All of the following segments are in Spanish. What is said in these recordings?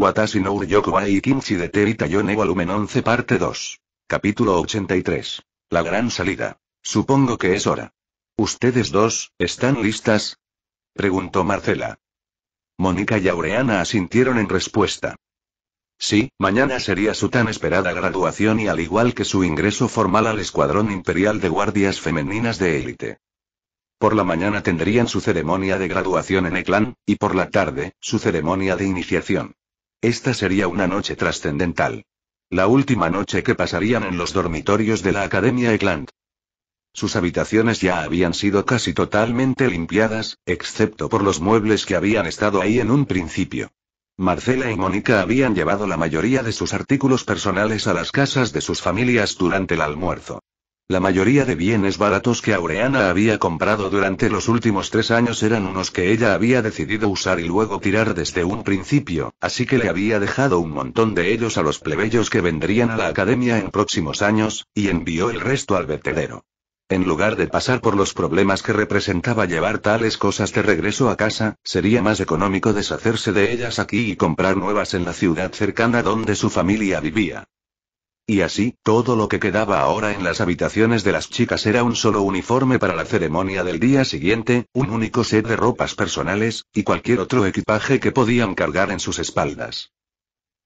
Watashi no Uryokuai y Kimchi de Teritayone Volumen 11 Parte 2. Capítulo 83. La gran salida. Supongo que es hora. ¿Ustedes dos, están listas? Preguntó Marcela. Mónica y Aureana asintieron en respuesta. Sí, mañana sería su tan esperada graduación y al igual que su ingreso formal al Escuadrón Imperial de Guardias Femeninas de Élite. Por la mañana tendrían su ceremonia de graduación en Eklan y por la tarde, su ceremonia de iniciación. Esta sería una noche trascendental. La última noche que pasarían en los dormitorios de la Academia Eckland. Sus habitaciones ya habían sido casi totalmente limpiadas, excepto por los muebles que habían estado ahí en un principio. Marcela y Mónica habían llevado la mayoría de sus artículos personales a las casas de sus familias durante el almuerzo. La mayoría de bienes baratos que Aureana había comprado durante los últimos tres años eran unos que ella había decidido usar y luego tirar desde un principio, así que le había dejado un montón de ellos a los plebeyos que vendrían a la academia en próximos años, y envió el resto al vertedero. En lugar de pasar por los problemas que representaba llevar tales cosas de regreso a casa, sería más económico deshacerse de ellas aquí y comprar nuevas en la ciudad cercana donde su familia vivía. Y así, todo lo que quedaba ahora en las habitaciones de las chicas era un solo uniforme para la ceremonia del día siguiente, un único set de ropas personales, y cualquier otro equipaje que podían cargar en sus espaldas.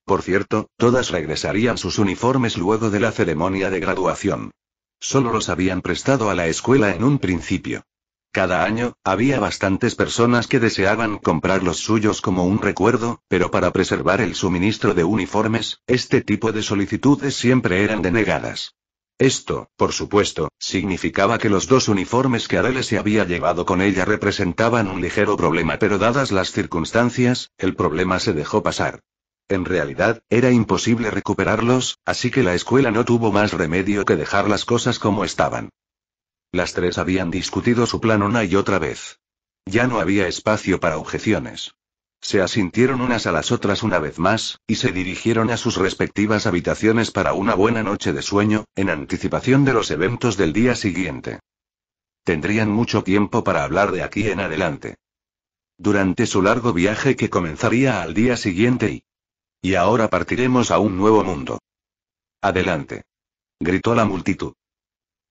Por cierto, todas regresarían sus uniformes luego de la ceremonia de graduación. Solo los habían prestado a la escuela en un principio. Cada año, había bastantes personas que deseaban comprar los suyos como un recuerdo, pero para preservar el suministro de uniformes, este tipo de solicitudes siempre eran denegadas. Esto, por supuesto, significaba que los dos uniformes que Adele se había llevado con ella representaban un ligero problema, pero dadas las circunstancias, el problema se dejó pasar. En realidad, era imposible recuperarlos, así que la escuela no tuvo más remedio que dejar las cosas como estaban. Las tres habían discutido su plan una y otra vez. Ya no había espacio para objeciones. Se asintieron unas a las otras una vez más, y se dirigieron a sus respectivas habitaciones para una buena noche de sueño, en anticipación de los eventos del día siguiente. Tendrían mucho tiempo para hablar de aquí en adelante. Durante su largo viaje que comenzaría al día siguiente y... Y ahora partiremos a un nuevo mundo. Adelante. Gritó la multitud.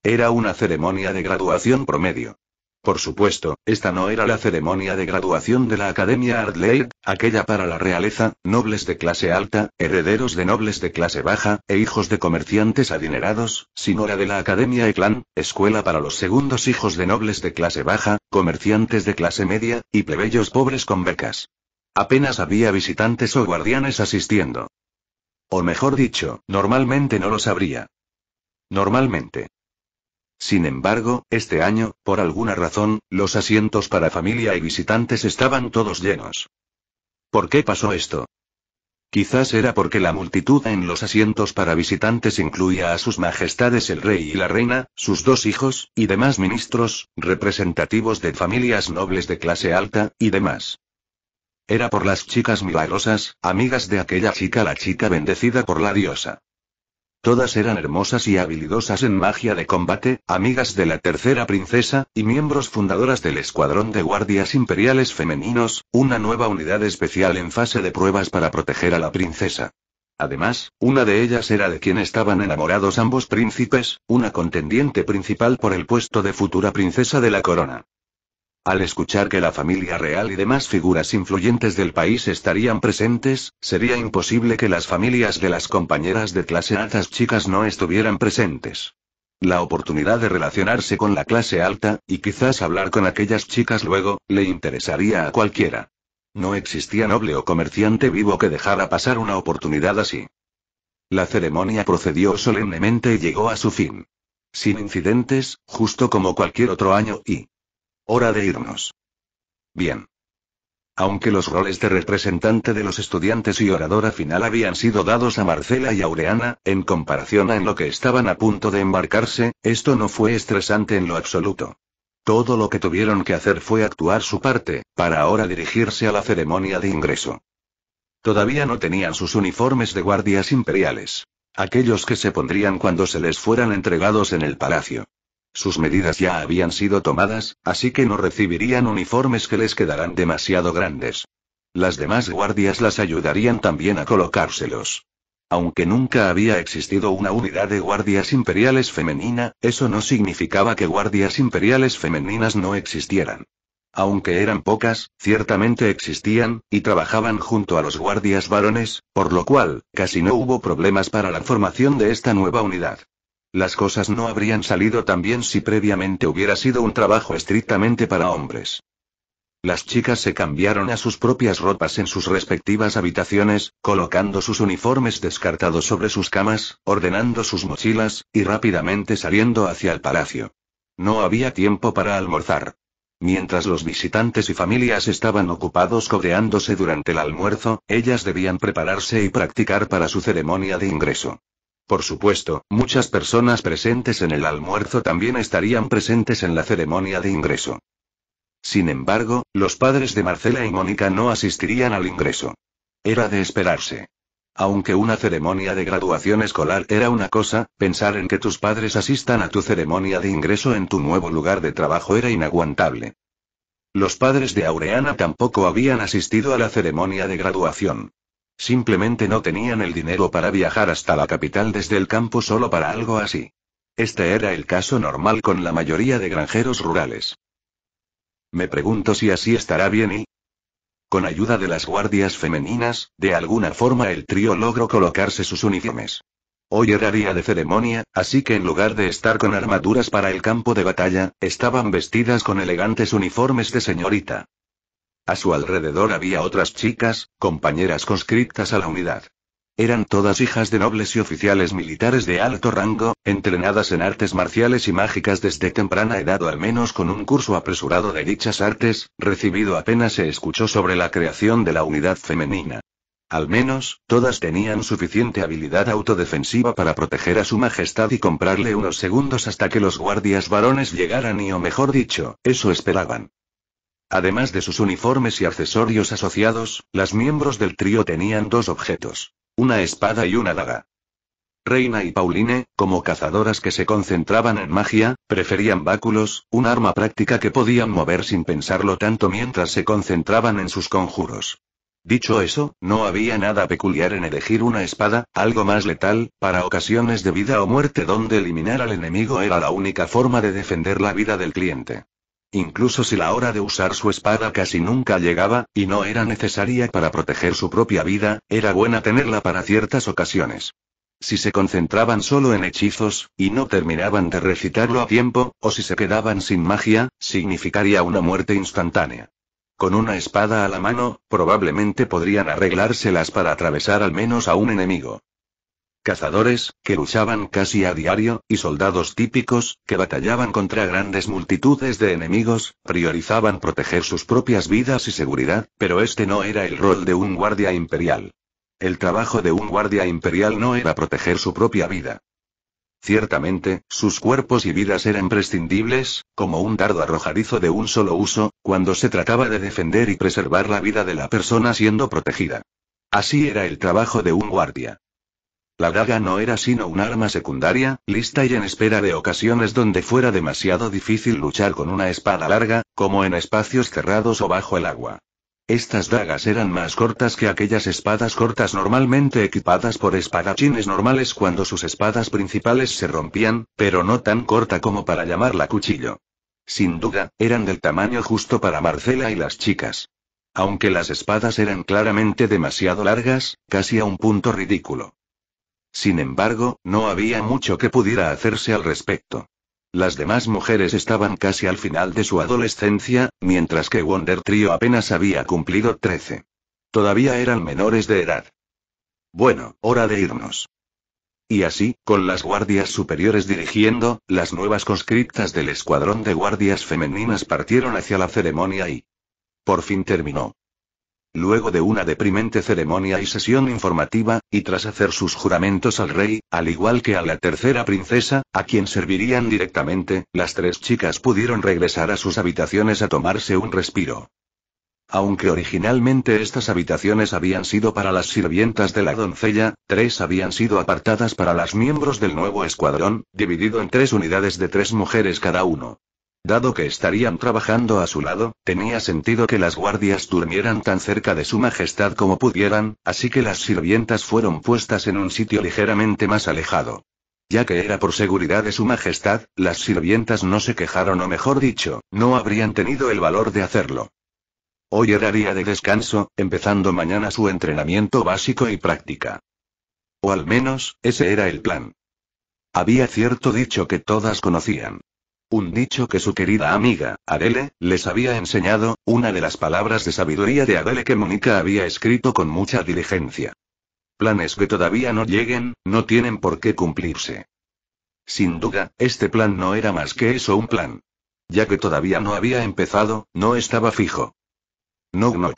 Era una ceremonia de graduación promedio. Por supuesto, esta no era la ceremonia de graduación de la Academia Ardleigh, aquella para la realeza, nobles de clase alta, herederos de nobles de clase baja, e hijos de comerciantes adinerados, sino la de la Academia Eclan, escuela para los segundos hijos de nobles de clase baja, comerciantes de clase media, y plebeyos pobres con becas. Apenas había visitantes o guardianes asistiendo. O mejor dicho, normalmente no los habría. Normalmente. Sin embargo, este año, por alguna razón, los asientos para familia y visitantes estaban todos llenos. ¿Por qué pasó esto? Quizás era porque la multitud en los asientos para visitantes incluía a sus majestades el rey y la reina, sus dos hijos, y demás ministros, representativos de familias nobles de clase alta, y demás. Era por las chicas milagrosas, amigas de aquella chica la chica bendecida por la diosa. Todas eran hermosas y habilidosas en magia de combate, amigas de la tercera princesa, y miembros fundadoras del escuadrón de guardias imperiales femeninos, una nueva unidad especial en fase de pruebas para proteger a la princesa. Además, una de ellas era de quien estaban enamorados ambos príncipes, una contendiente principal por el puesto de futura princesa de la corona. Al escuchar que la familia real y demás figuras influyentes del país estarían presentes, sería imposible que las familias de las compañeras de clase altas chicas no estuvieran presentes. La oportunidad de relacionarse con la clase alta, y quizás hablar con aquellas chicas luego, le interesaría a cualquiera. No existía noble o comerciante vivo que dejara pasar una oportunidad así. La ceremonia procedió solemnemente y llegó a su fin. Sin incidentes, justo como cualquier otro año y, Hora de irnos. Bien. Aunque los roles de representante de los estudiantes y oradora final habían sido dados a Marcela y Aureana, en comparación a en lo que estaban a punto de embarcarse, esto no fue estresante en lo absoluto. Todo lo que tuvieron que hacer fue actuar su parte, para ahora dirigirse a la ceremonia de ingreso. Todavía no tenían sus uniformes de guardias imperiales. Aquellos que se pondrían cuando se les fueran entregados en el palacio. Sus medidas ya habían sido tomadas, así que no recibirían uniformes que les quedarán demasiado grandes. Las demás guardias las ayudarían también a colocárselos. Aunque nunca había existido una unidad de guardias imperiales femenina, eso no significaba que guardias imperiales femeninas no existieran. Aunque eran pocas, ciertamente existían, y trabajaban junto a los guardias varones, por lo cual, casi no hubo problemas para la formación de esta nueva unidad. Las cosas no habrían salido tan bien si previamente hubiera sido un trabajo estrictamente para hombres. Las chicas se cambiaron a sus propias ropas en sus respectivas habitaciones, colocando sus uniformes descartados sobre sus camas, ordenando sus mochilas, y rápidamente saliendo hacia el palacio. No había tiempo para almorzar. Mientras los visitantes y familias estaban ocupados cobreándose durante el almuerzo, ellas debían prepararse y practicar para su ceremonia de ingreso. Por supuesto, muchas personas presentes en el almuerzo también estarían presentes en la ceremonia de ingreso. Sin embargo, los padres de Marcela y Mónica no asistirían al ingreso. Era de esperarse. Aunque una ceremonia de graduación escolar era una cosa, pensar en que tus padres asistan a tu ceremonia de ingreso en tu nuevo lugar de trabajo era inaguantable. Los padres de Aureana tampoco habían asistido a la ceremonia de graduación. Simplemente no tenían el dinero para viajar hasta la capital desde el campo solo para algo así. Este era el caso normal con la mayoría de granjeros rurales. Me pregunto si así estará bien y... Con ayuda de las guardias femeninas, de alguna forma el trío logró colocarse sus uniformes. Hoy era día de ceremonia, así que en lugar de estar con armaduras para el campo de batalla, estaban vestidas con elegantes uniformes de señorita. A su alrededor había otras chicas, compañeras conscriptas a la unidad. Eran todas hijas de nobles y oficiales militares de alto rango, entrenadas en artes marciales y mágicas desde temprana edad o al menos con un curso apresurado de dichas artes, recibido apenas se escuchó sobre la creación de la unidad femenina. Al menos, todas tenían suficiente habilidad autodefensiva para proteger a su majestad y comprarle unos segundos hasta que los guardias varones llegaran y o mejor dicho, eso esperaban. Además de sus uniformes y accesorios asociados, las miembros del trío tenían dos objetos. Una espada y una daga. Reina y Pauline, como cazadoras que se concentraban en magia, preferían báculos, un arma práctica que podían mover sin pensarlo tanto mientras se concentraban en sus conjuros. Dicho eso, no había nada peculiar en elegir una espada, algo más letal, para ocasiones de vida o muerte donde eliminar al enemigo era la única forma de defender la vida del cliente incluso si la hora de usar su espada casi nunca llegaba, y no era necesaria para proteger su propia vida, era buena tenerla para ciertas ocasiones. Si se concentraban solo en hechizos, y no terminaban de recitarlo a tiempo, o si se quedaban sin magia, significaría una muerte instantánea. Con una espada a la mano, probablemente podrían arreglárselas para atravesar al menos a un enemigo cazadores, que luchaban casi a diario, y soldados típicos, que batallaban contra grandes multitudes de enemigos, priorizaban proteger sus propias vidas y seguridad, pero este no era el rol de un guardia imperial. El trabajo de un guardia imperial no era proteger su propia vida. Ciertamente, sus cuerpos y vidas eran prescindibles, como un dardo arrojadizo de un solo uso, cuando se trataba de defender y preservar la vida de la persona siendo protegida. Así era el trabajo de un guardia. La daga no era sino un arma secundaria, lista y en espera de ocasiones donde fuera demasiado difícil luchar con una espada larga, como en espacios cerrados o bajo el agua. Estas dagas eran más cortas que aquellas espadas cortas normalmente equipadas por espadachines normales cuando sus espadas principales se rompían, pero no tan corta como para llamarla cuchillo. Sin duda, eran del tamaño justo para Marcela y las chicas. Aunque las espadas eran claramente demasiado largas, casi a un punto ridículo. Sin embargo, no había mucho que pudiera hacerse al respecto. Las demás mujeres estaban casi al final de su adolescencia, mientras que Wonder Trio apenas había cumplido 13. Todavía eran menores de edad. Bueno, hora de irnos. Y así, con las guardias superiores dirigiendo, las nuevas conscriptas del escuadrón de guardias femeninas partieron hacia la ceremonia y... Por fin terminó. Luego de una deprimente ceremonia y sesión informativa, y tras hacer sus juramentos al rey, al igual que a la tercera princesa, a quien servirían directamente, las tres chicas pudieron regresar a sus habitaciones a tomarse un respiro. Aunque originalmente estas habitaciones habían sido para las sirvientas de la doncella, tres habían sido apartadas para las miembros del nuevo escuadrón, dividido en tres unidades de tres mujeres cada uno. Dado que estarían trabajando a su lado, tenía sentido que las guardias durmieran tan cerca de su majestad como pudieran, así que las sirvientas fueron puestas en un sitio ligeramente más alejado. Ya que era por seguridad de su majestad, las sirvientas no se quejaron o mejor dicho, no habrían tenido el valor de hacerlo. Hoy era día de descanso, empezando mañana su entrenamiento básico y práctica. O al menos, ese era el plan. Había cierto dicho que todas conocían. Un dicho que su querida amiga, Adele, les había enseñado, una de las palabras de sabiduría de Adele que Mónica había escrito con mucha diligencia. Planes que todavía no lleguen, no tienen por qué cumplirse. Sin duda, este plan no era más que eso un plan. Ya que todavía no había empezado, no estaba fijo. No no.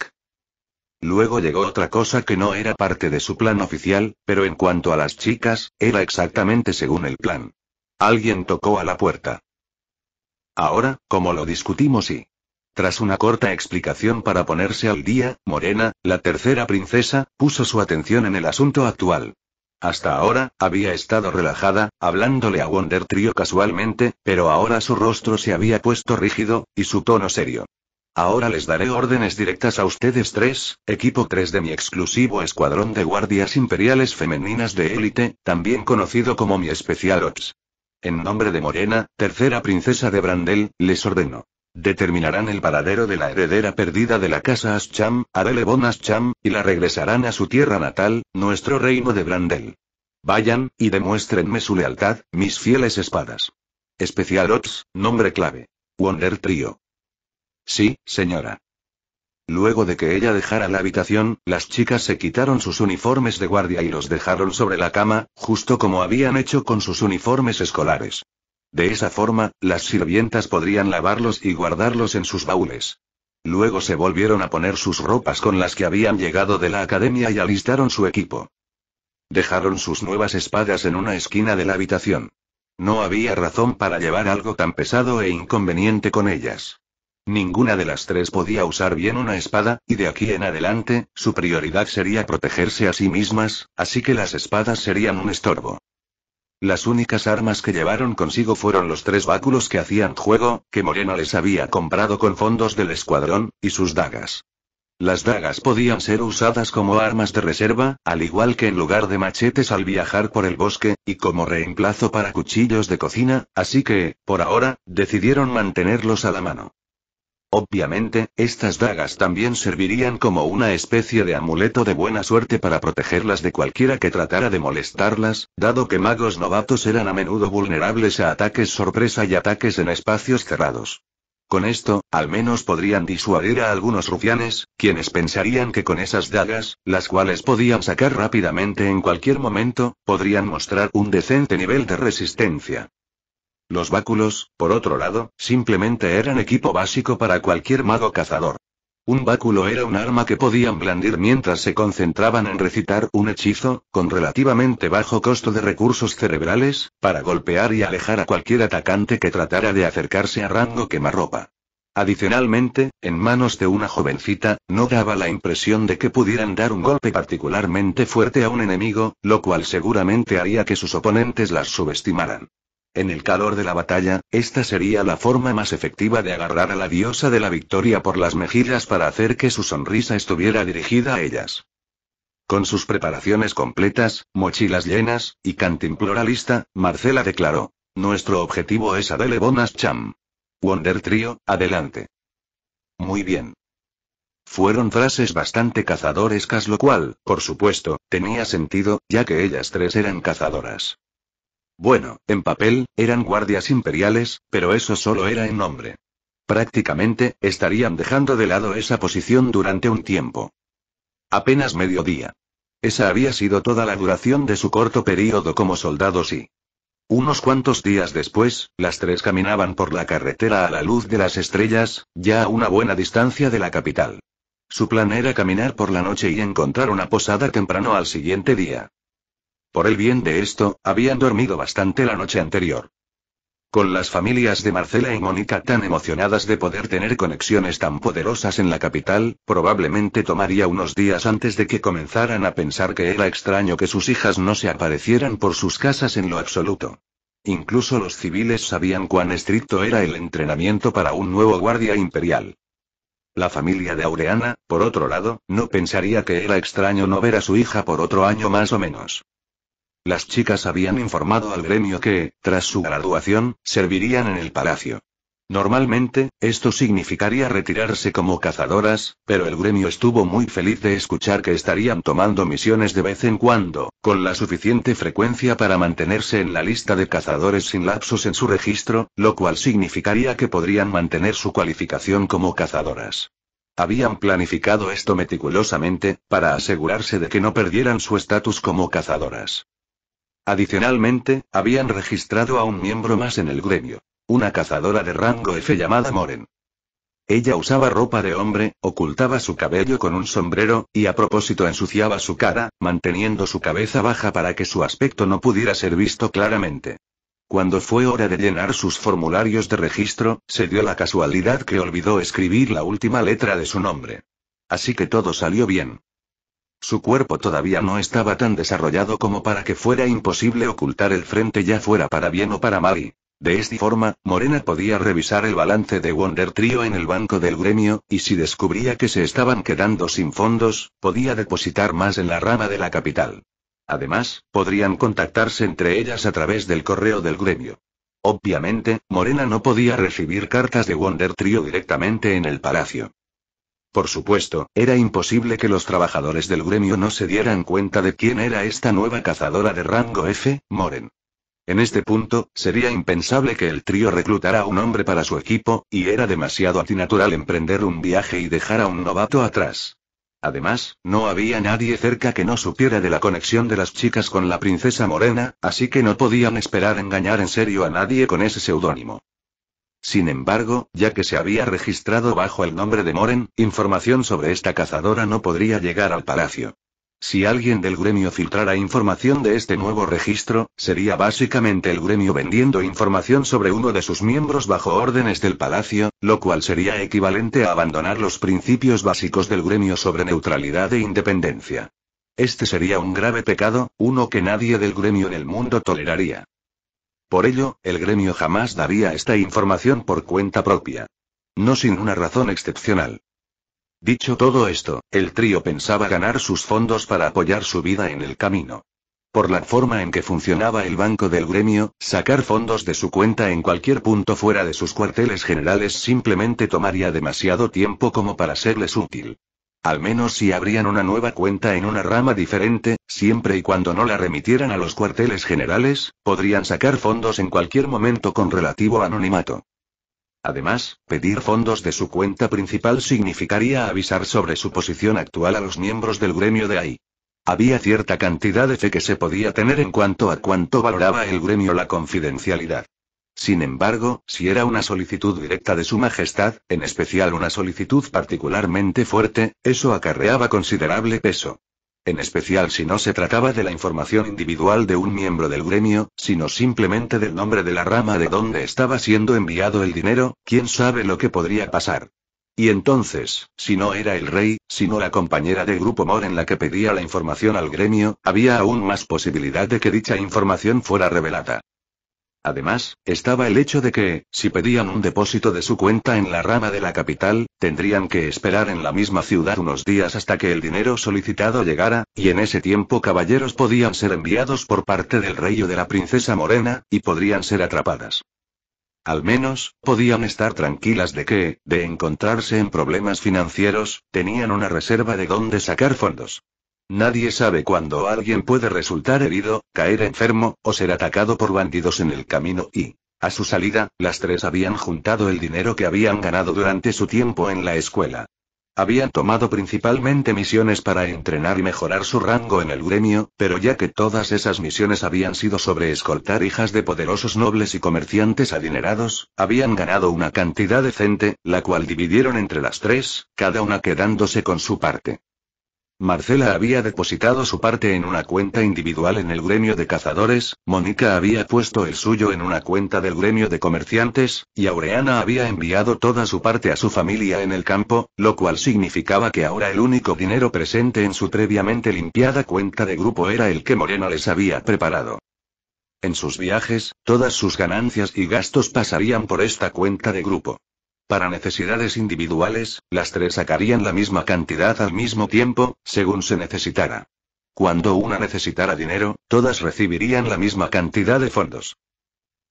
Luego llegó otra cosa que no era parte de su plan oficial, pero en cuanto a las chicas, era exactamente según el plan. Alguien tocó a la puerta. Ahora, como lo discutimos y... Tras una corta explicación para ponerse al día, Morena, la tercera princesa, puso su atención en el asunto actual. Hasta ahora, había estado relajada, hablándole a Wonder Trio casualmente, pero ahora su rostro se había puesto rígido, y su tono serio. Ahora les daré órdenes directas a ustedes tres, equipo tres de mi exclusivo escuadrón de guardias imperiales femeninas de élite, también conocido como mi especial Ops en nombre de Morena, tercera princesa de Brandel, les ordeno. Determinarán el paradero de la heredera perdida de la casa Ascham, Arelebon Ascham, y la regresarán a su tierra natal, nuestro reino de Brandel. Vayan, y demuéstrenme su lealtad, mis fieles espadas. Especial Ops, nombre clave. Wonder Trio. Sí, señora. Luego de que ella dejara la habitación, las chicas se quitaron sus uniformes de guardia y los dejaron sobre la cama, justo como habían hecho con sus uniformes escolares. De esa forma, las sirvientas podrían lavarlos y guardarlos en sus baúles. Luego se volvieron a poner sus ropas con las que habían llegado de la academia y alistaron su equipo. Dejaron sus nuevas espadas en una esquina de la habitación. No había razón para llevar algo tan pesado e inconveniente con ellas. Ninguna de las tres podía usar bien una espada, y de aquí en adelante, su prioridad sería protegerse a sí mismas, así que las espadas serían un estorbo. Las únicas armas que llevaron consigo fueron los tres báculos que hacían juego, que Moreno les había comprado con fondos del escuadrón, y sus dagas. Las dagas podían ser usadas como armas de reserva, al igual que en lugar de machetes al viajar por el bosque, y como reemplazo para cuchillos de cocina, así que, por ahora, decidieron mantenerlos a la mano. Obviamente, estas dagas también servirían como una especie de amuleto de buena suerte para protegerlas de cualquiera que tratara de molestarlas, dado que magos novatos eran a menudo vulnerables a ataques sorpresa y ataques en espacios cerrados. Con esto, al menos podrían disuadir a algunos rufianes, quienes pensarían que con esas dagas, las cuales podían sacar rápidamente en cualquier momento, podrían mostrar un decente nivel de resistencia. Los báculos, por otro lado, simplemente eran equipo básico para cualquier mago cazador. Un báculo era un arma que podían blandir mientras se concentraban en recitar un hechizo, con relativamente bajo costo de recursos cerebrales, para golpear y alejar a cualquier atacante que tratara de acercarse a rango quemarropa. Adicionalmente, en manos de una jovencita, no daba la impresión de que pudieran dar un golpe particularmente fuerte a un enemigo, lo cual seguramente haría que sus oponentes las subestimaran. En el calor de la batalla, esta sería la forma más efectiva de agarrar a la diosa de la victoria por las mejillas para hacer que su sonrisa estuviera dirigida a ellas. Con sus preparaciones completas, mochilas llenas, y cantimplora lista, Marcela declaró. Nuestro objetivo es Adele Bonas Cham. Wonder Trio, adelante. Muy bien. Fueron frases bastante cazadorescas, lo cual, por supuesto, tenía sentido, ya que ellas tres eran cazadoras. Bueno, en papel, eran guardias imperiales, pero eso solo era en nombre. Prácticamente, estarían dejando de lado esa posición durante un tiempo. Apenas mediodía. Esa había sido toda la duración de su corto período como soldados y... Unos cuantos días después, las tres caminaban por la carretera a la luz de las estrellas, ya a una buena distancia de la capital. Su plan era caminar por la noche y encontrar una posada temprano al siguiente día. Por el bien de esto, habían dormido bastante la noche anterior. Con las familias de Marcela y Mónica tan emocionadas de poder tener conexiones tan poderosas en la capital, probablemente tomaría unos días antes de que comenzaran a pensar que era extraño que sus hijas no se aparecieran por sus casas en lo absoluto. Incluso los civiles sabían cuán estricto era el entrenamiento para un nuevo guardia imperial. La familia de Aureana, por otro lado, no pensaría que era extraño no ver a su hija por otro año más o menos. Las chicas habían informado al gremio que, tras su graduación, servirían en el palacio. Normalmente, esto significaría retirarse como cazadoras, pero el gremio estuvo muy feliz de escuchar que estarían tomando misiones de vez en cuando, con la suficiente frecuencia para mantenerse en la lista de cazadores sin lapsos en su registro, lo cual significaría que podrían mantener su cualificación como cazadoras. Habían planificado esto meticulosamente, para asegurarse de que no perdieran su estatus como cazadoras. Adicionalmente, habían registrado a un miembro más en el gremio. Una cazadora de rango F llamada Moren. Ella usaba ropa de hombre, ocultaba su cabello con un sombrero, y a propósito ensuciaba su cara, manteniendo su cabeza baja para que su aspecto no pudiera ser visto claramente. Cuando fue hora de llenar sus formularios de registro, se dio la casualidad que olvidó escribir la última letra de su nombre. Así que todo salió bien. Su cuerpo todavía no estaba tan desarrollado como para que fuera imposible ocultar el frente ya fuera para bien o para mal. de esta forma, Morena podía revisar el balance de Wonder Trio en el banco del gremio, y si descubría que se estaban quedando sin fondos, podía depositar más en la rama de la capital. Además, podrían contactarse entre ellas a través del correo del gremio. Obviamente, Morena no podía recibir cartas de Wonder Trio directamente en el palacio. Por supuesto, era imposible que los trabajadores del gremio no se dieran cuenta de quién era esta nueva cazadora de rango F, Moren. En este punto, sería impensable que el trío reclutara a un hombre para su equipo, y era demasiado antinatural emprender un viaje y dejar a un novato atrás. Además, no había nadie cerca que no supiera de la conexión de las chicas con la princesa morena, así que no podían esperar engañar en serio a nadie con ese seudónimo. Sin embargo, ya que se había registrado bajo el nombre de Moren, información sobre esta cazadora no podría llegar al palacio. Si alguien del gremio filtrara información de este nuevo registro, sería básicamente el gremio vendiendo información sobre uno de sus miembros bajo órdenes del palacio, lo cual sería equivalente a abandonar los principios básicos del gremio sobre neutralidad e independencia. Este sería un grave pecado, uno que nadie del gremio en el mundo toleraría. Por ello, el gremio jamás daría esta información por cuenta propia. No sin una razón excepcional. Dicho todo esto, el trío pensaba ganar sus fondos para apoyar su vida en el camino. Por la forma en que funcionaba el banco del gremio, sacar fondos de su cuenta en cualquier punto fuera de sus cuarteles generales simplemente tomaría demasiado tiempo como para serles útil. Al menos si abrían una nueva cuenta en una rama diferente, siempre y cuando no la remitieran a los cuarteles generales, podrían sacar fondos en cualquier momento con relativo anonimato. Además, pedir fondos de su cuenta principal significaría avisar sobre su posición actual a los miembros del gremio de ahí. Había cierta cantidad de fe que se podía tener en cuanto a cuánto valoraba el gremio la confidencialidad. Sin embargo, si era una solicitud directa de Su Majestad, en especial una solicitud particularmente fuerte, eso acarreaba considerable peso. En especial si no se trataba de la información individual de un miembro del gremio, sino simplemente del nombre de la rama de donde estaba siendo enviado el dinero, quién sabe lo que podría pasar. Y entonces, si no era el rey, sino la compañera de Grupo Mor en la que pedía la información al gremio, había aún más posibilidad de que dicha información fuera revelada. Además, estaba el hecho de que, si pedían un depósito de su cuenta en la rama de la capital, tendrían que esperar en la misma ciudad unos días hasta que el dinero solicitado llegara, y en ese tiempo caballeros podían ser enviados por parte del rey o de la princesa morena, y podrían ser atrapadas. Al menos, podían estar tranquilas de que, de encontrarse en problemas financieros, tenían una reserva de dónde sacar fondos. Nadie sabe cuándo alguien puede resultar herido, caer enfermo, o ser atacado por bandidos en el camino y, a su salida, las tres habían juntado el dinero que habían ganado durante su tiempo en la escuela. Habían tomado principalmente misiones para entrenar y mejorar su rango en el gremio, pero ya que todas esas misiones habían sido sobre escoltar hijas de poderosos nobles y comerciantes adinerados, habían ganado una cantidad decente, la cual dividieron entre las tres, cada una quedándose con su parte. Marcela había depositado su parte en una cuenta individual en el gremio de cazadores, Mónica había puesto el suyo en una cuenta del gremio de comerciantes, y Aureana había enviado toda su parte a su familia en el campo, lo cual significaba que ahora el único dinero presente en su previamente limpiada cuenta de grupo era el que Moreno les había preparado. En sus viajes, todas sus ganancias y gastos pasarían por esta cuenta de grupo. Para necesidades individuales, las tres sacarían la misma cantidad al mismo tiempo, según se necesitara. Cuando una necesitara dinero, todas recibirían la misma cantidad de fondos.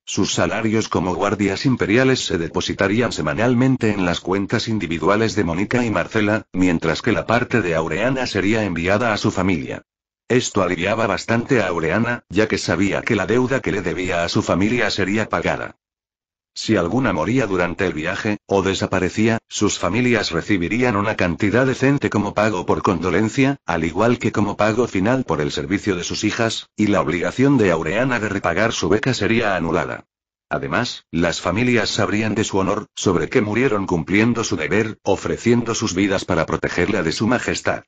Sus salarios como guardias imperiales se depositarían semanalmente en las cuentas individuales de Mónica y Marcela, mientras que la parte de Aureana sería enviada a su familia. Esto aliviaba bastante a Aureana, ya que sabía que la deuda que le debía a su familia sería pagada. Si alguna moría durante el viaje, o desaparecía, sus familias recibirían una cantidad decente como pago por condolencia, al igual que como pago final por el servicio de sus hijas, y la obligación de Aureana de repagar su beca sería anulada. Además, las familias sabrían de su honor, sobre que murieron cumpliendo su deber, ofreciendo sus vidas para protegerla de su majestad.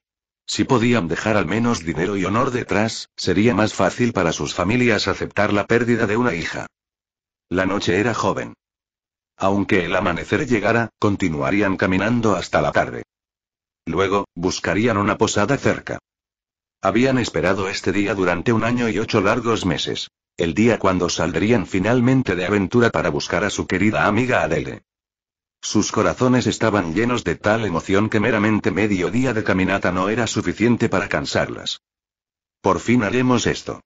Si podían dejar al menos dinero y honor detrás, sería más fácil para sus familias aceptar la pérdida de una hija. La noche era joven. Aunque el amanecer llegara, continuarían caminando hasta la tarde. Luego, buscarían una posada cerca. Habían esperado este día durante un año y ocho largos meses. El día cuando saldrían finalmente de aventura para buscar a su querida amiga Adele. Sus corazones estaban llenos de tal emoción que meramente medio día de caminata no era suficiente para cansarlas. Por fin haremos esto.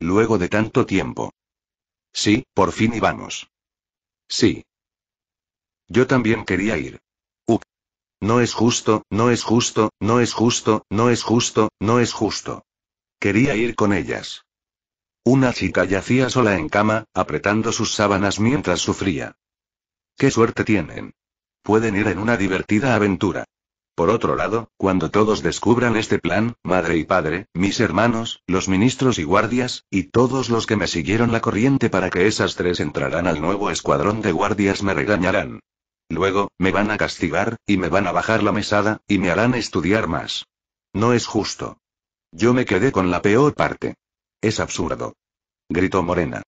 Luego de tanto tiempo. Sí, por fin íbamos. Sí. Yo también quería ir. No es justo, no es justo, no es justo, no es justo, no es justo. Quería ir con ellas. Una chica yacía sola en cama, apretando sus sábanas mientras sufría. ¡Qué suerte tienen! Pueden ir en una divertida aventura. Por otro lado, cuando todos descubran este plan, madre y padre, mis hermanos, los ministros y guardias, y todos los que me siguieron la corriente para que esas tres entrarán al nuevo escuadrón de guardias me regañarán. Luego, me van a castigar, y me van a bajar la mesada, y me harán estudiar más. No es justo. Yo me quedé con la peor parte. Es absurdo. Gritó Morena.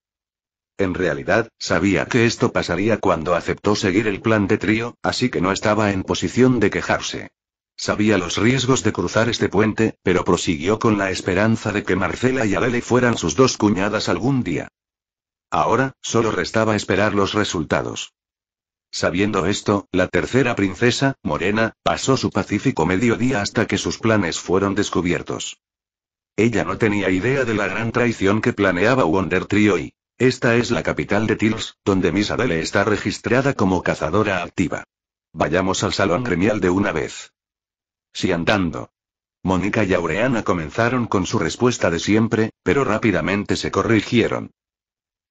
En realidad, sabía que esto pasaría cuando aceptó seguir el plan de trío, así que no estaba en posición de quejarse. Sabía los riesgos de cruzar este puente, pero prosiguió con la esperanza de que Marcela y Alele fueran sus dos cuñadas algún día. Ahora, solo restaba esperar los resultados. Sabiendo esto, la tercera princesa, Morena, pasó su pacífico mediodía hasta que sus planes fueron descubiertos. Ella no tenía idea de la gran traición que planeaba Wonder Trio y, esta es la capital de Tilos, donde Miss Adele está registrada como cazadora activa. Vayamos al salón mm. gremial de una vez. Si andando. Mónica y Aureana comenzaron con su respuesta de siempre, pero rápidamente se corrigieron.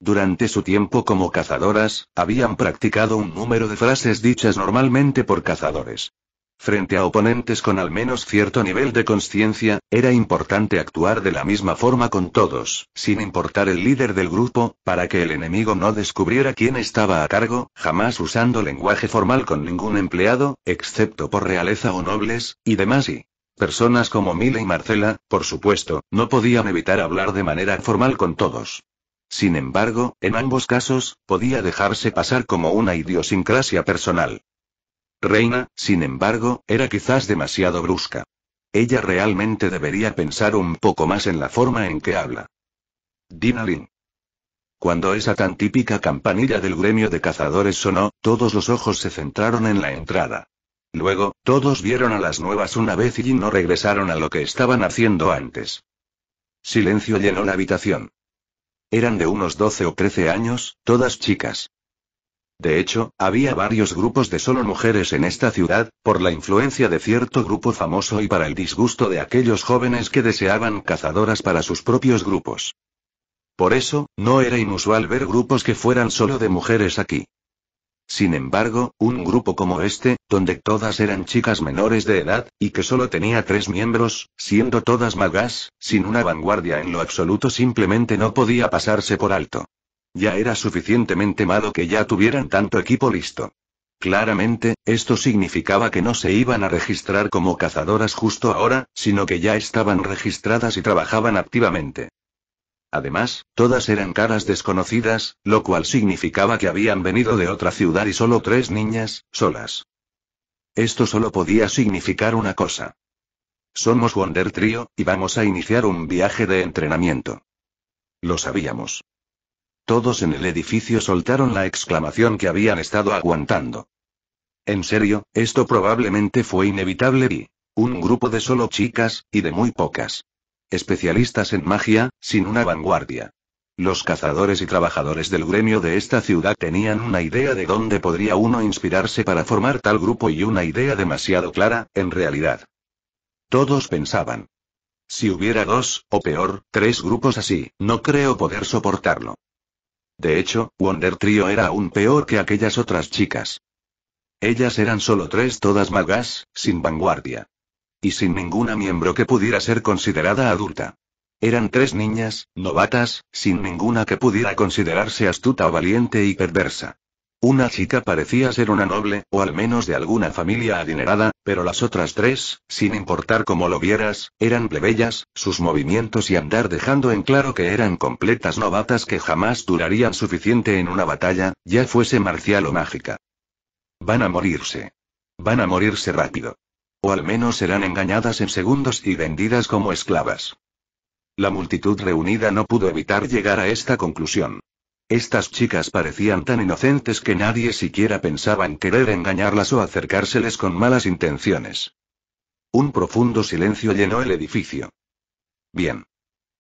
Durante su tiempo como cazadoras, habían practicado un número de frases dichas normalmente por cazadores. Frente a oponentes con al menos cierto nivel de conciencia, era importante actuar de la misma forma con todos, sin importar el líder del grupo, para que el enemigo no descubriera quién estaba a cargo, jamás usando lenguaje formal con ningún empleado, excepto por realeza o nobles, y demás y. Personas como Mila y Marcela, por supuesto, no podían evitar hablar de manera formal con todos. Sin embargo, en ambos casos, podía dejarse pasar como una idiosincrasia personal reina, sin embargo, era quizás demasiado brusca. Ella realmente debería pensar un poco más en la forma en que habla. Dina Cuando esa tan típica campanilla del gremio de cazadores sonó, todos los ojos se centraron en la entrada. Luego, todos vieron a las nuevas una vez y no regresaron a lo que estaban haciendo antes. Silencio llenó la habitación. Eran de unos 12 o 13 años, todas chicas. De hecho, había varios grupos de solo mujeres en esta ciudad, por la influencia de cierto grupo famoso y para el disgusto de aquellos jóvenes que deseaban cazadoras para sus propios grupos. Por eso, no era inusual ver grupos que fueran solo de mujeres aquí. Sin embargo, un grupo como este, donde todas eran chicas menores de edad, y que solo tenía tres miembros, siendo todas magas, sin una vanguardia en lo absoluto simplemente no podía pasarse por alto. Ya era suficientemente malo que ya tuvieran tanto equipo listo. Claramente, esto significaba que no se iban a registrar como cazadoras justo ahora, sino que ya estaban registradas y trabajaban activamente. Además, todas eran caras desconocidas, lo cual significaba que habían venido de otra ciudad y solo tres niñas, solas. Esto solo podía significar una cosa. Somos Wonder Trio, y vamos a iniciar un viaje de entrenamiento. Lo sabíamos. Todos en el edificio soltaron la exclamación que habían estado aguantando. En serio, esto probablemente fue inevitable y... Un grupo de solo chicas, y de muy pocas. Especialistas en magia, sin una vanguardia. Los cazadores y trabajadores del gremio de esta ciudad tenían una idea de dónde podría uno inspirarse para formar tal grupo y una idea demasiado clara, en realidad. Todos pensaban. Si hubiera dos, o peor, tres grupos así, no creo poder soportarlo. De hecho, Wonder Trio era aún peor que aquellas otras chicas. Ellas eran solo tres todas magas, sin vanguardia. Y sin ninguna miembro que pudiera ser considerada adulta. Eran tres niñas, novatas, sin ninguna que pudiera considerarse astuta o valiente y perversa. Una chica parecía ser una noble, o al menos de alguna familia adinerada, pero las otras tres, sin importar cómo lo vieras, eran plebeyas, sus movimientos y andar dejando en claro que eran completas novatas que jamás durarían suficiente en una batalla, ya fuese marcial o mágica. Van a morirse. Van a morirse rápido. O al menos serán engañadas en segundos y vendidas como esclavas. La multitud reunida no pudo evitar llegar a esta conclusión. Estas chicas parecían tan inocentes que nadie siquiera pensaba en querer engañarlas o acercárseles con malas intenciones. Un profundo silencio llenó el edificio. Bien.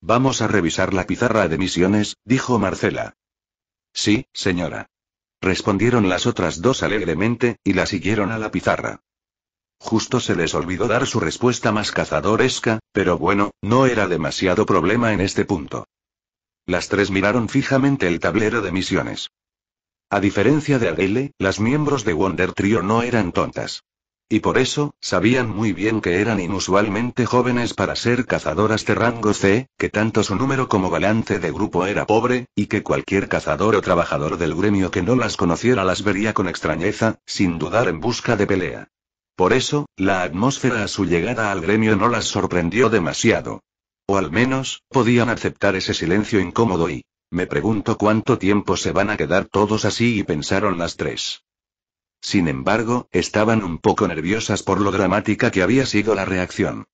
Vamos a revisar la pizarra de misiones, dijo Marcela. Sí, señora. Respondieron las otras dos alegremente, y la siguieron a la pizarra. Justo se les olvidó dar su respuesta más cazadoresca, pero bueno, no era demasiado problema en este punto. Las tres miraron fijamente el tablero de misiones. A diferencia de Adele, las miembros de Wonder Trio no eran tontas. Y por eso, sabían muy bien que eran inusualmente jóvenes para ser cazadoras de rango C, que tanto su número como balance de grupo era pobre, y que cualquier cazador o trabajador del gremio que no las conociera las vería con extrañeza, sin dudar en busca de pelea. Por eso, la atmósfera a su llegada al gremio no las sorprendió demasiado. O al menos, podían aceptar ese silencio incómodo y... Me pregunto cuánto tiempo se van a quedar todos así y pensaron las tres. Sin embargo, estaban un poco nerviosas por lo dramática que había sido la reacción.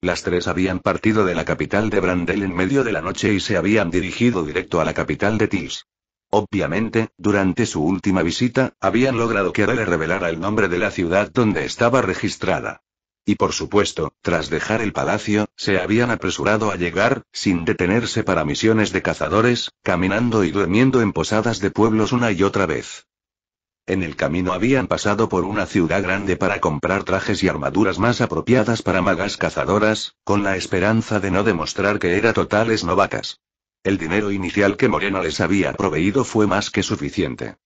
Las tres habían partido de la capital de Brandel en medio de la noche y se habían dirigido directo a la capital de Tils. Obviamente, durante su última visita, habían logrado que revelar revelara el nombre de la ciudad donde estaba registrada. Y por supuesto, tras dejar el palacio, se habían apresurado a llegar, sin detenerse para misiones de cazadores, caminando y durmiendo en posadas de pueblos una y otra vez. En el camino habían pasado por una ciudad grande para comprar trajes y armaduras más apropiadas para magas cazadoras, con la esperanza de no demostrar que eran totales novacas. El dinero inicial que Moreno les había proveído fue más que suficiente.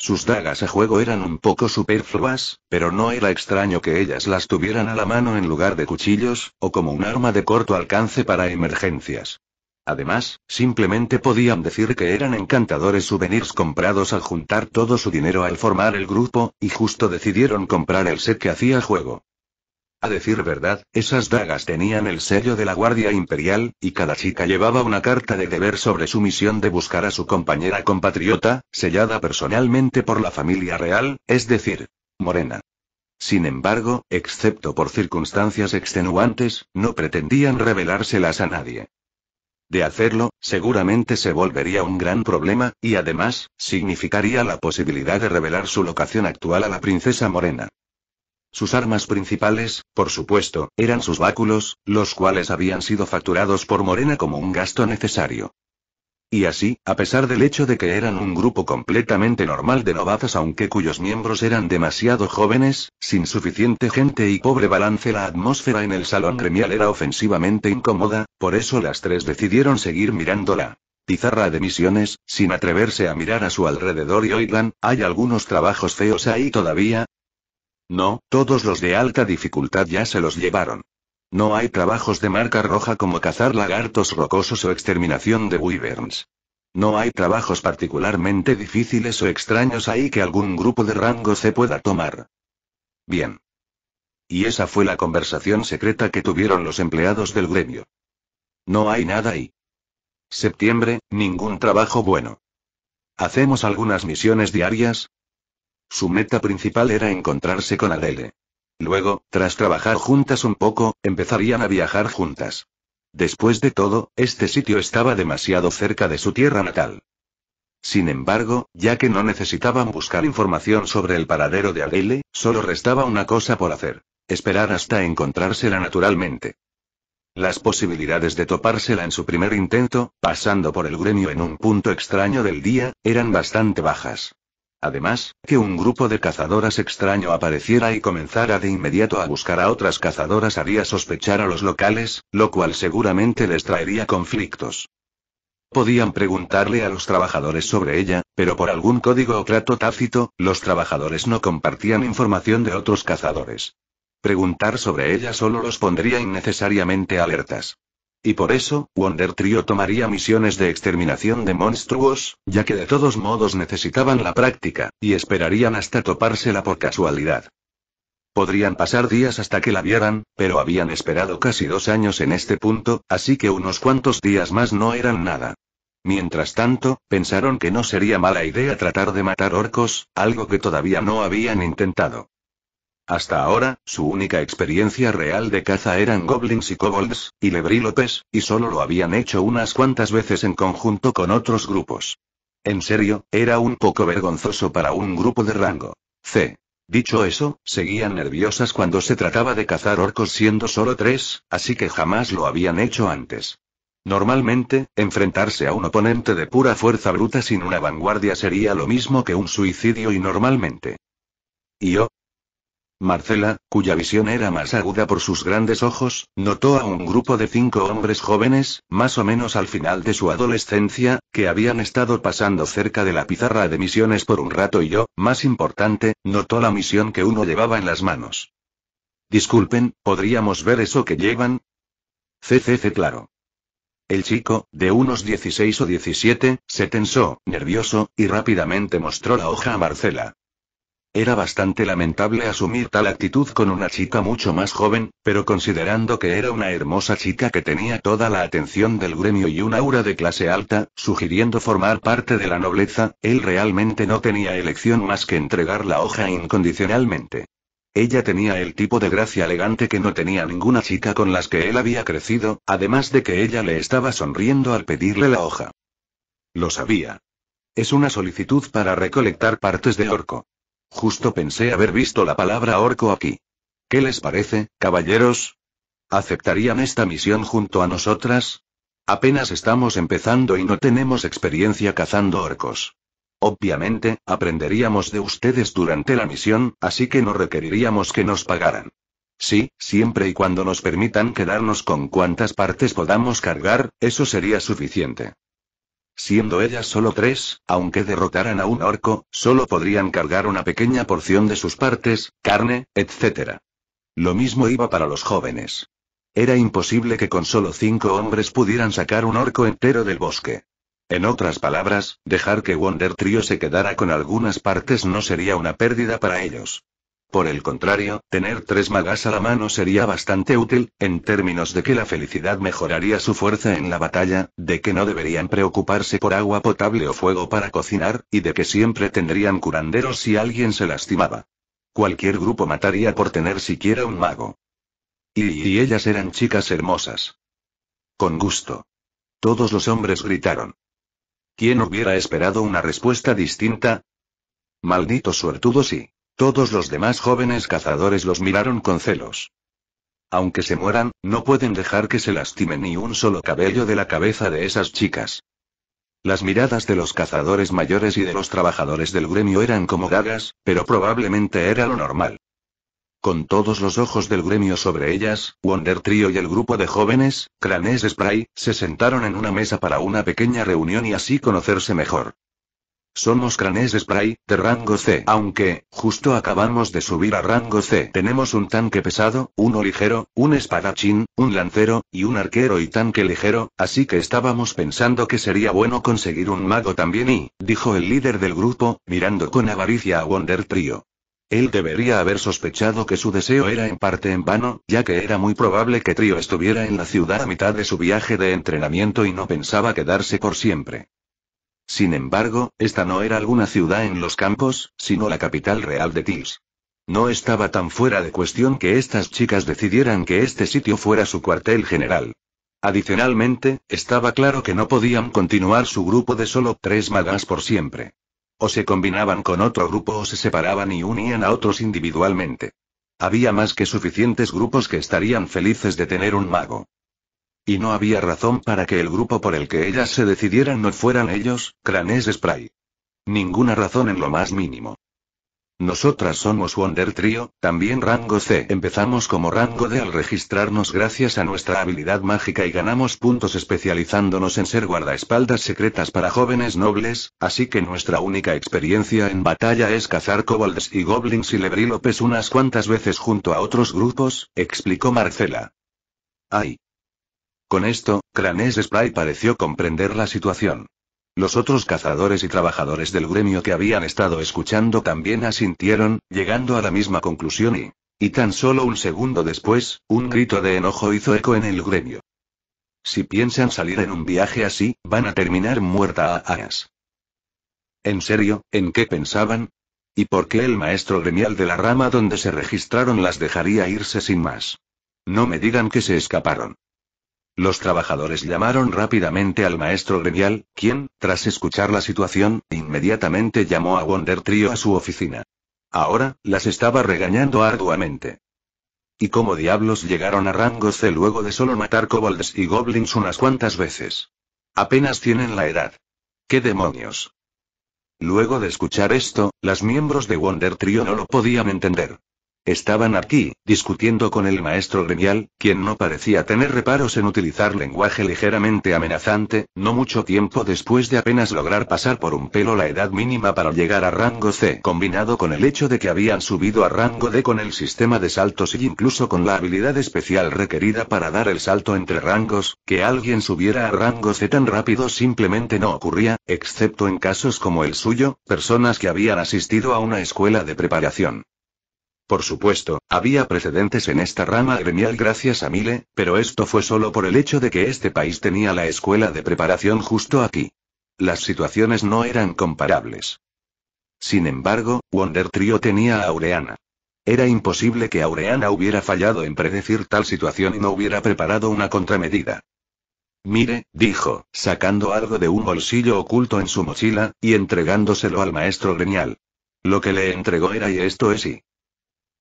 Sus dagas a juego eran un poco superfluas, pero no era extraño que ellas las tuvieran a la mano en lugar de cuchillos, o como un arma de corto alcance para emergencias. Además, simplemente podían decir que eran encantadores souvenirs comprados al juntar todo su dinero al formar el grupo, y justo decidieron comprar el set que hacía juego. A decir verdad, esas dagas tenían el sello de la Guardia Imperial, y cada chica llevaba una carta de deber sobre su misión de buscar a su compañera compatriota, sellada personalmente por la familia real, es decir, Morena. Sin embargo, excepto por circunstancias extenuantes, no pretendían revelárselas a nadie. De hacerlo, seguramente se volvería un gran problema, y además, significaría la posibilidad de revelar su locación actual a la princesa Morena. Sus armas principales, por supuesto, eran sus báculos, los cuales habían sido facturados por Morena como un gasto necesario. Y así, a pesar del hecho de que eran un grupo completamente normal de novatas aunque cuyos miembros eran demasiado jóvenes, sin suficiente gente y pobre balance la atmósfera en el salón gremial era ofensivamente incómoda, por eso las tres decidieron seguir mirándola. la pizarra de misiones, sin atreverse a mirar a su alrededor y oigan, hay algunos trabajos feos ahí todavía, no, todos los de alta dificultad ya se los llevaron. No hay trabajos de marca roja como cazar lagartos rocosos o exterminación de wyverns. No hay trabajos particularmente difíciles o extraños ahí que algún grupo de rango se pueda tomar. Bien. Y esa fue la conversación secreta que tuvieron los empleados del gremio. No hay nada ahí. Septiembre, ningún trabajo bueno. Hacemos algunas misiones diarias, su meta principal era encontrarse con Adele. Luego, tras trabajar juntas un poco, empezarían a viajar juntas. Después de todo, este sitio estaba demasiado cerca de su tierra natal. Sin embargo, ya que no necesitaban buscar información sobre el paradero de Adele, solo restaba una cosa por hacer. Esperar hasta encontrársela naturalmente. Las posibilidades de topársela en su primer intento, pasando por el gremio en un punto extraño del día, eran bastante bajas. Además, que un grupo de cazadoras extraño apareciera y comenzara de inmediato a buscar a otras cazadoras haría sospechar a los locales, lo cual seguramente les traería conflictos. Podían preguntarle a los trabajadores sobre ella, pero por algún código o trato tácito, los trabajadores no compartían información de otros cazadores. Preguntar sobre ella solo los pondría innecesariamente alertas. Y por eso, Wonder Trio tomaría misiones de exterminación de monstruos, ya que de todos modos necesitaban la práctica, y esperarían hasta topársela por casualidad. Podrían pasar días hasta que la vieran, pero habían esperado casi dos años en este punto, así que unos cuantos días más no eran nada. Mientras tanto, pensaron que no sería mala idea tratar de matar orcos, algo que todavía no habían intentado. Hasta ahora, su única experiencia real de caza eran goblins y kobolds, y López, y solo lo habían hecho unas cuantas veces en conjunto con otros grupos. En serio, era un poco vergonzoso para un grupo de rango. C. Dicho eso, seguían nerviosas cuando se trataba de cazar orcos siendo solo tres, así que jamás lo habían hecho antes. Normalmente, enfrentarse a un oponente de pura fuerza bruta sin una vanguardia sería lo mismo que un suicidio y normalmente. Y yo? Marcela, cuya visión era más aguda por sus grandes ojos, notó a un grupo de cinco hombres jóvenes, más o menos al final de su adolescencia, que habían estado pasando cerca de la pizarra de misiones por un rato y yo, más importante, notó la misión que uno llevaba en las manos. Disculpen, ¿podríamos ver eso que llevan? CCC claro. El chico, de unos 16 o 17, se tensó, nervioso, y rápidamente mostró la hoja a Marcela. Era bastante lamentable asumir tal actitud con una chica mucho más joven, pero considerando que era una hermosa chica que tenía toda la atención del gremio y un aura de clase alta, sugiriendo formar parte de la nobleza, él realmente no tenía elección más que entregar la hoja incondicionalmente. Ella tenía el tipo de gracia elegante que no tenía ninguna chica con las que él había crecido, además de que ella le estaba sonriendo al pedirle la hoja. Lo sabía. Es una solicitud para recolectar partes de orco. Justo pensé haber visto la palabra orco aquí. ¿Qué les parece, caballeros? ¿Aceptarían esta misión junto a nosotras? Apenas estamos empezando y no tenemos experiencia cazando orcos. Obviamente, aprenderíamos de ustedes durante la misión, así que no requeriríamos que nos pagaran. Sí, siempre y cuando nos permitan quedarnos con cuantas partes podamos cargar, eso sería suficiente siendo ellas solo tres, aunque derrotaran a un orco, solo podrían cargar una pequeña porción de sus partes, carne, etc. Lo mismo iba para los jóvenes. Era imposible que con solo cinco hombres pudieran sacar un orco entero del bosque. En otras palabras, dejar que Wonder Trio se quedara con algunas partes no sería una pérdida para ellos. Por el contrario, tener tres magas a la mano sería bastante útil, en términos de que la felicidad mejoraría su fuerza en la batalla, de que no deberían preocuparse por agua potable o fuego para cocinar, y de que siempre tendrían curanderos si alguien se lastimaba. Cualquier grupo mataría por tener siquiera un mago. Y, ellas eran chicas hermosas. Con gusto. Todos los hombres gritaron. ¿Quién hubiera esperado una respuesta distinta? Maldito suertudo sí. Todos los demás jóvenes cazadores los miraron con celos. Aunque se mueran, no pueden dejar que se lastime ni un solo cabello de la cabeza de esas chicas. Las miradas de los cazadores mayores y de los trabajadores del gremio eran como gagas, pero probablemente era lo normal. Con todos los ojos del gremio sobre ellas, Wonder Trio y el grupo de jóvenes, Cranes Spray, se sentaron en una mesa para una pequeña reunión y así conocerse mejor. Somos cranes spray, de rango C. Aunque, justo acabamos de subir a rango C. Tenemos un tanque pesado, uno ligero, un espadachín, un lancero, y un arquero y tanque ligero, así que estábamos pensando que sería bueno conseguir un mago también y, dijo el líder del grupo, mirando con avaricia a Wonder Trio. Él debería haber sospechado que su deseo era en parte en vano, ya que era muy probable que Trio estuviera en la ciudad a mitad de su viaje de entrenamiento y no pensaba quedarse por siempre. Sin embargo, esta no era alguna ciudad en los campos, sino la capital real de Tils. No estaba tan fuera de cuestión que estas chicas decidieran que este sitio fuera su cuartel general. Adicionalmente, estaba claro que no podían continuar su grupo de solo tres magas por siempre. O se combinaban con otro grupo o se separaban y unían a otros individualmente. Había más que suficientes grupos que estarían felices de tener un mago. Y no había razón para que el grupo por el que ellas se decidieran no fueran ellos, Cranes Spray. Ninguna razón en lo más mínimo. Nosotras somos Wonder Trio, también rango C. Empezamos como rango D al registrarnos gracias a nuestra habilidad mágica y ganamos puntos especializándonos en ser guardaespaldas secretas para jóvenes nobles, así que nuestra única experiencia en batalla es cazar kobolds y goblins y López unas cuantas veces junto a otros grupos, explicó Marcela. Ay, con esto, Cranes Spray pareció comprender la situación. Los otros cazadores y trabajadores del gremio que habían estado escuchando también asintieron, llegando a la misma conclusión y... Y tan solo un segundo después, un grito de enojo hizo eco en el gremio. Si piensan salir en un viaje así, van a terminar muerta a Aas. ¿En serio? ¿En qué pensaban? ¿Y por qué el maestro gremial de la rama donde se registraron las dejaría irse sin más? No me digan que se escaparon. Los trabajadores llamaron rápidamente al maestro gremial, quien, tras escuchar la situación, inmediatamente llamó a Wonder Trio a su oficina. Ahora, las estaba regañando arduamente. ¿Y cómo diablos llegaron a rango C luego de solo matar kobolds y goblins unas cuantas veces? Apenas tienen la edad. ¿Qué demonios? Luego de escuchar esto, las miembros de Wonder Trio no lo podían entender. Estaban aquí, discutiendo con el maestro gremial, quien no parecía tener reparos en utilizar lenguaje ligeramente amenazante, no mucho tiempo después de apenas lograr pasar por un pelo la edad mínima para llegar a rango C, combinado con el hecho de que habían subido a rango D con el sistema de saltos e incluso con la habilidad especial requerida para dar el salto entre rangos, que alguien subiera a rango C tan rápido simplemente no ocurría, excepto en casos como el suyo, personas que habían asistido a una escuela de preparación por supuesto, había precedentes en esta rama gremial gracias a Mile, pero esto fue solo por el hecho de que este país tenía la escuela de preparación justo aquí. Las situaciones no eran comparables. Sin embargo, Wonder Trio tenía a Aureana. Era imposible que Aureana hubiera fallado en predecir tal situación y no hubiera preparado una contramedida. Mire, dijo, sacando algo de un bolsillo oculto en su mochila, y entregándoselo al maestro gremial. Lo que le entregó era y esto es y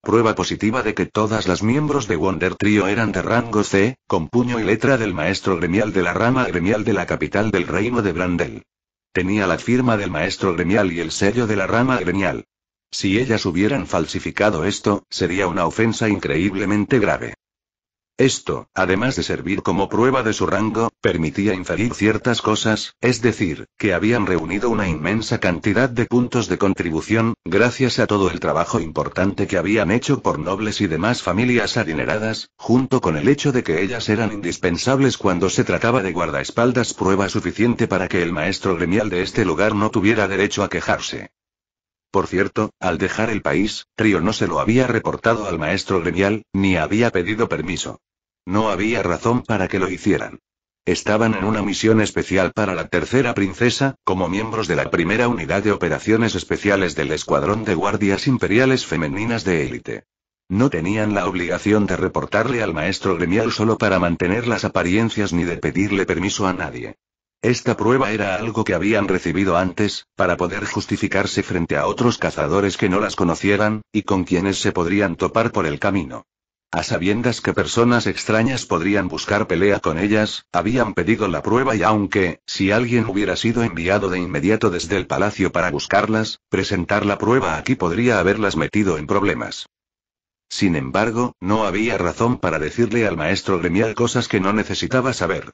prueba positiva de que todas las miembros de Wonder Trio eran de rango C, con puño y letra del maestro gremial de la rama gremial de la capital del reino de Brandel. Tenía la firma del maestro gremial y el sello de la rama gremial. Si ellas hubieran falsificado esto, sería una ofensa increíblemente grave. Esto, además de servir como prueba de su rango, permitía inferir ciertas cosas, es decir, que habían reunido una inmensa cantidad de puntos de contribución, gracias a todo el trabajo importante que habían hecho por nobles y demás familias adineradas, junto con el hecho de que ellas eran indispensables cuando se trataba de guardaespaldas prueba suficiente para que el maestro gremial de este lugar no tuviera derecho a quejarse. Por cierto, al dejar el país, Río no se lo había reportado al maestro gremial, ni había pedido permiso. No había razón para que lo hicieran. Estaban en una misión especial para la tercera princesa, como miembros de la primera unidad de operaciones especiales del Escuadrón de Guardias Imperiales Femeninas de Élite. No tenían la obligación de reportarle al maestro gremial solo para mantener las apariencias ni de pedirle permiso a nadie. Esta prueba era algo que habían recibido antes, para poder justificarse frente a otros cazadores que no las conocieran, y con quienes se podrían topar por el camino. A sabiendas que personas extrañas podrían buscar pelea con ellas, habían pedido la prueba y aunque, si alguien hubiera sido enviado de inmediato desde el palacio para buscarlas, presentar la prueba aquí podría haberlas metido en problemas. Sin embargo, no había razón para decirle al maestro gremial cosas que no necesitaba saber.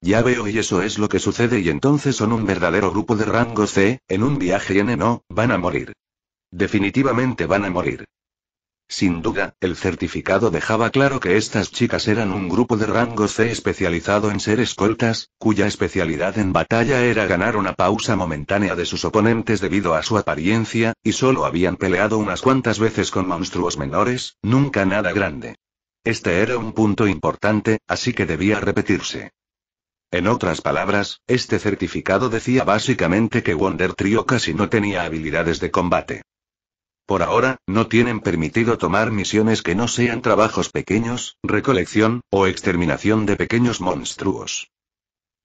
Ya veo y eso es lo que sucede y entonces son un verdadero grupo de rango C, en un viaje en no, van a morir. Definitivamente van a morir. Sin duda, el certificado dejaba claro que estas chicas eran un grupo de rango C especializado en ser escoltas, cuya especialidad en batalla era ganar una pausa momentánea de sus oponentes debido a su apariencia, y solo habían peleado unas cuantas veces con monstruos menores, nunca nada grande. Este era un punto importante, así que debía repetirse. En otras palabras, este certificado decía básicamente que Wonder Trio casi no tenía habilidades de combate. Por ahora, no tienen permitido tomar misiones que no sean trabajos pequeños, recolección, o exterminación de pequeños monstruos.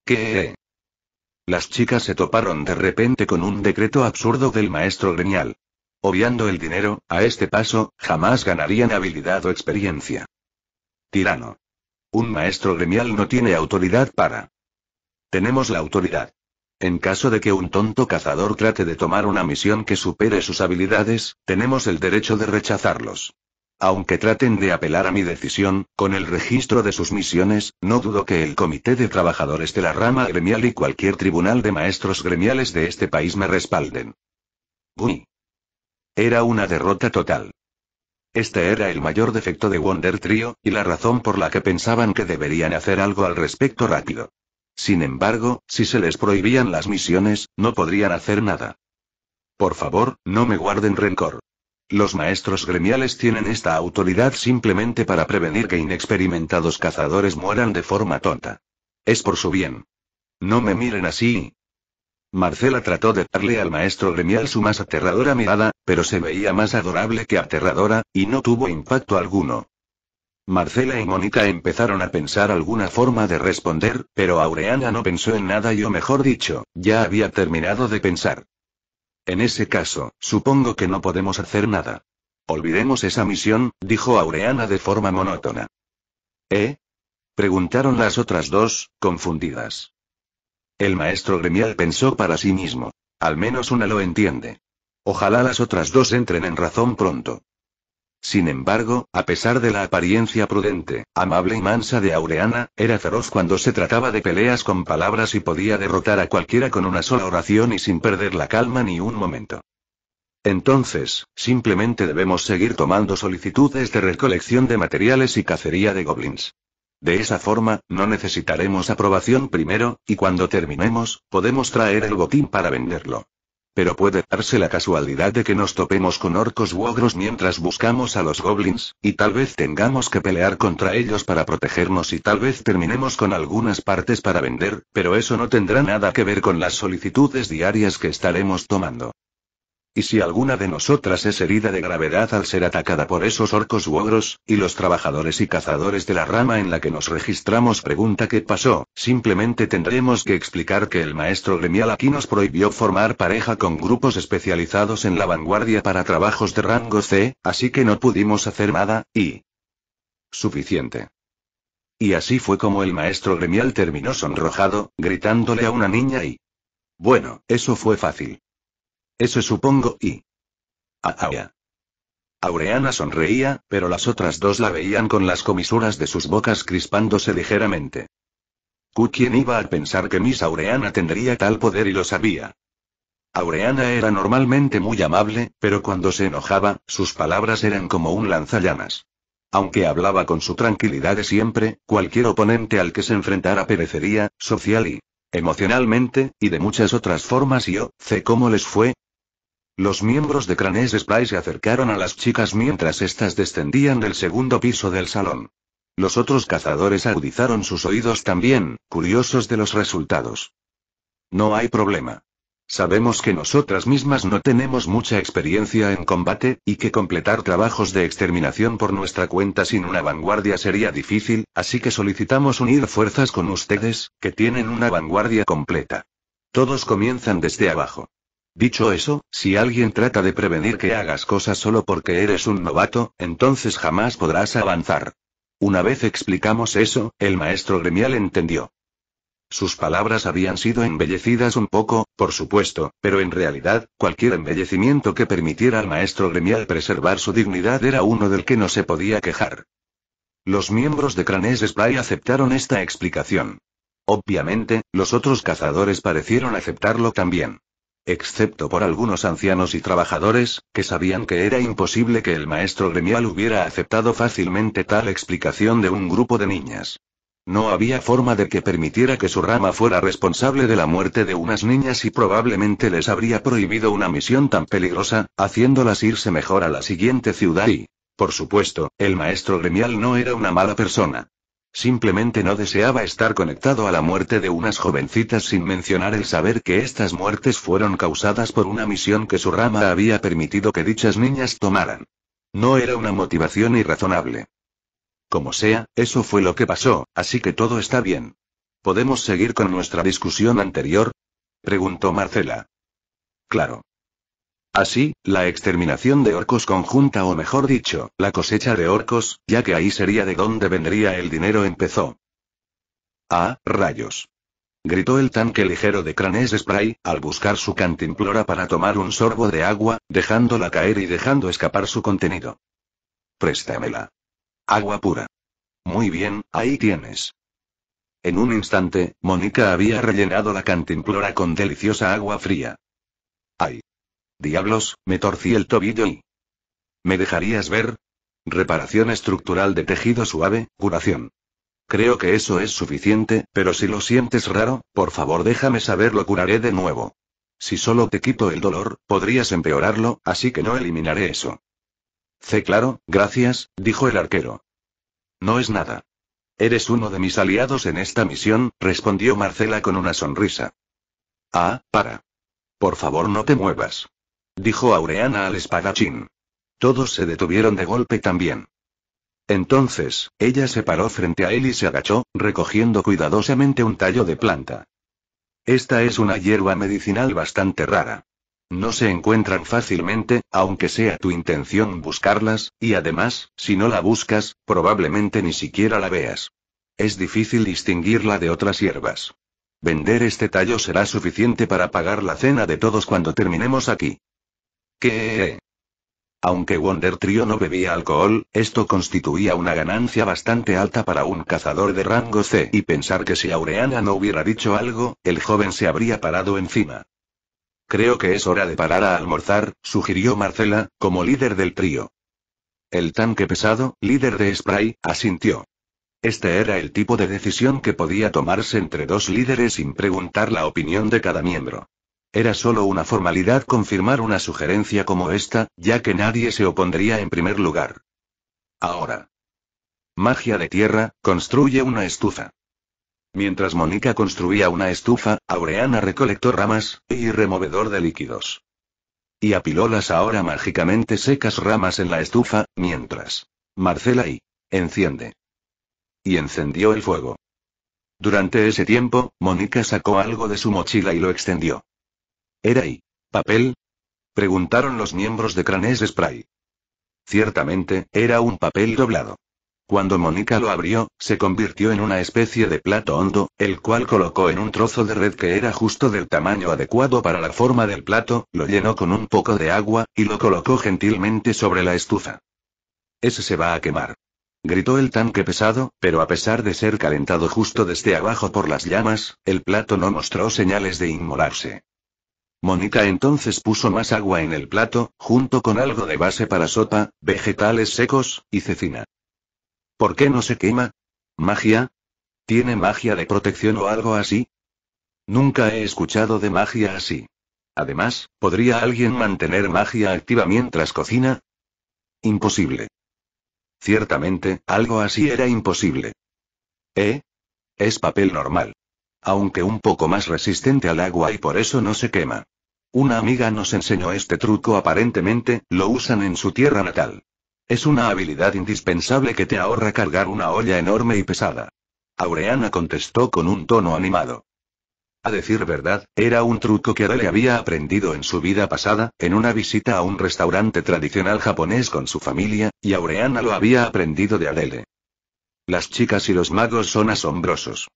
¿Qué? Las chicas se toparon de repente con un decreto absurdo del maestro gremial. Obviando el dinero, a este paso, jamás ganarían habilidad o experiencia. Tirano. Un maestro gremial no tiene autoridad para. Tenemos la autoridad. En caso de que un tonto cazador trate de tomar una misión que supere sus habilidades, tenemos el derecho de rechazarlos. Aunque traten de apelar a mi decisión, con el registro de sus misiones, no dudo que el Comité de Trabajadores de la Rama Gremial y cualquier tribunal de maestros gremiales de este país me respalden. Uy. Era una derrota total. Este era el mayor defecto de Wonder Trio, y la razón por la que pensaban que deberían hacer algo al respecto rápido. Sin embargo, si se les prohibían las misiones, no podrían hacer nada. Por favor, no me guarden rencor. Los maestros gremiales tienen esta autoridad simplemente para prevenir que inexperimentados cazadores mueran de forma tonta. Es por su bien. No me miren así. Marcela trató de darle al maestro gremial su más aterradora mirada, pero se veía más adorable que aterradora, y no tuvo impacto alguno. Marcela y Mónica empezaron a pensar alguna forma de responder, pero Aureana no pensó en nada y o mejor dicho, ya había terminado de pensar. En ese caso, supongo que no podemos hacer nada. Olvidemos esa misión, dijo Aureana de forma monótona. ¿Eh? Preguntaron las otras dos, confundidas. El maestro gremial pensó para sí mismo. Al menos una lo entiende. Ojalá las otras dos entren en razón pronto. Sin embargo, a pesar de la apariencia prudente, amable y mansa de Aureana, era feroz cuando se trataba de peleas con palabras y podía derrotar a cualquiera con una sola oración y sin perder la calma ni un momento. Entonces, simplemente debemos seguir tomando solicitudes de recolección de materiales y cacería de goblins. De esa forma, no necesitaremos aprobación primero, y cuando terminemos, podemos traer el botín para venderlo pero puede darse la casualidad de que nos topemos con orcos u ogros mientras buscamos a los goblins, y tal vez tengamos que pelear contra ellos para protegernos y tal vez terminemos con algunas partes para vender, pero eso no tendrá nada que ver con las solicitudes diarias que estaremos tomando. Y si alguna de nosotras es herida de gravedad al ser atacada por esos orcos u ogros, y los trabajadores y cazadores de la rama en la que nos registramos pregunta qué pasó, simplemente tendremos que explicar que el maestro gremial aquí nos prohibió formar pareja con grupos especializados en la vanguardia para trabajos de rango C, así que no pudimos hacer nada, y... Suficiente. Y así fue como el maestro gremial terminó sonrojado, gritándole a una niña y... Bueno, eso fue fácil. Eso supongo, y... Ah, ah, Aureana sonreía, pero las otras dos la veían con las comisuras de sus bocas crispándose ligeramente. ¿Quién iba a pensar que Miss Aureana tendría tal poder y lo sabía? Aureana era normalmente muy amable, pero cuando se enojaba, sus palabras eran como un lanzallamas. Aunque hablaba con su tranquilidad de siempre, cualquier oponente al que se enfrentara perecería, social y emocionalmente, y de muchas otras formas y oh, sé cómo les fue, los miembros de Cranes Spy se acercaron a las chicas mientras éstas descendían del segundo piso del salón. Los otros cazadores agudizaron sus oídos también, curiosos de los resultados. No hay problema. Sabemos que nosotras mismas no tenemos mucha experiencia en combate, y que completar trabajos de exterminación por nuestra cuenta sin una vanguardia sería difícil, así que solicitamos unir fuerzas con ustedes, que tienen una vanguardia completa. Todos comienzan desde abajo. Dicho eso, si alguien trata de prevenir que hagas cosas solo porque eres un novato, entonces jamás podrás avanzar. Una vez explicamos eso, el maestro gremial entendió. Sus palabras habían sido embellecidas un poco, por supuesto, pero en realidad, cualquier embellecimiento que permitiera al maestro gremial preservar su dignidad era uno del que no se podía quejar. Los miembros de Cranes Spy aceptaron esta explicación. Obviamente, los otros cazadores parecieron aceptarlo también excepto por algunos ancianos y trabajadores, que sabían que era imposible que el maestro gremial hubiera aceptado fácilmente tal explicación de un grupo de niñas. No había forma de que permitiera que su rama fuera responsable de la muerte de unas niñas y probablemente les habría prohibido una misión tan peligrosa, haciéndolas irse mejor a la siguiente ciudad y, por supuesto, el maestro gremial no era una mala persona. Simplemente no deseaba estar conectado a la muerte de unas jovencitas sin mencionar el saber que estas muertes fueron causadas por una misión que su rama había permitido que dichas niñas tomaran. No era una motivación irrazonable. Como sea, eso fue lo que pasó, así que todo está bien. ¿Podemos seguir con nuestra discusión anterior? preguntó Marcela. Claro. Así, la exterminación de orcos conjunta o mejor dicho, la cosecha de orcos, ya que ahí sería de dónde vendría el dinero empezó. Ah, rayos. Gritó el tanque ligero de Cranes Spray, al buscar su cantimplora para tomar un sorbo de agua, dejándola caer y dejando escapar su contenido. Préstamela. Agua pura. Muy bien, ahí tienes. En un instante, Mónica había rellenado la cantimplora con deliciosa agua fría. ¡Ay! Diablos, me torcí el tobillo y... ¿Me dejarías ver? Reparación estructural de tejido suave, curación. Creo que eso es suficiente, pero si lo sientes raro, por favor déjame saber, lo curaré de nuevo. Si solo te quito el dolor, podrías empeorarlo, así que no eliminaré eso. C claro, gracias, dijo el arquero. No es nada. Eres uno de mis aliados en esta misión, respondió Marcela con una sonrisa. Ah, para. Por favor no te muevas dijo Aureana al espadachín. Todos se detuvieron de golpe también. Entonces, ella se paró frente a él y se agachó, recogiendo cuidadosamente un tallo de planta. Esta es una hierba medicinal bastante rara. No se encuentran fácilmente, aunque sea tu intención buscarlas, y además, si no la buscas, probablemente ni siquiera la veas. Es difícil distinguirla de otras hierbas. Vender este tallo será suficiente para pagar la cena de todos cuando terminemos aquí que... Aunque Wonder Trio no bebía alcohol, esto constituía una ganancia bastante alta para un cazador de rango C, y pensar que si Aureana no hubiera dicho algo, el joven se habría parado encima. Creo que es hora de parar a almorzar, sugirió Marcela, como líder del trío. El tanque pesado, líder de Spray, asintió. Este era el tipo de decisión que podía tomarse entre dos líderes sin preguntar la opinión de cada miembro. Era solo una formalidad confirmar una sugerencia como esta, ya que nadie se opondría en primer lugar. Ahora. Magia de tierra, construye una estufa. Mientras Mónica construía una estufa, Aureana recolectó ramas, y removedor de líquidos. Y apiló las ahora mágicamente secas ramas en la estufa, mientras. Marcela y. Enciende. Y encendió el fuego. Durante ese tiempo, Mónica sacó algo de su mochila y lo extendió. ¿Era ahí... papel? Preguntaron los miembros de Cranes Spray. Ciertamente, era un papel doblado. Cuando Mónica lo abrió, se convirtió en una especie de plato hondo, el cual colocó en un trozo de red que era justo del tamaño adecuado para la forma del plato, lo llenó con un poco de agua, y lo colocó gentilmente sobre la estufa. Ese se va a quemar. Gritó el tanque pesado, pero a pesar de ser calentado justo desde abajo por las llamas, el plato no mostró señales de inmolarse. Mónica entonces puso más agua en el plato, junto con algo de base para sopa, vegetales secos, y cecina. ¿Por qué no se quema? ¿Magia? ¿Tiene magia de protección o algo así? Nunca he escuchado de magia así. Además, ¿podría alguien mantener magia activa mientras cocina? Imposible. Ciertamente, algo así era imposible. ¿Eh? Es papel normal. Aunque un poco más resistente al agua y por eso no se quema. Una amiga nos enseñó este truco aparentemente, lo usan en su tierra natal. Es una habilidad indispensable que te ahorra cargar una olla enorme y pesada. Aureana contestó con un tono animado. A decir verdad, era un truco que Adele había aprendido en su vida pasada, en una visita a un restaurante tradicional japonés con su familia, y Aureana lo había aprendido de Adele. Las chicas y los magos son asombrosos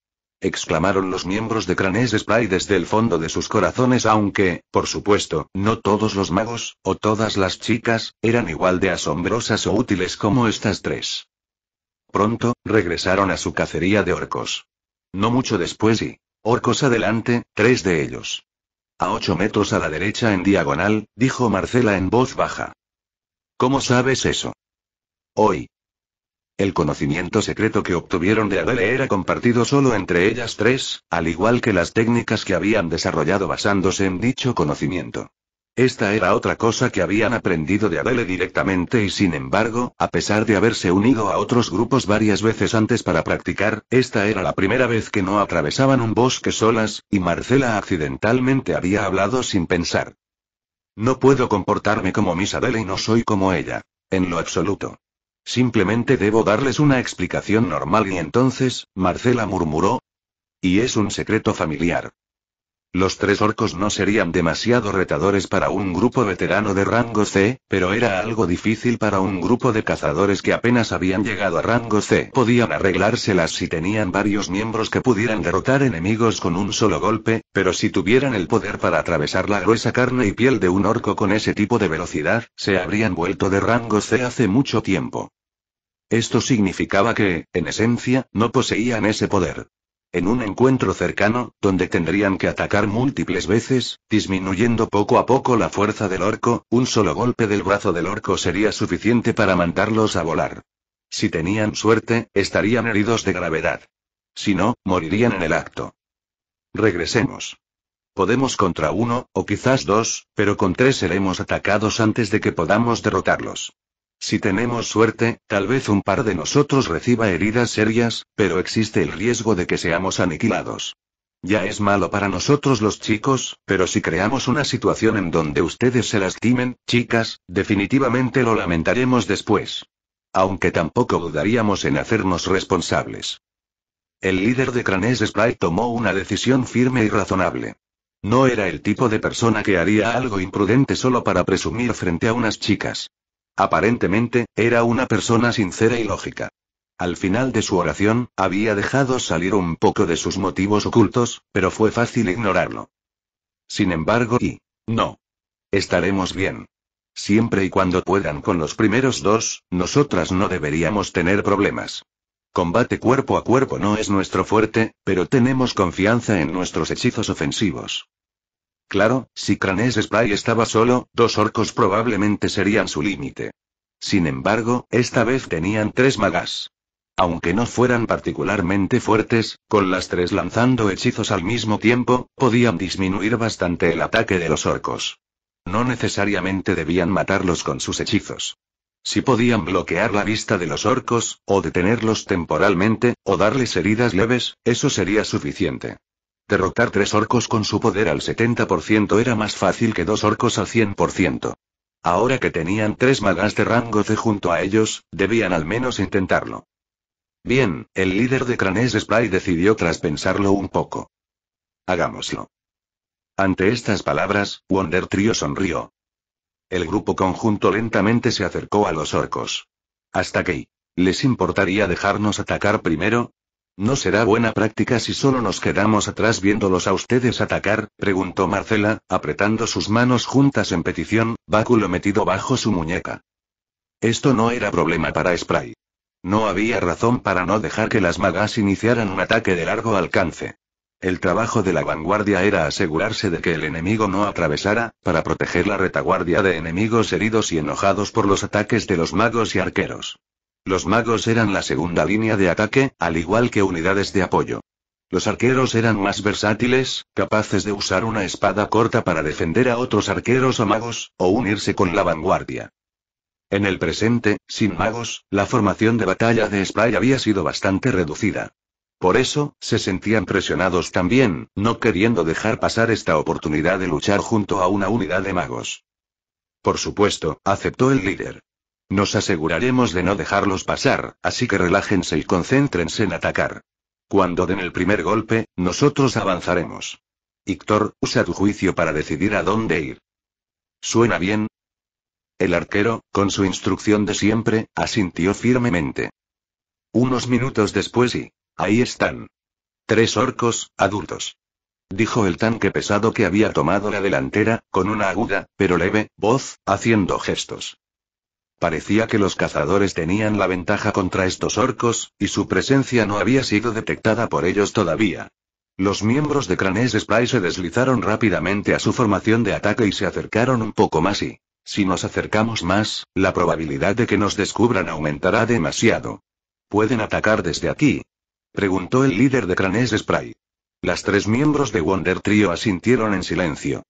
exclamaron los miembros de Cranes Spray desde el fondo de sus corazones, aunque, por supuesto, no todos los magos, o todas las chicas, eran igual de asombrosas o útiles como estas tres. Pronto, regresaron a su cacería de orcos. No mucho después y, orcos adelante, tres de ellos. A ocho metros a la derecha en diagonal, dijo Marcela en voz baja. ¿Cómo sabes eso? Hoy, el conocimiento secreto que obtuvieron de Adele era compartido solo entre ellas tres, al igual que las técnicas que habían desarrollado basándose en dicho conocimiento. Esta era otra cosa que habían aprendido de Adele directamente y sin embargo, a pesar de haberse unido a otros grupos varias veces antes para practicar, esta era la primera vez que no atravesaban un bosque solas, y Marcela accidentalmente había hablado sin pensar. No puedo comportarme como Miss Adele y no soy como ella. En lo absoluto. Simplemente debo darles una explicación normal y entonces, Marcela murmuró. Y es un secreto familiar. Los tres orcos no serían demasiado retadores para un grupo veterano de rango C, pero era algo difícil para un grupo de cazadores que apenas habían llegado a rango C. Podían arreglárselas si tenían varios miembros que pudieran derrotar enemigos con un solo golpe, pero si tuvieran el poder para atravesar la gruesa carne y piel de un orco con ese tipo de velocidad, se habrían vuelto de rango C hace mucho tiempo. Esto significaba que, en esencia, no poseían ese poder en un encuentro cercano, donde tendrían que atacar múltiples veces, disminuyendo poco a poco la fuerza del orco, un solo golpe del brazo del orco sería suficiente para mandarlos a volar. Si tenían suerte, estarían heridos de gravedad. Si no, morirían en el acto. Regresemos. Podemos contra uno, o quizás dos, pero con tres seremos atacados antes de que podamos derrotarlos. Si tenemos suerte, tal vez un par de nosotros reciba heridas serias, pero existe el riesgo de que seamos aniquilados. Ya es malo para nosotros los chicos, pero si creamos una situación en donde ustedes se lastimen, chicas, definitivamente lo lamentaremos después. Aunque tampoco dudaríamos en hacernos responsables. El líder de Cranes Sprite tomó una decisión firme y razonable. No era el tipo de persona que haría algo imprudente solo para presumir frente a unas chicas. Aparentemente, era una persona sincera y lógica. Al final de su oración, había dejado salir un poco de sus motivos ocultos, pero fue fácil ignorarlo. Sin embargo, y no. Estaremos bien. Siempre y cuando puedan con los primeros dos, nosotras no deberíamos tener problemas. Combate cuerpo a cuerpo no es nuestro fuerte, pero tenemos confianza en nuestros hechizos ofensivos. Claro, si Cranes Spray estaba solo, dos orcos probablemente serían su límite. Sin embargo, esta vez tenían tres magas. Aunque no fueran particularmente fuertes, con las tres lanzando hechizos al mismo tiempo, podían disminuir bastante el ataque de los orcos. No necesariamente debían matarlos con sus hechizos. Si podían bloquear la vista de los orcos, o detenerlos temporalmente, o darles heridas leves, eso sería suficiente. Derrotar tres orcos con su poder al 70% era más fácil que dos orcos al 100%. Ahora que tenían tres magas de rango C junto a ellos, debían al menos intentarlo. Bien, el líder de Cranes Spray decidió tras pensarlo un poco. Hagámoslo. Ante estas palabras, Wonder Trio sonrió. El grupo conjunto lentamente se acercó a los orcos. Hasta que les importaría dejarnos atacar primero, no será buena práctica si solo nos quedamos atrás viéndolos a ustedes atacar, preguntó Marcela, apretando sus manos juntas en petición, báculo metido bajo su muñeca. Esto no era problema para Spray. No había razón para no dejar que las magas iniciaran un ataque de largo alcance. El trabajo de la vanguardia era asegurarse de que el enemigo no atravesara, para proteger la retaguardia de enemigos heridos y enojados por los ataques de los magos y arqueros. Los magos eran la segunda línea de ataque, al igual que unidades de apoyo. Los arqueros eran más versátiles, capaces de usar una espada corta para defender a otros arqueros o magos, o unirse con la vanguardia. En el presente, sin magos, la formación de batalla de Spy había sido bastante reducida. Por eso, se sentían presionados también, no queriendo dejar pasar esta oportunidad de luchar junto a una unidad de magos. Por supuesto, aceptó el líder. Nos aseguraremos de no dejarlos pasar, así que relájense y concéntrense en atacar. Cuando den el primer golpe, nosotros avanzaremos. Híctor, usa tu juicio para decidir a dónde ir. ¿Suena bien? El arquero, con su instrucción de siempre, asintió firmemente. Unos minutos después y... Ahí están. Tres orcos, adultos. Dijo el tanque pesado que había tomado la delantera, con una aguda, pero leve, voz, haciendo gestos. Parecía que los cazadores tenían la ventaja contra estos orcos, y su presencia no había sido detectada por ellos todavía. Los miembros de Cranes Spray se deslizaron rápidamente a su formación de ataque y se acercaron un poco más y, si nos acercamos más, la probabilidad de que nos descubran aumentará demasiado. ¿Pueden atacar desde aquí? Preguntó el líder de Cranes Spray. Las tres miembros de Wonder Trio asintieron en silencio.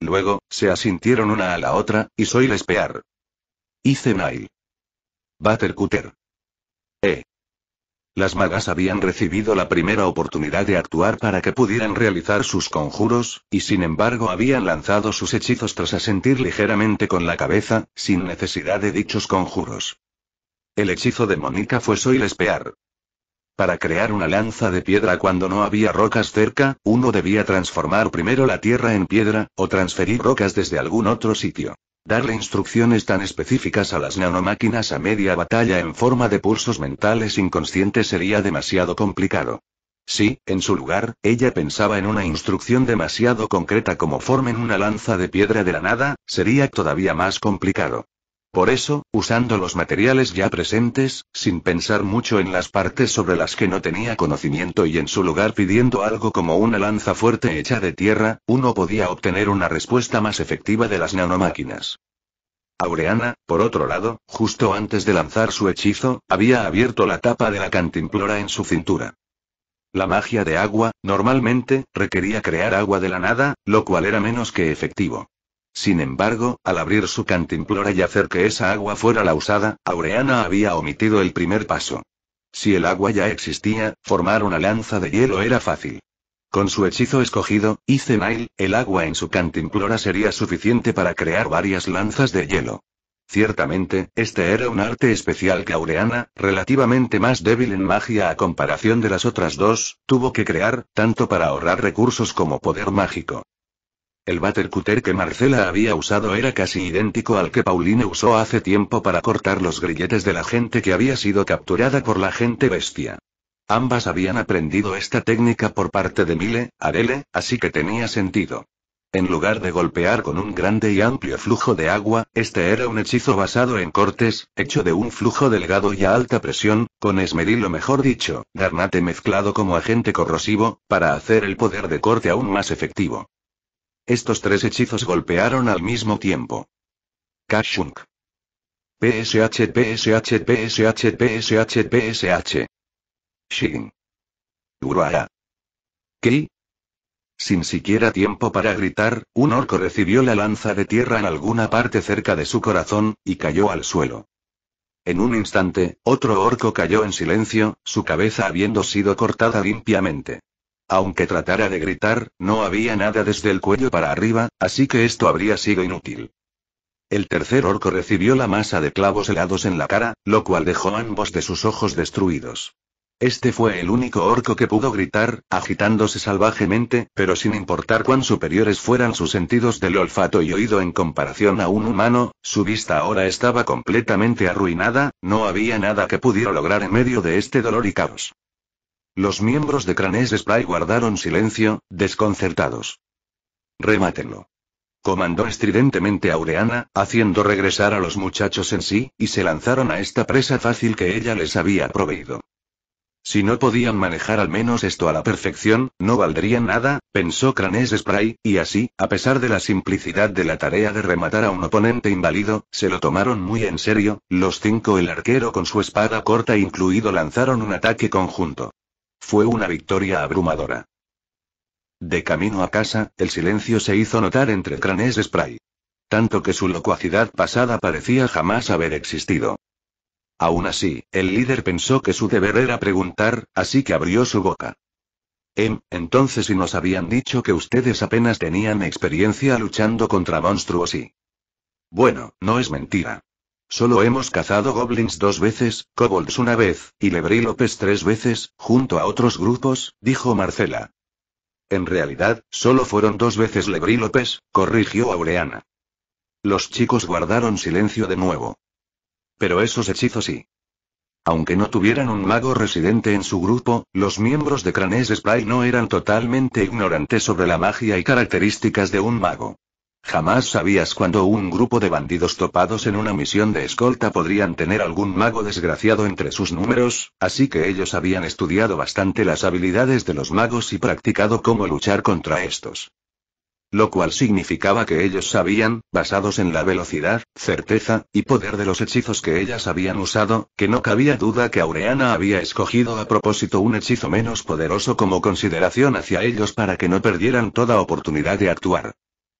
Luego, se asintieron una a la otra, y Soy Lespear, Hice Nile. Buttercutter. Eh. Las magas habían recibido la primera oportunidad de actuar para que pudieran realizar sus conjuros, y sin embargo habían lanzado sus hechizos tras asentir ligeramente con la cabeza, sin necesidad de dichos conjuros. El hechizo de Mónica fue soil Para crear una lanza de piedra cuando no había rocas cerca, uno debía transformar primero la tierra en piedra, o transferir rocas desde algún otro sitio. Darle instrucciones tan específicas a las nanomáquinas a media batalla en forma de pulsos mentales inconscientes sería demasiado complicado. Sí, en su lugar, ella pensaba en una instrucción demasiado concreta como formen una lanza de piedra de la nada, sería todavía más complicado. Por eso, usando los materiales ya presentes, sin pensar mucho en las partes sobre las que no tenía conocimiento y en su lugar pidiendo algo como una lanza fuerte hecha de tierra, uno podía obtener una respuesta más efectiva de las nanomáquinas. Aureana, por otro lado, justo antes de lanzar su hechizo, había abierto la tapa de la cantimplora en su cintura. La magia de agua, normalmente, requería crear agua de la nada, lo cual era menos que efectivo. Sin embargo, al abrir su cantimplora y hacer que esa agua fuera la usada, Aureana había omitido el primer paso. Si el agua ya existía, formar una lanza de hielo era fácil. Con su hechizo escogido, Nile, el agua en su cantimplora sería suficiente para crear varias lanzas de hielo. Ciertamente, este era un arte especial que Aureana, relativamente más débil en magia a comparación de las otras dos, tuvo que crear, tanto para ahorrar recursos como poder mágico. El cutter que Marcela había usado era casi idéntico al que Pauline usó hace tiempo para cortar los grilletes de la gente que había sido capturada por la gente bestia. Ambas habían aprendido esta técnica por parte de Mile, Arele, así que tenía sentido. En lugar de golpear con un grande y amplio flujo de agua, este era un hechizo basado en cortes, hecho de un flujo delgado y a alta presión, con esmeril o mejor dicho, garnate mezclado como agente corrosivo, para hacer el poder de corte aún más efectivo. Estos tres hechizos golpearon al mismo tiempo. Kashunk. PSH, PSH, PSH, PSH, PSH. Shin. Uruaya. ¿Qué? Sin siquiera tiempo para gritar, un orco recibió la lanza de tierra en alguna parte cerca de su corazón, y cayó al suelo. En un instante, otro orco cayó en silencio, su cabeza habiendo sido cortada limpiamente. Aunque tratara de gritar, no había nada desde el cuello para arriba, así que esto habría sido inútil. El tercer orco recibió la masa de clavos helados en la cara, lo cual dejó ambos de sus ojos destruidos. Este fue el único orco que pudo gritar, agitándose salvajemente, pero sin importar cuán superiores fueran sus sentidos del olfato y oído en comparación a un humano, su vista ahora estaba completamente arruinada, no había nada que pudiera lograr en medio de este dolor y caos. Los miembros de Cranes Spray guardaron silencio, desconcertados. Remátenlo. Comandó estridentemente Aureana, haciendo regresar a los muchachos en sí, y se lanzaron a esta presa fácil que ella les había proveído. Si no podían manejar al menos esto a la perfección, no valdría nada, pensó Cranes Spray, y así, a pesar de la simplicidad de la tarea de rematar a un oponente inválido, se lo tomaron muy en serio, los cinco el arquero con su espada corta incluido lanzaron un ataque conjunto. Fue una victoria abrumadora. De camino a casa, el silencio se hizo notar entre Cranes Spray. Tanto que su locuacidad pasada parecía jamás haber existido. Aún así, el líder pensó que su deber era preguntar, así que abrió su boca. Em, entonces si nos habían dicho que ustedes apenas tenían experiencia luchando contra monstruos y... Bueno, no es mentira. Solo hemos cazado goblins dos veces, kobolds una vez, y lópez tres veces, junto a otros grupos, dijo Marcela. En realidad, solo fueron dos veces lópez, corrigió Aureana. Los chicos guardaron silencio de nuevo. Pero esos hechizos sí. Aunque no tuvieran un mago residente en su grupo, los miembros de Cranes Spy no eran totalmente ignorantes sobre la magia y características de un mago. Jamás sabías cuando un grupo de bandidos topados en una misión de escolta podrían tener algún mago desgraciado entre sus números, así que ellos habían estudiado bastante las habilidades de los magos y practicado cómo luchar contra estos. Lo cual significaba que ellos sabían, basados en la velocidad, certeza y poder de los hechizos que ellas habían usado, que no cabía duda que Aureana había escogido a propósito un hechizo menos poderoso como consideración hacia ellos para que no perdieran toda oportunidad de actuar.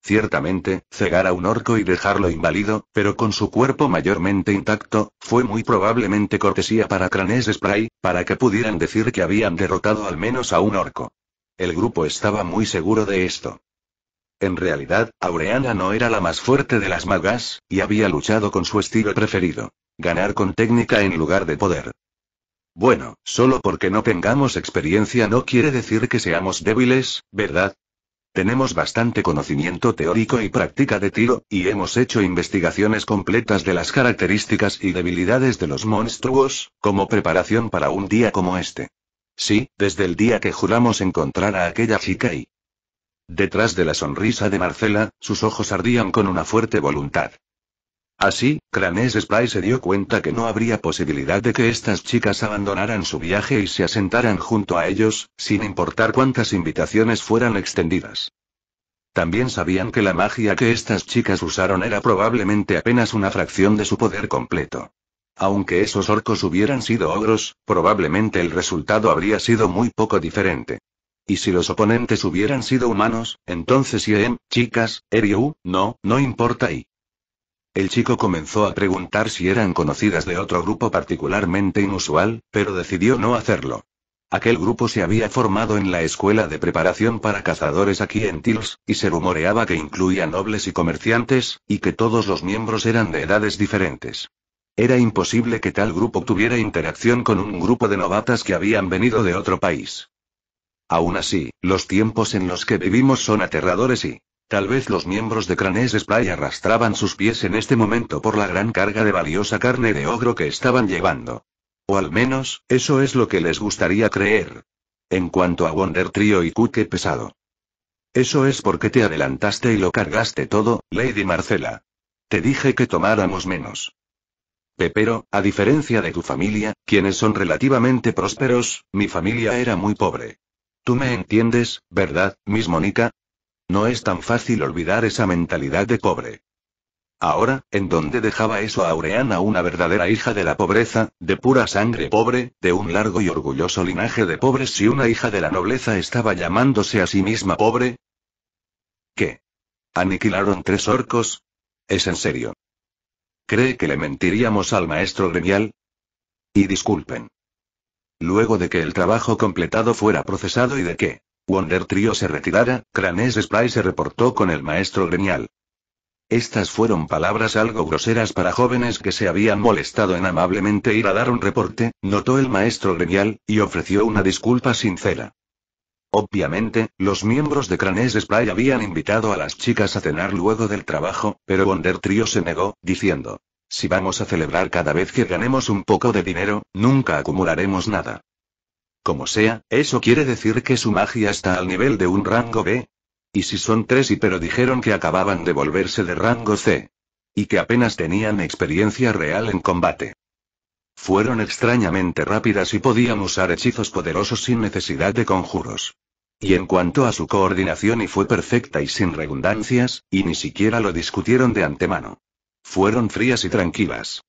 Ciertamente, cegar a un orco y dejarlo inválido, pero con su cuerpo mayormente intacto, fue muy probablemente cortesía para Cranes Spray, para que pudieran decir que habían derrotado al menos a un orco. El grupo estaba muy seguro de esto. En realidad, Aureana no era la más fuerte de las magas, y había luchado con su estilo preferido. Ganar con técnica en lugar de poder. Bueno, solo porque no tengamos experiencia no quiere decir que seamos débiles, ¿verdad? Tenemos bastante conocimiento teórico y práctica de tiro, y hemos hecho investigaciones completas de las características y debilidades de los monstruos, como preparación para un día como este. Sí, desde el día que juramos encontrar a aquella chica y... Detrás de la sonrisa de Marcela, sus ojos ardían con una fuerte voluntad. Así, Cranes Spy se dio cuenta que no habría posibilidad de que estas chicas abandonaran su viaje y se asentaran junto a ellos, sin importar cuántas invitaciones fueran extendidas. También sabían que la magia que estas chicas usaron era probablemente apenas una fracción de su poder completo. Aunque esos orcos hubieran sido ogros, probablemente el resultado habría sido muy poco diferente. Y si los oponentes hubieran sido humanos, entonces IEM, chicas, Eriu, no, no importa y el chico comenzó a preguntar si eran conocidas de otro grupo particularmente inusual, pero decidió no hacerlo. Aquel grupo se había formado en la escuela de preparación para cazadores aquí en Tils y se rumoreaba que incluía nobles y comerciantes, y que todos los miembros eran de edades diferentes. Era imposible que tal grupo tuviera interacción con un grupo de novatas que habían venido de otro país. Aún así, los tiempos en los que vivimos son aterradores y, Tal vez los miembros de Cranes Spray arrastraban sus pies en este momento por la gran carga de valiosa carne de ogro que estaban llevando. O al menos, eso es lo que les gustaría creer. En cuanto a Wonder Trio y Cuque pesado. Eso es porque te adelantaste y lo cargaste todo, Lady Marcela. Te dije que tomáramos menos. Pepero, a diferencia de tu familia, quienes son relativamente prósperos, mi familia era muy pobre. Tú me entiendes, ¿verdad, Miss Mónica? No es tan fácil olvidar esa mentalidad de pobre. Ahora, ¿en dónde dejaba eso a Aureana una verdadera hija de la pobreza, de pura sangre pobre, de un largo y orgulloso linaje de pobres si una hija de la nobleza estaba llamándose a sí misma pobre? ¿Qué? ¿Aniquilaron tres orcos? ¿Es en serio? ¿Cree que le mentiríamos al maestro gremial? Y disculpen. Luego de que el trabajo completado fuera procesado y de que, Wonder Trio se retirara, Cranes Spray se reportó con el maestro gremial. Estas fueron palabras algo groseras para jóvenes que se habían molestado en amablemente ir a dar un reporte, notó el maestro gremial, y ofreció una disculpa sincera. Obviamente, los miembros de Cranes Spray habían invitado a las chicas a cenar luego del trabajo, pero Wonder Trio se negó, diciendo, si vamos a celebrar cada vez que ganemos un poco de dinero, nunca acumularemos nada. Como sea, eso quiere decir que su magia está al nivel de un rango B. Y si son tres y pero dijeron que acababan de volverse de rango C. Y que apenas tenían experiencia real en combate. Fueron extrañamente rápidas y podían usar hechizos poderosos sin necesidad de conjuros. Y en cuanto a su coordinación y fue perfecta y sin redundancias, y ni siquiera lo discutieron de antemano. Fueron frías y tranquilas.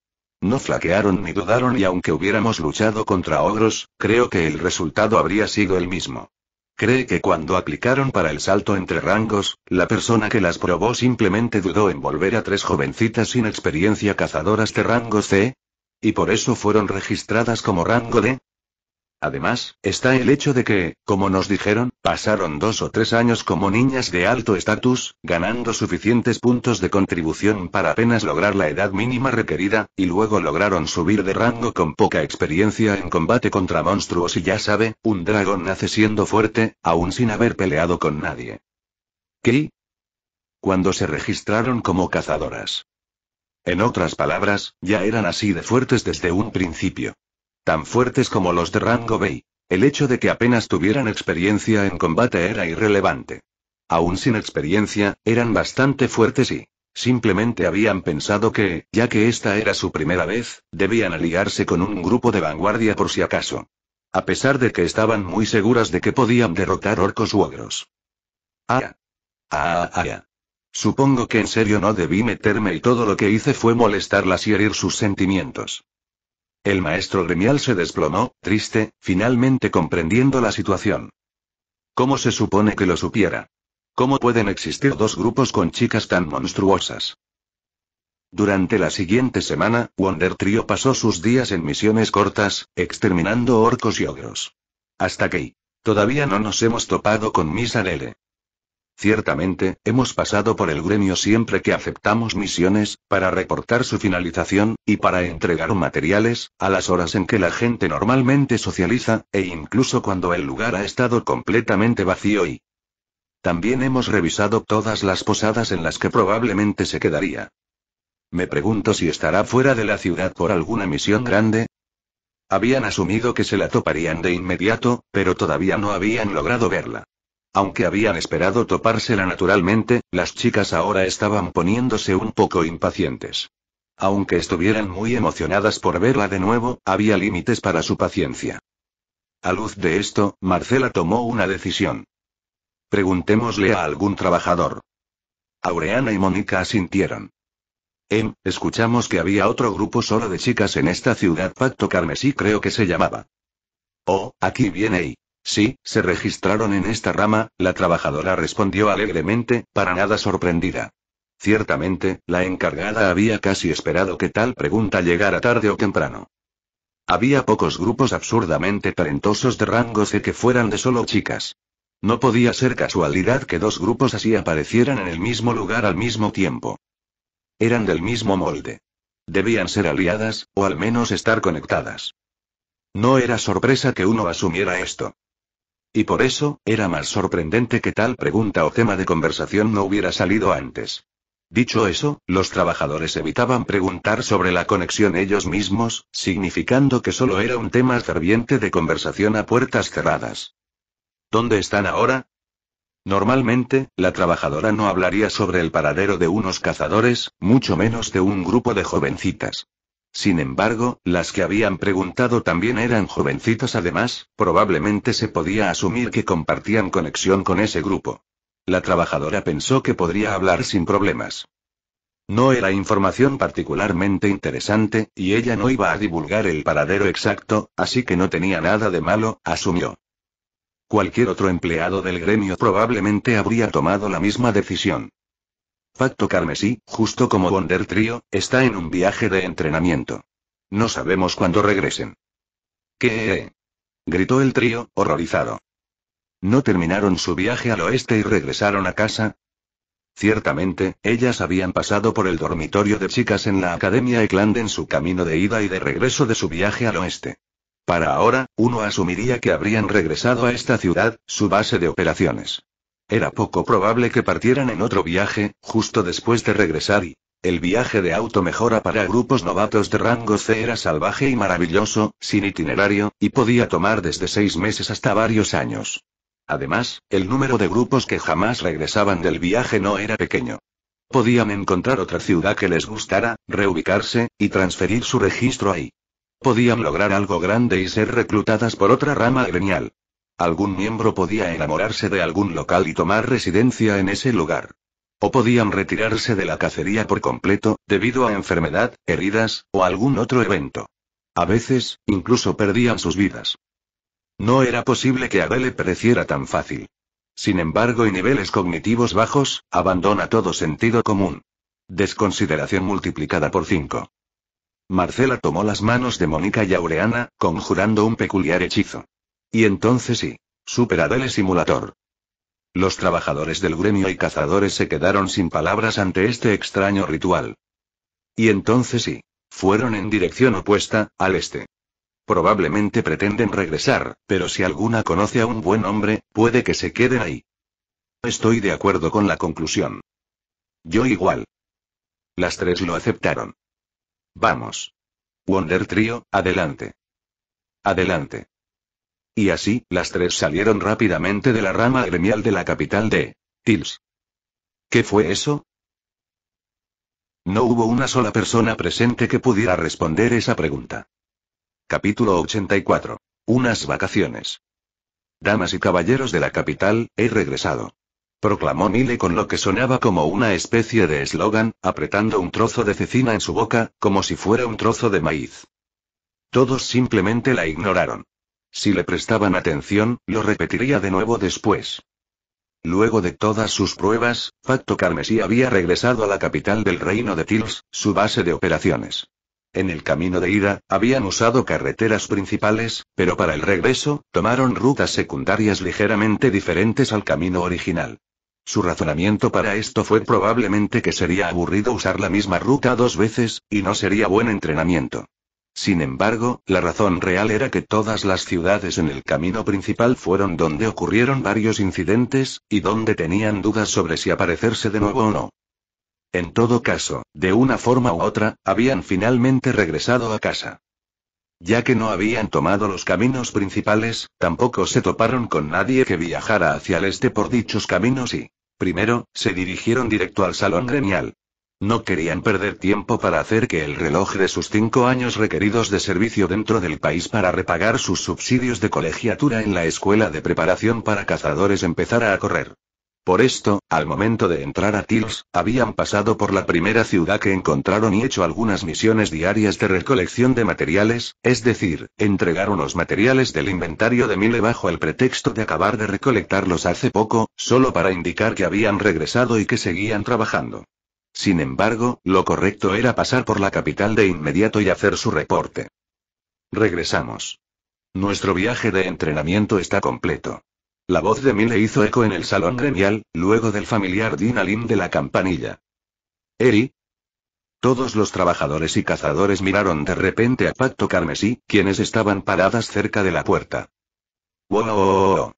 No flaquearon ni dudaron y aunque hubiéramos luchado contra ogros, creo que el resultado habría sido el mismo. Cree que cuando aplicaron para el salto entre rangos, la persona que las probó simplemente dudó en volver a tres jovencitas sin experiencia cazadoras de rango C, y por eso fueron registradas como rango D, Además, está el hecho de que, como nos dijeron, pasaron dos o tres años como niñas de alto estatus, ganando suficientes puntos de contribución para apenas lograr la edad mínima requerida, y luego lograron subir de rango con poca experiencia en combate contra monstruos y ya sabe, un dragón nace siendo fuerte, aún sin haber peleado con nadie. ¿Qué? Cuando se registraron como cazadoras. En otras palabras, ya eran así de fuertes desde un principio. Tan fuertes como los de Rango Bay. El hecho de que apenas tuvieran experiencia en combate era irrelevante. Aún sin experiencia, eran bastante fuertes y, Simplemente habían pensado que, ya que esta era su primera vez, debían aliarse con un grupo de vanguardia por si acaso. A pesar de que estaban muy seguras de que podían derrotar orcos u ogros. Ah. Ah, ah, Supongo que en serio no debí meterme y todo lo que hice fue molestarlas y herir sus sentimientos. El maestro gremial se desplomó, triste, finalmente comprendiendo la situación. ¿Cómo se supone que lo supiera? ¿Cómo pueden existir dos grupos con chicas tan monstruosas? Durante la siguiente semana, Wonder Trio pasó sus días en misiones cortas, exterminando orcos y ogros. Hasta que todavía no nos hemos topado con Miss Arele. Ciertamente, hemos pasado por el gremio siempre que aceptamos misiones, para reportar su finalización, y para entregar materiales, a las horas en que la gente normalmente socializa, e incluso cuando el lugar ha estado completamente vacío y... También hemos revisado todas las posadas en las que probablemente se quedaría. Me pregunto si estará fuera de la ciudad por alguna misión grande, habían asumido que se la toparían de inmediato, pero todavía no habían logrado verla. Aunque habían esperado topársela naturalmente, las chicas ahora estaban poniéndose un poco impacientes. Aunque estuvieran muy emocionadas por verla de nuevo, había límites para su paciencia. A luz de esto, Marcela tomó una decisión. Preguntémosle a algún trabajador. Aureana y Mónica asintieron. Em, escuchamos que había otro grupo solo de chicas en esta ciudad Pacto Carmesí creo que se llamaba. Oh, aquí viene y. Sí, se registraron en esta rama, la trabajadora respondió alegremente, para nada sorprendida. Ciertamente, la encargada había casi esperado que tal pregunta llegara tarde o temprano. Había pocos grupos absurdamente talentosos de rango C que fueran de solo chicas. No podía ser casualidad que dos grupos así aparecieran en el mismo lugar al mismo tiempo. Eran del mismo molde. Debían ser aliadas, o al menos estar conectadas. No era sorpresa que uno asumiera esto. Y por eso, era más sorprendente que tal pregunta o tema de conversación no hubiera salido antes. Dicho eso, los trabajadores evitaban preguntar sobre la conexión ellos mismos, significando que solo era un tema ferviente de conversación a puertas cerradas. ¿Dónde están ahora? Normalmente, la trabajadora no hablaría sobre el paradero de unos cazadores, mucho menos de un grupo de jovencitas. Sin embargo, las que habían preguntado también eran jovencitos además, probablemente se podía asumir que compartían conexión con ese grupo. La trabajadora pensó que podría hablar sin problemas. No era información particularmente interesante, y ella no iba a divulgar el paradero exacto, así que no tenía nada de malo, asumió. Cualquier otro empleado del gremio probablemente habría tomado la misma decisión. Pacto Carmesí, justo como Wonder Trio, está en un viaje de entrenamiento. No sabemos cuándo regresen. ¿Qué? gritó el trío, horrorizado. ¿No terminaron su viaje al oeste y regresaron a casa? Ciertamente, ellas habían pasado por el dormitorio de chicas en la Academia Ekland en su camino de ida y de regreso de su viaje al oeste. Para ahora, uno asumiría que habrían regresado a esta ciudad, su base de operaciones. Era poco probable que partieran en otro viaje, justo después de regresar y... El viaje de auto mejora para grupos novatos de rango C era salvaje y maravilloso, sin itinerario, y podía tomar desde seis meses hasta varios años. Además, el número de grupos que jamás regresaban del viaje no era pequeño. Podían encontrar otra ciudad que les gustara, reubicarse, y transferir su registro ahí. Podían lograr algo grande y ser reclutadas por otra rama gremial. Algún miembro podía enamorarse de algún local y tomar residencia en ese lugar. O podían retirarse de la cacería por completo, debido a enfermedad, heridas, o algún otro evento. A veces, incluso perdían sus vidas. No era posible que Adele pereciera tan fácil. Sin embargo, y niveles cognitivos bajos, abandona todo sentido común. Desconsideración multiplicada por 5. Marcela tomó las manos de Mónica y Aureana, conjurando un peculiar hechizo. Y entonces sí. Superad el simulador. Los trabajadores del gremio y cazadores se quedaron sin palabras ante este extraño ritual. Y entonces sí. Fueron en dirección opuesta, al este. Probablemente pretenden regresar, pero si alguna conoce a un buen hombre, puede que se quede ahí. Estoy de acuerdo con la conclusión. Yo igual. Las tres lo aceptaron. Vamos. Wonder Trio, adelante. Adelante. Y así, las tres salieron rápidamente de la rama gremial de la capital de Tils. ¿Qué fue eso? No hubo una sola persona presente que pudiera responder esa pregunta. Capítulo 84. Unas vacaciones. Damas y caballeros de la capital, he regresado. Proclamó Mile con lo que sonaba como una especie de eslogan, apretando un trozo de cecina en su boca, como si fuera un trozo de maíz. Todos simplemente la ignoraron. Si le prestaban atención, lo repetiría de nuevo después. Luego de todas sus pruebas, Facto Carmesí había regresado a la capital del reino de Tils, su base de operaciones. En el camino de ida, habían usado carreteras principales, pero para el regreso, tomaron rutas secundarias ligeramente diferentes al camino original. Su razonamiento para esto fue probablemente que sería aburrido usar la misma ruta dos veces, y no sería buen entrenamiento. Sin embargo, la razón real era que todas las ciudades en el camino principal fueron donde ocurrieron varios incidentes, y donde tenían dudas sobre si aparecerse de nuevo o no. En todo caso, de una forma u otra, habían finalmente regresado a casa. Ya que no habían tomado los caminos principales, tampoco se toparon con nadie que viajara hacia el este por dichos caminos y, primero, se dirigieron directo al Salón Gremial. No querían perder tiempo para hacer que el reloj de sus cinco años requeridos de servicio dentro del país para repagar sus subsidios de colegiatura en la escuela de preparación para cazadores empezara a correr. Por esto, al momento de entrar a Tils, habían pasado por la primera ciudad que encontraron y hecho algunas misiones diarias de recolección de materiales, es decir, entregaron los materiales del inventario de Mile bajo el pretexto de acabar de recolectarlos hace poco, solo para indicar que habían regresado y que seguían trabajando. Sin embargo, lo correcto era pasar por la capital de inmediato y hacer su reporte. Regresamos. Nuestro viaje de entrenamiento está completo. La voz de Mille hizo eco en el salón gremial, luego del familiar Dinalim de la campanilla. Eri. Todos los trabajadores y cazadores miraron de repente a Pacto Carmesí, quienes estaban paradas cerca de la puerta. ¡Wow!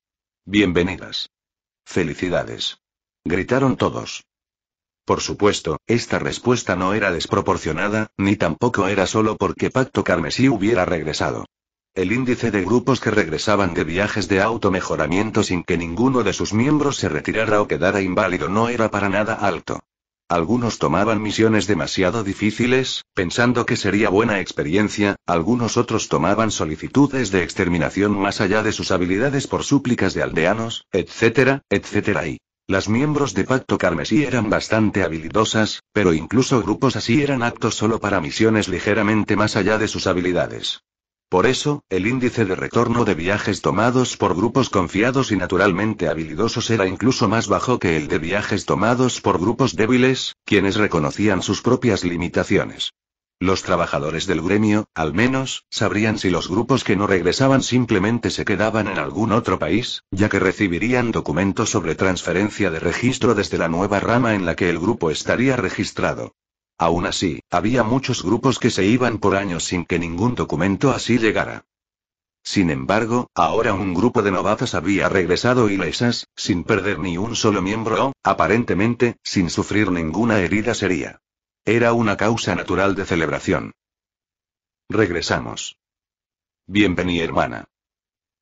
Bienvenidas. Felicidades. Gritaron todos. Por supuesto, esta respuesta no era desproporcionada, ni tampoco era solo porque Pacto Carmesí hubiera regresado. El índice de grupos que regresaban de viajes de automejoramiento sin que ninguno de sus miembros se retirara o quedara inválido no era para nada alto. Algunos tomaban misiones demasiado difíciles, pensando que sería buena experiencia, algunos otros tomaban solicitudes de exterminación más allá de sus habilidades por súplicas de aldeanos, etcétera, etcétera y las miembros de Pacto Carmesí eran bastante habilidosas, pero incluso grupos así eran aptos solo para misiones ligeramente más allá de sus habilidades. Por eso, el índice de retorno de viajes tomados por grupos confiados y naturalmente habilidosos era incluso más bajo que el de viajes tomados por grupos débiles, quienes reconocían sus propias limitaciones. Los trabajadores del gremio, al menos, sabrían si los grupos que no regresaban simplemente se quedaban en algún otro país, ya que recibirían documentos sobre transferencia de registro desde la nueva rama en la que el grupo estaría registrado. Aún así, había muchos grupos que se iban por años sin que ningún documento así llegara. Sin embargo, ahora un grupo de novatas había regresado ilesas, sin perder ni un solo miembro o, aparentemente, sin sufrir ninguna herida seria. Era una causa natural de celebración. Regresamos. Bienvenida, hermana.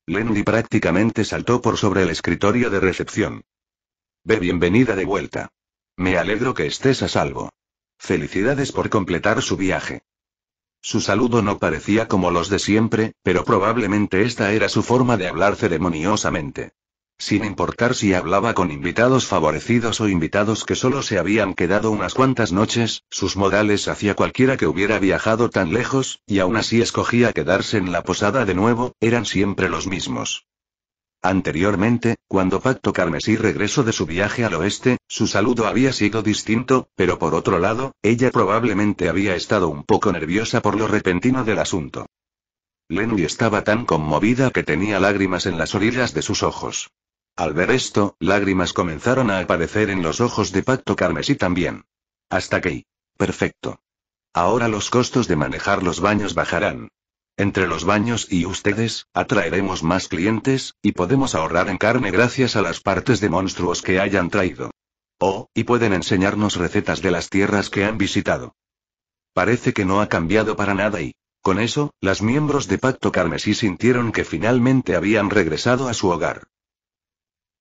Lenny prácticamente saltó por sobre el escritorio de recepción. Ve bienvenida de vuelta. Me alegro que estés a salvo. Felicidades por completar su viaje. Su saludo no parecía como los de siempre, pero probablemente esta era su forma de hablar ceremoniosamente sin importar si hablaba con invitados favorecidos o invitados que solo se habían quedado unas cuantas noches, sus modales hacia cualquiera que hubiera viajado tan lejos, y aún así escogía quedarse en la posada de nuevo, eran siempre los mismos. Anteriormente, cuando Pacto Carmesí regresó de su viaje al oeste, su saludo había sido distinto, pero por otro lado, ella probablemente había estado un poco nerviosa por lo repentino del asunto. Lenny estaba tan conmovida que tenía lágrimas en las orillas de sus ojos. Al ver esto, lágrimas comenzaron a aparecer en los ojos de Pacto Carmesí también. Hasta que. Perfecto. Ahora los costos de manejar los baños bajarán. Entre los baños y ustedes, atraeremos más clientes, y podemos ahorrar en carne gracias a las partes de monstruos que hayan traído. Oh, y pueden enseñarnos recetas de las tierras que han visitado. Parece que no ha cambiado para nada y, con eso, las miembros de Pacto Carmesí sintieron que finalmente habían regresado a su hogar.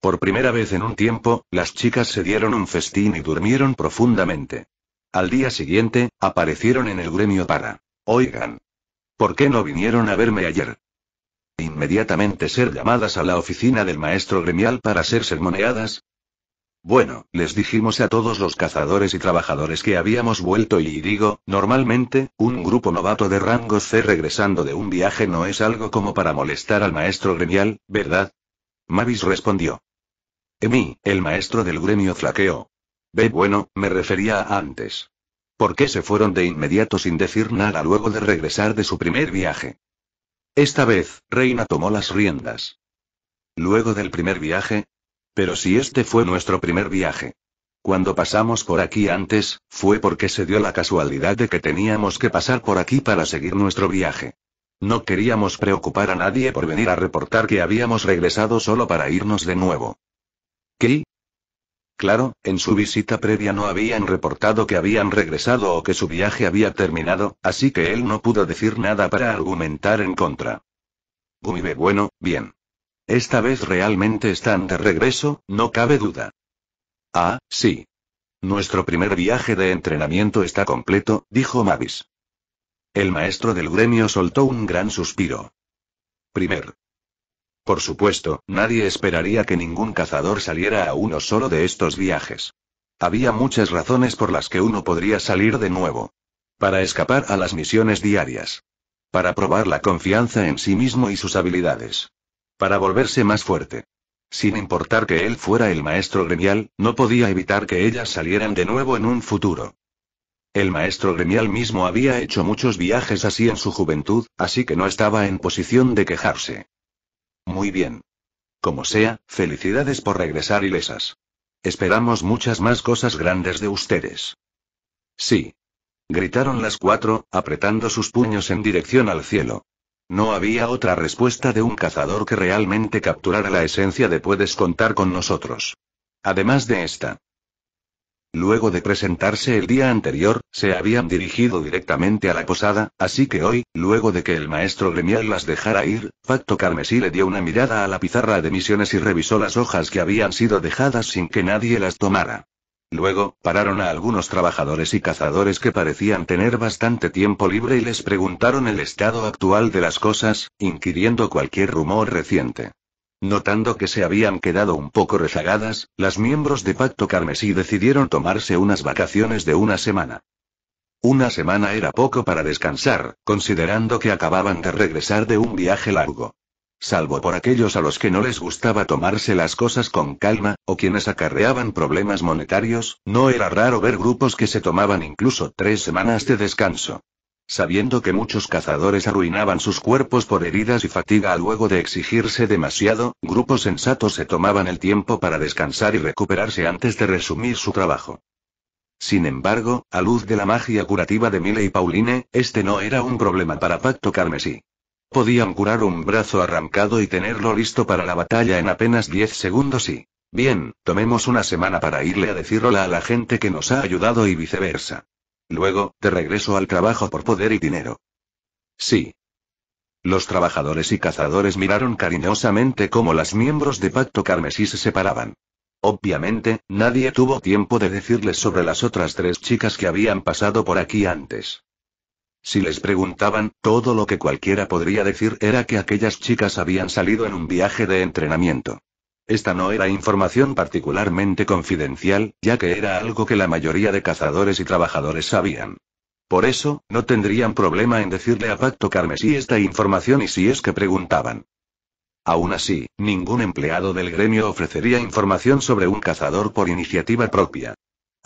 Por primera vez en un tiempo, las chicas se dieron un festín y durmieron profundamente. Al día siguiente, aparecieron en el gremio para. Oigan. ¿Por qué no vinieron a verme ayer? Inmediatamente ser llamadas a la oficina del maestro gremial para ser sermoneadas. Bueno, les dijimos a todos los cazadores y trabajadores que habíamos vuelto y digo, normalmente, un grupo novato de rango C regresando de un viaje no es algo como para molestar al maestro gremial, ¿verdad? Mavis respondió. Emi, el maestro del gremio flaqueó. Ve bueno, me refería a antes. ¿Por qué se fueron de inmediato sin decir nada luego de regresar de su primer viaje? Esta vez, Reina tomó las riendas. Luego del primer viaje. Pero si este fue nuestro primer viaje. Cuando pasamos por aquí antes, fue porque se dio la casualidad de que teníamos que pasar por aquí para seguir nuestro viaje. No queríamos preocupar a nadie por venir a reportar que habíamos regresado solo para irnos de nuevo. ¿Qué? Claro, en su visita previa no habían reportado que habían regresado o que su viaje había terminado, así que él no pudo decir nada para argumentar en contra. bien, bueno, bien. Esta vez realmente están de regreso, no cabe duda. Ah, sí. Nuestro primer viaje de entrenamiento está completo, dijo Mavis. El maestro del gremio soltó un gran suspiro. Primer. Por supuesto, nadie esperaría que ningún cazador saliera a uno solo de estos viajes. Había muchas razones por las que uno podría salir de nuevo. Para escapar a las misiones diarias. Para probar la confianza en sí mismo y sus habilidades. Para volverse más fuerte. Sin importar que él fuera el maestro gremial, no podía evitar que ellas salieran de nuevo en un futuro. El maestro gremial mismo había hecho muchos viajes así en su juventud, así que no estaba en posición de quejarse. Muy bien. Como sea, felicidades por regresar ilesas. Esperamos muchas más cosas grandes de ustedes. Sí. Gritaron las cuatro, apretando sus puños en dirección al cielo. No había otra respuesta de un cazador que realmente capturara la esencia de puedes contar con nosotros. Además de esta. Luego de presentarse el día anterior, se habían dirigido directamente a la posada, así que hoy, luego de que el maestro gremial las dejara ir, Pacto Carmesí le dio una mirada a la pizarra de misiones y revisó las hojas que habían sido dejadas sin que nadie las tomara. Luego, pararon a algunos trabajadores y cazadores que parecían tener bastante tiempo libre y les preguntaron el estado actual de las cosas, inquiriendo cualquier rumor reciente. Notando que se habían quedado un poco rezagadas, las miembros de Pacto Carmesí decidieron tomarse unas vacaciones de una semana. Una semana era poco para descansar, considerando que acababan de regresar de un viaje largo. Salvo por aquellos a los que no les gustaba tomarse las cosas con calma, o quienes acarreaban problemas monetarios, no era raro ver grupos que se tomaban incluso tres semanas de descanso sabiendo que muchos cazadores arruinaban sus cuerpos por heridas y fatiga luego de exigirse demasiado, grupos sensatos se tomaban el tiempo para descansar y recuperarse antes de resumir su trabajo. Sin embargo, a luz de la magia curativa de Mile y Pauline, este no era un problema para Pacto Carmesí. Podían curar un brazo arrancado y tenerlo listo para la batalla en apenas 10 segundos y... Bien, tomemos una semana para irle a decir a la gente que nos ha ayudado y viceversa. Luego, de regreso al trabajo por poder y dinero. Sí. Los trabajadores y cazadores miraron cariñosamente cómo las miembros de Pacto Carmesí se separaban. Obviamente, nadie tuvo tiempo de decirles sobre las otras tres chicas que habían pasado por aquí antes. Si les preguntaban, todo lo que cualquiera podría decir era que aquellas chicas habían salido en un viaje de entrenamiento. Esta no era información particularmente confidencial, ya que era algo que la mayoría de cazadores y trabajadores sabían. Por eso, no tendrían problema en decirle a Pacto Carmesí esta información y si es que preguntaban. Aún así, ningún empleado del gremio ofrecería información sobre un cazador por iniciativa propia.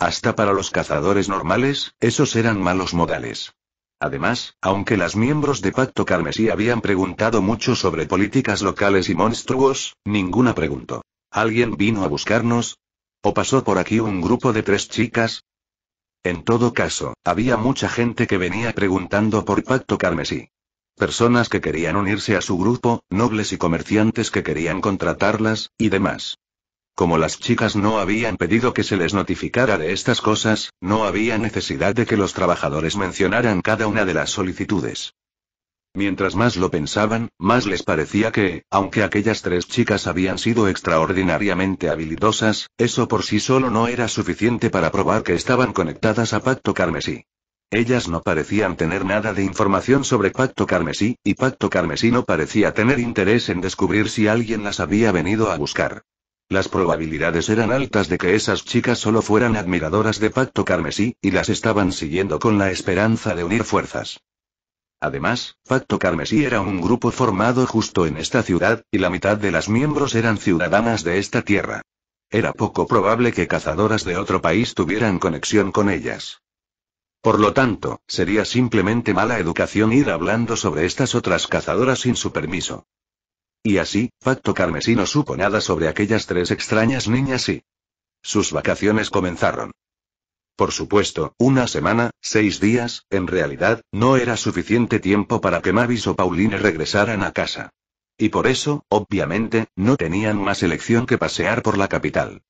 Hasta para los cazadores normales, esos eran malos modales. Además, aunque las miembros de Pacto Carmesí habían preguntado mucho sobre políticas locales y monstruos, ninguna preguntó. ¿Alguien vino a buscarnos? ¿O pasó por aquí un grupo de tres chicas? En todo caso, había mucha gente que venía preguntando por Pacto Carmesí. Personas que querían unirse a su grupo, nobles y comerciantes que querían contratarlas, y demás. Como las chicas no habían pedido que se les notificara de estas cosas, no había necesidad de que los trabajadores mencionaran cada una de las solicitudes. Mientras más lo pensaban, más les parecía que, aunque aquellas tres chicas habían sido extraordinariamente habilidosas, eso por sí solo no era suficiente para probar que estaban conectadas a Pacto Carmesí. Ellas no parecían tener nada de información sobre Pacto Carmesí, y Pacto Carmesí no parecía tener interés en descubrir si alguien las había venido a buscar. Las probabilidades eran altas de que esas chicas solo fueran admiradoras de Pacto Carmesí, y las estaban siguiendo con la esperanza de unir fuerzas. Además, Pacto Carmesí era un grupo formado justo en esta ciudad, y la mitad de las miembros eran ciudadanas de esta tierra. Era poco probable que cazadoras de otro país tuvieran conexión con ellas. Por lo tanto, sería simplemente mala educación ir hablando sobre estas otras cazadoras sin su permiso. Y así, Pacto Carmesí no supo nada sobre aquellas tres extrañas niñas y... Sus vacaciones comenzaron. Por supuesto, una semana, seis días, en realidad, no era suficiente tiempo para que Mavis o Pauline regresaran a casa. Y por eso, obviamente, no tenían más elección que pasear por la capital.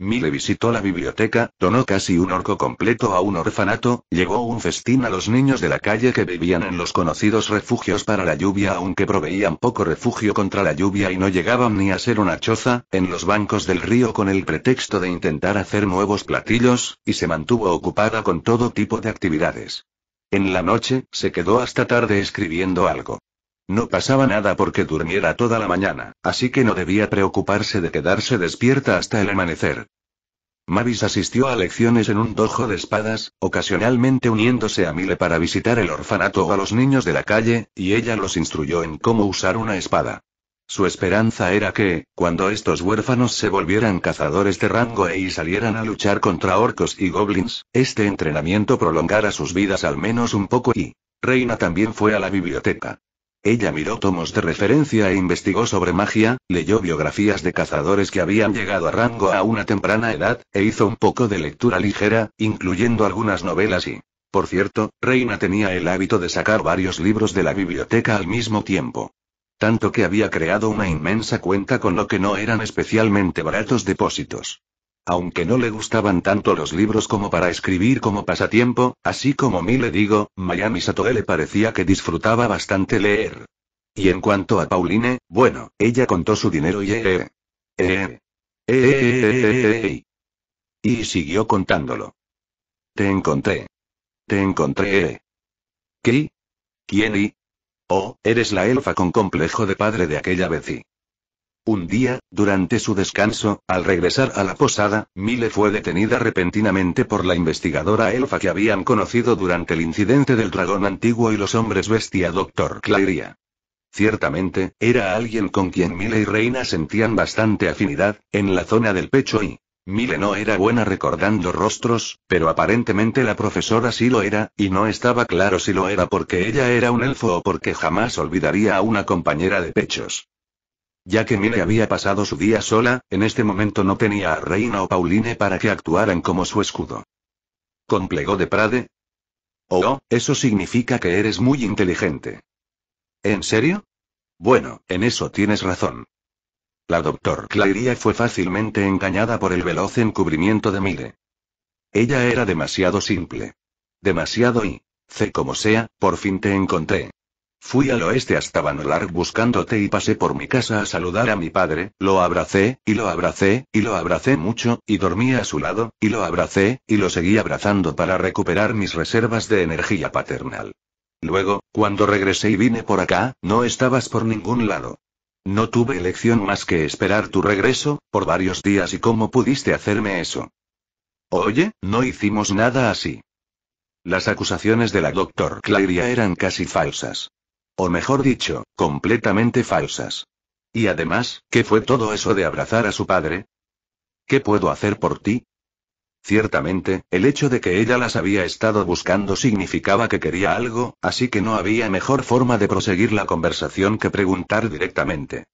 Mile visitó la biblioteca, donó casi un orco completo a un orfanato, llegó un festín a los niños de la calle que vivían en los conocidos refugios para la lluvia aunque proveían poco refugio contra la lluvia y no llegaban ni a ser una choza, en los bancos del río con el pretexto de intentar hacer nuevos platillos, y se mantuvo ocupada con todo tipo de actividades. En la noche, se quedó hasta tarde escribiendo algo. No pasaba nada porque durmiera toda la mañana, así que no debía preocuparse de quedarse despierta hasta el amanecer. Mavis asistió a lecciones en un dojo de espadas, ocasionalmente uniéndose a Mile para visitar el orfanato o a los niños de la calle, y ella los instruyó en cómo usar una espada. Su esperanza era que, cuando estos huérfanos se volvieran cazadores de rango e y salieran a luchar contra orcos y goblins, este entrenamiento prolongara sus vidas al menos un poco y... Reina también fue a la biblioteca. Ella miró tomos de referencia e investigó sobre magia, leyó biografías de cazadores que habían llegado a rango a una temprana edad, e hizo un poco de lectura ligera, incluyendo algunas novelas y... Por cierto, Reina tenía el hábito de sacar varios libros de la biblioteca al mismo tiempo. Tanto que había creado una inmensa cuenta con lo que no eran especialmente baratos depósitos aunque no le gustaban tanto los libros como para escribir como pasatiempo, así como mí le digo, Miami Satoe le parecía que disfrutaba bastante leer. Y en cuanto a Pauline, bueno, ella contó su dinero y eh, eh, eh, y siguió contándolo. Te encontré. Te encontré. ¿Qué? ¿Quién y? Oh, eres la elfa con complejo de padre de aquella y... Un día, durante su descanso, al regresar a la posada, Mile fue detenida repentinamente por la investigadora elfa que habían conocido durante el incidente del dragón antiguo y los hombres bestia Dr. Clairia. Ciertamente, era alguien con quien Mile y Reina sentían bastante afinidad, en la zona del pecho y... Mile no era buena recordando rostros, pero aparentemente la profesora sí lo era, y no estaba claro si lo era porque ella era un elfo o porque jamás olvidaría a una compañera de pechos. Ya que Mire había pasado su día sola, en este momento no tenía a Reina o Pauline para que actuaran como su escudo. Complegó de Prade. Oh, eso significa que eres muy inteligente. ¿En serio? Bueno, en eso tienes razón. La doctor Clairia fue fácilmente engañada por el veloz encubrimiento de Mire. Ella era demasiado simple. Demasiado y, C como sea, por fin te encontré. Fui al oeste hasta Banolar buscándote y pasé por mi casa a saludar a mi padre, lo abracé, y lo abracé, y lo abracé mucho, y dormí a su lado, y lo abracé, y lo seguí abrazando para recuperar mis reservas de energía paternal. Luego, cuando regresé y vine por acá, no estabas por ningún lado. No tuve elección más que esperar tu regreso, por varios días y cómo pudiste hacerme eso. Oye, no hicimos nada así. Las acusaciones de la doctor Clairia eran casi falsas. O mejor dicho, completamente falsas. Y además, ¿qué fue todo eso de abrazar a su padre? ¿Qué puedo hacer por ti? Ciertamente, el hecho de que ella las había estado buscando significaba que quería algo, así que no había mejor forma de proseguir la conversación que preguntar directamente.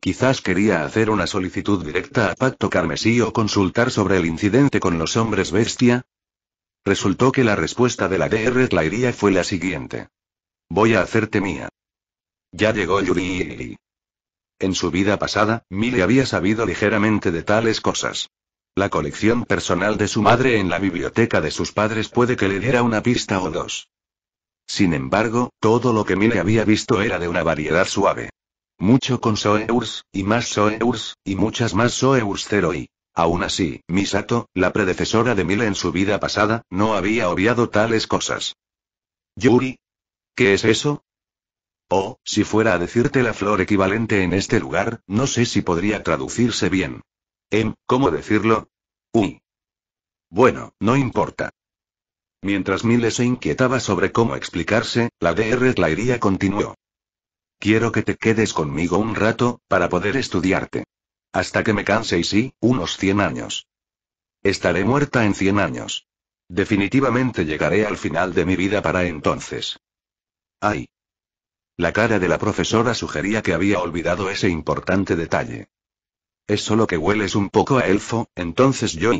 Quizás quería hacer una solicitud directa a Pacto Carmesí o consultar sobre el incidente con los hombres bestia. Resultó que la respuesta de la DR Clairía fue la siguiente. Voy a hacerte mía. Ya llegó Yuri. En su vida pasada, Mille había sabido ligeramente de tales cosas. La colección personal de su madre en la biblioteca de sus padres puede que le diera una pista o dos. Sin embargo, todo lo que Mille había visto era de una variedad suave. Mucho con Soeurs, y más Soeurs, y muchas más Soeurs cero y. Aún así, Misato, la predecesora de Mile en su vida pasada, no había obviado tales cosas. Yuri. ¿Qué es eso? O, oh, si fuera a decirte la flor equivalente en este lugar, no sé si podría traducirse bien. Em, ¿cómo decirlo? Uy. Bueno, no importa. Mientras miles se inquietaba sobre cómo explicarse, la DR Clairía continuó. Quiero que te quedes conmigo un rato, para poder estudiarte. Hasta que me canse y sí, unos 100 años. Estaré muerta en 100 años. Definitivamente llegaré al final de mi vida para entonces. Ay, la cara de la profesora sugería que había olvidado ese importante detalle. Es solo que hueles un poco a elfo, entonces yo.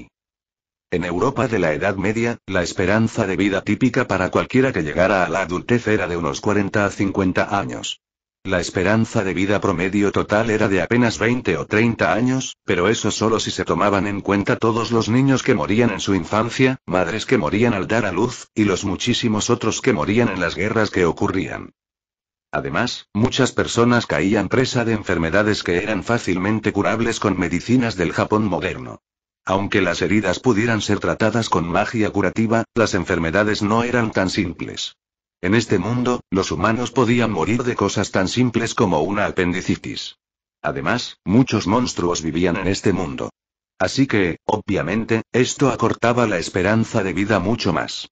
En Europa de la Edad Media, la esperanza de vida típica para cualquiera que llegara a la adultez era de unos 40 a 50 años. La esperanza de vida promedio total era de apenas 20 o 30 años, pero eso solo si se tomaban en cuenta todos los niños que morían en su infancia, madres que morían al dar a luz, y los muchísimos otros que morían en las guerras que ocurrían. Además, muchas personas caían presa de enfermedades que eran fácilmente curables con medicinas del Japón moderno. Aunque las heridas pudieran ser tratadas con magia curativa, las enfermedades no eran tan simples. En este mundo, los humanos podían morir de cosas tan simples como una apendicitis. Además, muchos monstruos vivían en este mundo. Así que, obviamente, esto acortaba la esperanza de vida mucho más.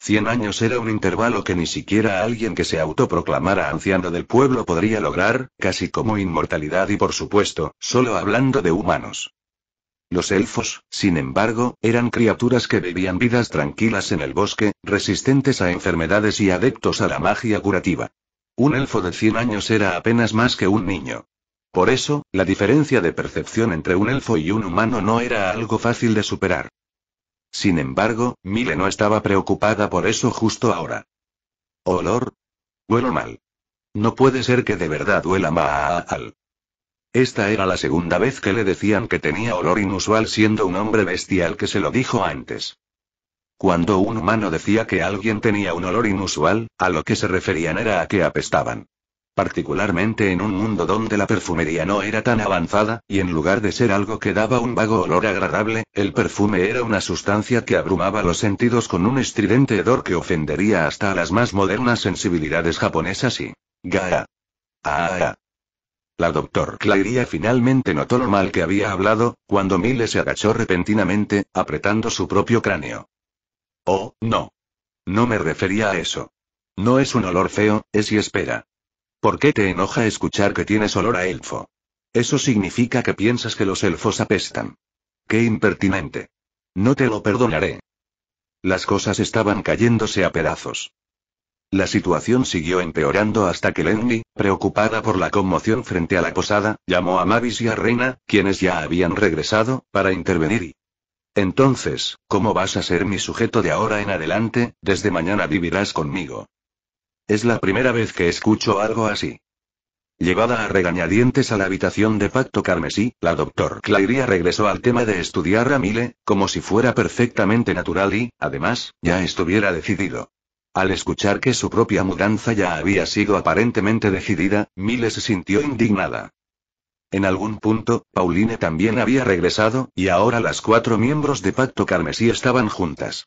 Cien años era un intervalo que ni siquiera alguien que se autoproclamara anciano del pueblo podría lograr, casi como inmortalidad y por supuesto, solo hablando de humanos. Los elfos, sin embargo, eran criaturas que vivían vidas tranquilas en el bosque, resistentes a enfermedades y adeptos a la magia curativa. Un elfo de 100 años era apenas más que un niño. Por eso, la diferencia de percepción entre un elfo y un humano no era algo fácil de superar. Sin embargo, Mile no estaba preocupada por eso justo ahora. Olor. Huelo mal. No puede ser que de verdad huela mal. Esta era la segunda vez que le decían que tenía olor inusual siendo un hombre bestial que se lo dijo antes. Cuando un humano decía que alguien tenía un olor inusual, a lo que se referían era a que apestaban particularmente en un mundo donde la perfumería no era tan avanzada, y en lugar de ser algo que daba un vago olor agradable, el perfume era una sustancia que abrumaba los sentidos con un estridente hedor que ofendería hasta las más modernas sensibilidades japonesas y... Gaa. Ah. La doctor Clairía finalmente notó lo mal que había hablado, cuando Miles se agachó repentinamente, apretando su propio cráneo. Oh, no. No me refería a eso. No es un olor feo, es y espera. ¿Por qué te enoja escuchar que tienes olor a elfo? Eso significa que piensas que los elfos apestan. ¡Qué impertinente! No te lo perdonaré. Las cosas estaban cayéndose a pedazos. La situación siguió empeorando hasta que Lenny, preocupada por la conmoción frente a la posada, llamó a Mavis y a Reina, quienes ya habían regresado, para intervenir Entonces, ¿cómo vas a ser mi sujeto de ahora en adelante? Desde mañana vivirás conmigo. Es la primera vez que escucho algo así. Llevada a regañadientes a la habitación de Pacto Carmesí, la doctor Clairia regresó al tema de estudiar a Mile, como si fuera perfectamente natural y, además, ya estuviera decidido. Al escuchar que su propia mudanza ya había sido aparentemente decidida, Mile se sintió indignada. En algún punto, Pauline también había regresado, y ahora las cuatro miembros de Pacto Carmesí estaban juntas.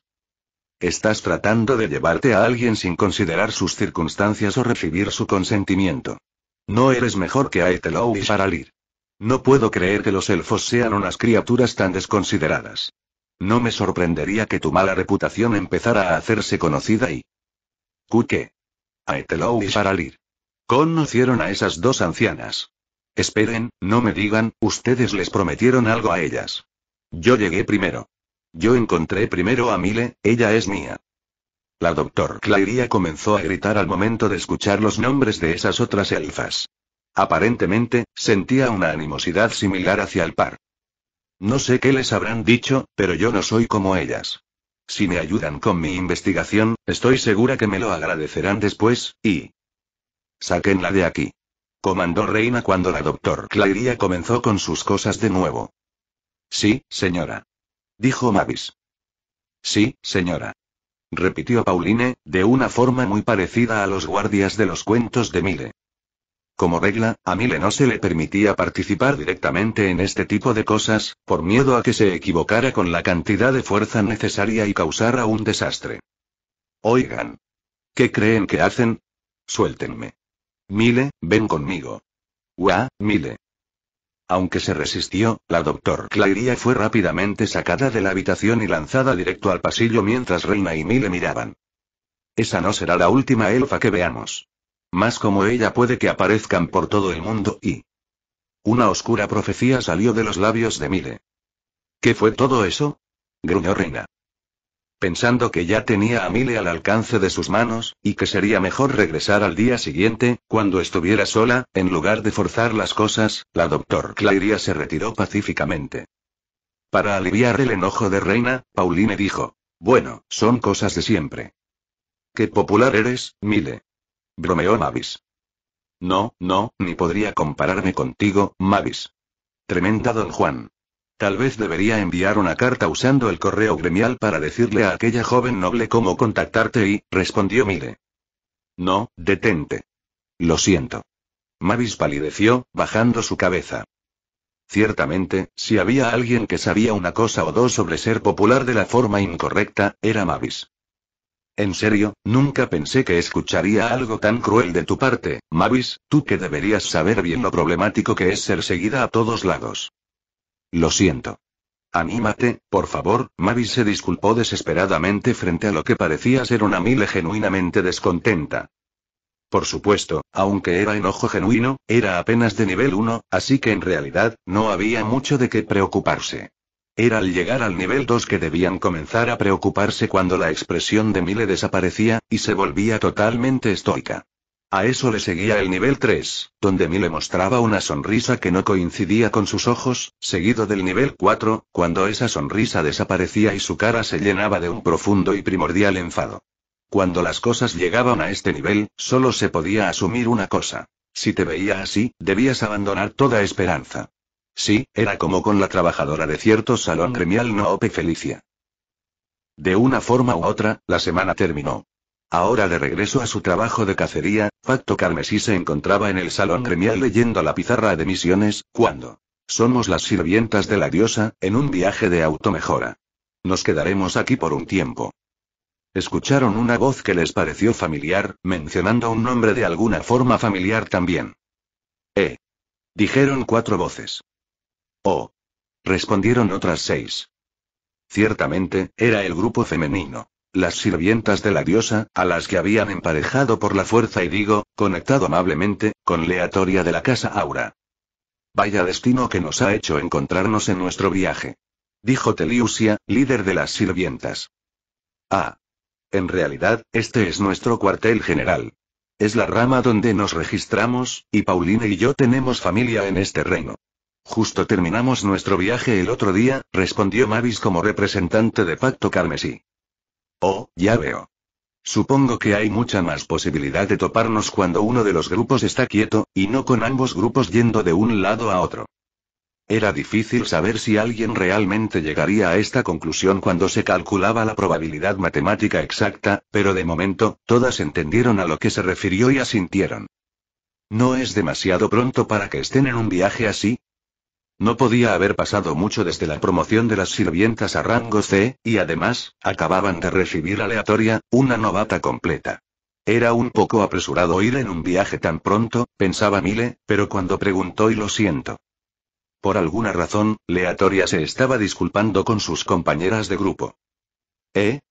Estás tratando de llevarte a alguien sin considerar sus circunstancias o recibir su consentimiento. No eres mejor que Aetelou y Sharalir. No puedo creer que los elfos sean unas criaturas tan desconsideradas. No me sorprendería que tu mala reputación empezara a hacerse conocida y... qué? Aetelou y Sharalir. Conocieron a esas dos ancianas. Esperen, no me digan, ustedes les prometieron algo a ellas. Yo llegué primero. Yo encontré primero a Mile, ella es mía. La doctor Clairía comenzó a gritar al momento de escuchar los nombres de esas otras elfas. Aparentemente, sentía una animosidad similar hacia el par. No sé qué les habrán dicho, pero yo no soy como ellas. Si me ayudan con mi investigación, estoy segura que me lo agradecerán después, y... Sáquenla de aquí. Comandó Reina cuando la doctor Clairía comenzó con sus cosas de nuevo. Sí, señora dijo Mavis. Sí, señora. Repitió Pauline, de una forma muy parecida a los guardias de los cuentos de Mile. Como regla, a Mile no se le permitía participar directamente en este tipo de cosas, por miedo a que se equivocara con la cantidad de fuerza necesaria y causara un desastre. Oigan. ¿Qué creen que hacen? Suéltenme. Mile, ven conmigo. Guau, Mile. Aunque se resistió, la doctor Clairía fue rápidamente sacada de la habitación y lanzada directo al pasillo mientras Reina y Mile miraban. Esa no será la última elfa que veamos. Más como ella puede que aparezcan por todo el mundo y... Una oscura profecía salió de los labios de Mile. ¿Qué fue todo eso? gruñó Reina pensando que ya tenía a Mile al alcance de sus manos, y que sería mejor regresar al día siguiente, cuando estuviera sola, en lugar de forzar las cosas, la doctor Clairia se retiró pacíficamente. Para aliviar el enojo de Reina, Pauline dijo, bueno, son cosas de siempre. Qué popular eres, Mile. Bromeó Mavis. No, no, ni podría compararme contigo, Mavis. Tremenda don Juan. Tal vez debería enviar una carta usando el correo gremial para decirle a aquella joven noble cómo contactarte y, respondió Mire: No, detente. Lo siento. Mavis palideció, bajando su cabeza. Ciertamente, si había alguien que sabía una cosa o dos sobre ser popular de la forma incorrecta, era Mavis. En serio, nunca pensé que escucharía algo tan cruel de tu parte, Mavis, tú que deberías saber bien lo problemático que es ser seguida a todos lados. Lo siento. Anímate, por favor, Mavis se disculpó desesperadamente frente a lo que parecía ser una mile genuinamente descontenta. Por supuesto, aunque era enojo genuino, era apenas de nivel 1, así que en realidad, no había mucho de qué preocuparse. Era al llegar al nivel 2 que debían comenzar a preocuparse cuando la expresión de Mile desaparecía, y se volvía totalmente estoica. A eso le seguía el nivel 3, donde Mile le mostraba una sonrisa que no coincidía con sus ojos, seguido del nivel 4, cuando esa sonrisa desaparecía y su cara se llenaba de un profundo y primordial enfado. Cuando las cosas llegaban a este nivel, solo se podía asumir una cosa. Si te veía así, debías abandonar toda esperanza. Sí, era como con la trabajadora de cierto salón gremial Noope Felicia. De una forma u otra, la semana terminó. Ahora de regreso a su trabajo de cacería, Facto Carmesí se encontraba en el salón gremial leyendo la pizarra de misiones, cuando somos las sirvientas de la diosa, en un viaje de automejora. Nos quedaremos aquí por un tiempo. Escucharon una voz que les pareció familiar, mencionando un nombre de alguna forma familiar también. Eh. Dijeron cuatro voces. Oh. Respondieron otras seis. Ciertamente, era el grupo femenino las sirvientas de la diosa, a las que habían emparejado por la fuerza y digo, conectado amablemente, con Leatoria de la casa Aura. Vaya destino que nos ha hecho encontrarnos en nuestro viaje. Dijo Teliusia, líder de las sirvientas. Ah. En realidad, este es nuestro cuartel general. Es la rama donde nos registramos, y Paulina y yo tenemos familia en este reino. Justo terminamos nuestro viaje el otro día, respondió Mavis como representante de Pacto Carmesí. Oh, ya veo. Supongo que hay mucha más posibilidad de toparnos cuando uno de los grupos está quieto, y no con ambos grupos yendo de un lado a otro. Era difícil saber si alguien realmente llegaría a esta conclusión cuando se calculaba la probabilidad matemática exacta, pero de momento, todas entendieron a lo que se refirió y asintieron. No es demasiado pronto para que estén en un viaje así, no podía haber pasado mucho desde la promoción de las sirvientas a rango C, y además, acababan de recibir aleatoria, una novata completa. Era un poco apresurado ir en un viaje tan pronto, pensaba Mile, pero cuando preguntó y lo siento. Por alguna razón, Leatoria se estaba disculpando con sus compañeras de grupo. ¿Eh?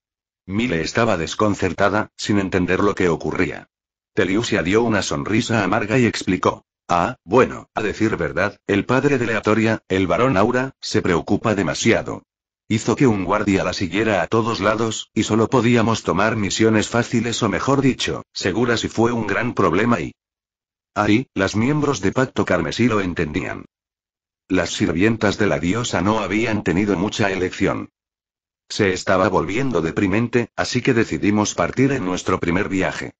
Mile estaba desconcertada, sin entender lo que ocurría. Teliusia dio una sonrisa amarga y explicó. Ah, bueno, a decir verdad, el padre de Leatoria, el varón Aura, se preocupa demasiado. Hizo que un guardia la siguiera a todos lados, y solo podíamos tomar misiones fáciles o mejor dicho, seguras y fue un gran problema y... Ahí, las miembros de Pacto Carmesí lo entendían. Las sirvientas de la diosa no habían tenido mucha elección. Se estaba volviendo deprimente, así que decidimos partir en nuestro primer viaje.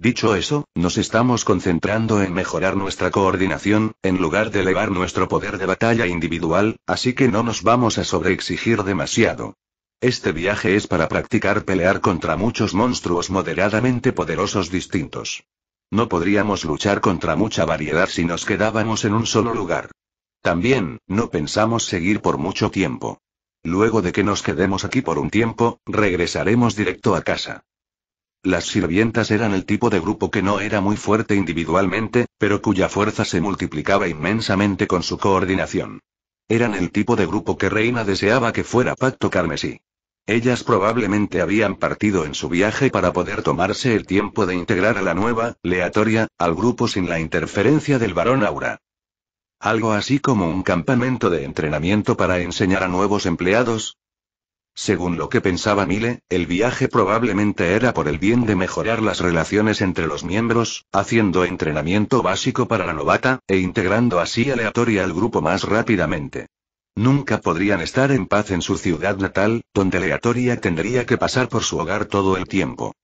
Dicho eso, nos estamos concentrando en mejorar nuestra coordinación, en lugar de elevar nuestro poder de batalla individual, así que no nos vamos a sobreexigir demasiado. Este viaje es para practicar pelear contra muchos monstruos moderadamente poderosos distintos. No podríamos luchar contra mucha variedad si nos quedábamos en un solo lugar. También, no pensamos seguir por mucho tiempo. Luego de que nos quedemos aquí por un tiempo, regresaremos directo a casa. Las sirvientas eran el tipo de grupo que no era muy fuerte individualmente, pero cuya fuerza se multiplicaba inmensamente con su coordinación. Eran el tipo de grupo que Reina deseaba que fuera Pacto Carmesí. Ellas probablemente habían partido en su viaje para poder tomarse el tiempo de integrar a la nueva, leatoria, al grupo sin la interferencia del varón Aura. Algo así como un campamento de entrenamiento para enseñar a nuevos empleados, según lo que pensaba Mile, el viaje probablemente era por el bien de mejorar las relaciones entre los miembros, haciendo entrenamiento básico para la novata, e integrando así a Leatoria al grupo más rápidamente. Nunca podrían estar en paz en su ciudad natal, donde aleatoria tendría que pasar por su hogar todo el tiempo.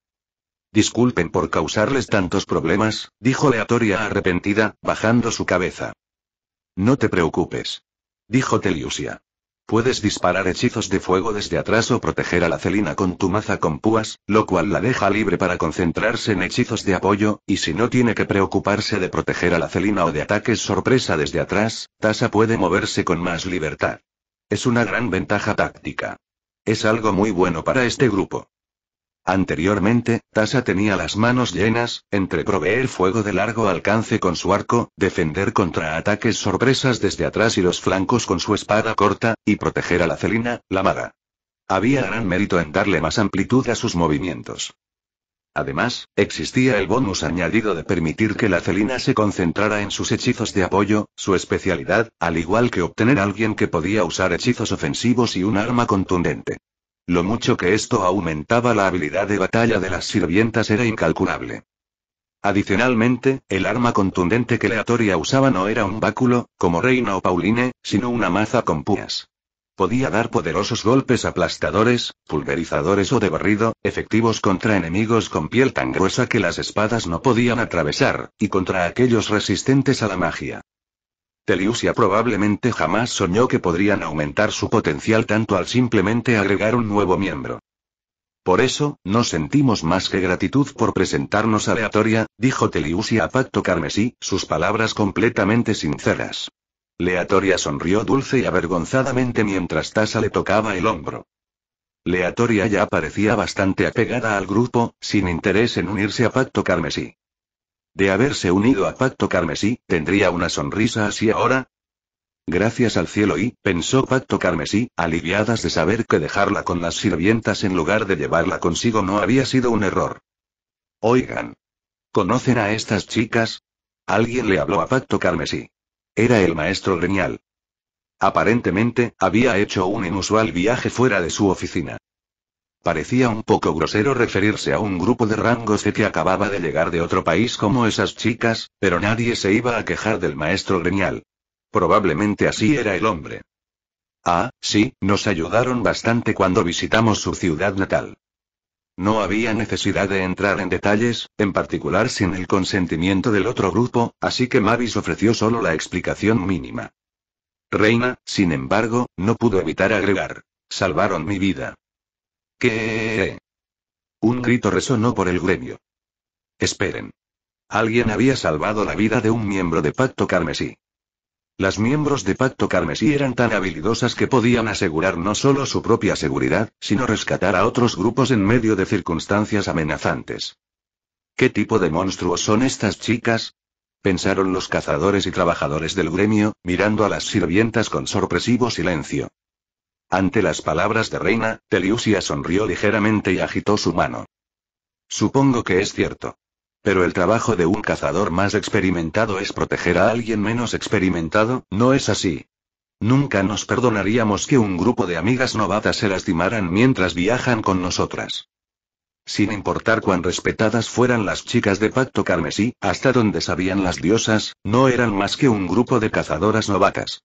Disculpen por causarles tantos problemas, dijo Leatoria arrepentida, bajando su cabeza. No te preocupes. Dijo Teliusia. Puedes disparar hechizos de fuego desde atrás o proteger a la celina con tu maza con púas, lo cual la deja libre para concentrarse en hechizos de apoyo, y si no tiene que preocuparse de proteger a la celina o de ataques sorpresa desde atrás, Tasa puede moverse con más libertad. Es una gran ventaja táctica. Es algo muy bueno para este grupo. Anteriormente, Tasa tenía las manos llenas, entre proveer fuego de largo alcance con su arco, defender contra ataques sorpresas desde atrás y los flancos con su espada corta, y proteger a la celina, la maga. Había gran mérito en darle más amplitud a sus movimientos. Además, existía el bonus añadido de permitir que la celina se concentrara en sus hechizos de apoyo, su especialidad, al igual que obtener a alguien que podía usar hechizos ofensivos y un arma contundente. Lo mucho que esto aumentaba la habilidad de batalla de las sirvientas era incalculable. Adicionalmente, el arma contundente que Leatoria usaba no era un báculo, como Reina o Pauline, sino una maza con púas. Podía dar poderosos golpes aplastadores, pulverizadores o de barrido, efectivos contra enemigos con piel tan gruesa que las espadas no podían atravesar, y contra aquellos resistentes a la magia. Teliusia probablemente jamás soñó que podrían aumentar su potencial tanto al simplemente agregar un nuevo miembro. Por eso, no sentimos más que gratitud por presentarnos a Leatoria, dijo Teliusia a Pacto Carmesí, sus palabras completamente sinceras. Leatoria sonrió dulce y avergonzadamente mientras Tasa le tocaba el hombro. Leatoria ya parecía bastante apegada al grupo, sin interés en unirse a Pacto Carmesí. De haberse unido a Pacto Carmesí, ¿tendría una sonrisa así ahora? Gracias al cielo y, pensó Pacto Carmesí, aliviadas de saber que dejarla con las sirvientas en lugar de llevarla consigo no había sido un error. Oigan. ¿Conocen a estas chicas? Alguien le habló a Pacto Carmesí. Era el maestro Greñal. Aparentemente, había hecho un inusual viaje fuera de su oficina. Parecía un poco grosero referirse a un grupo de rango C que acababa de llegar de otro país como esas chicas, pero nadie se iba a quejar del maestro gremial. Probablemente así era el hombre. Ah, sí, nos ayudaron bastante cuando visitamos su ciudad natal. No había necesidad de entrar en detalles, en particular sin el consentimiento del otro grupo, así que Mavis ofreció solo la explicación mínima. Reina, sin embargo, no pudo evitar agregar. Salvaron mi vida. ¿Qué? Un grito resonó por el gremio. Esperen. Alguien había salvado la vida de un miembro de Pacto Carmesí. Las miembros de Pacto Carmesí eran tan habilidosas que podían asegurar no solo su propia seguridad, sino rescatar a otros grupos en medio de circunstancias amenazantes. ¿Qué tipo de monstruos son estas chicas? pensaron los cazadores y trabajadores del gremio, mirando a las sirvientas con sorpresivo silencio. Ante las palabras de Reina, Teliusia sonrió ligeramente y agitó su mano. Supongo que es cierto. Pero el trabajo de un cazador más experimentado es proteger a alguien menos experimentado, ¿no es así? Nunca nos perdonaríamos que un grupo de amigas novatas se lastimaran mientras viajan con nosotras. Sin importar cuán respetadas fueran las chicas de Pacto Carmesí, hasta donde sabían las diosas, no eran más que un grupo de cazadoras novatas.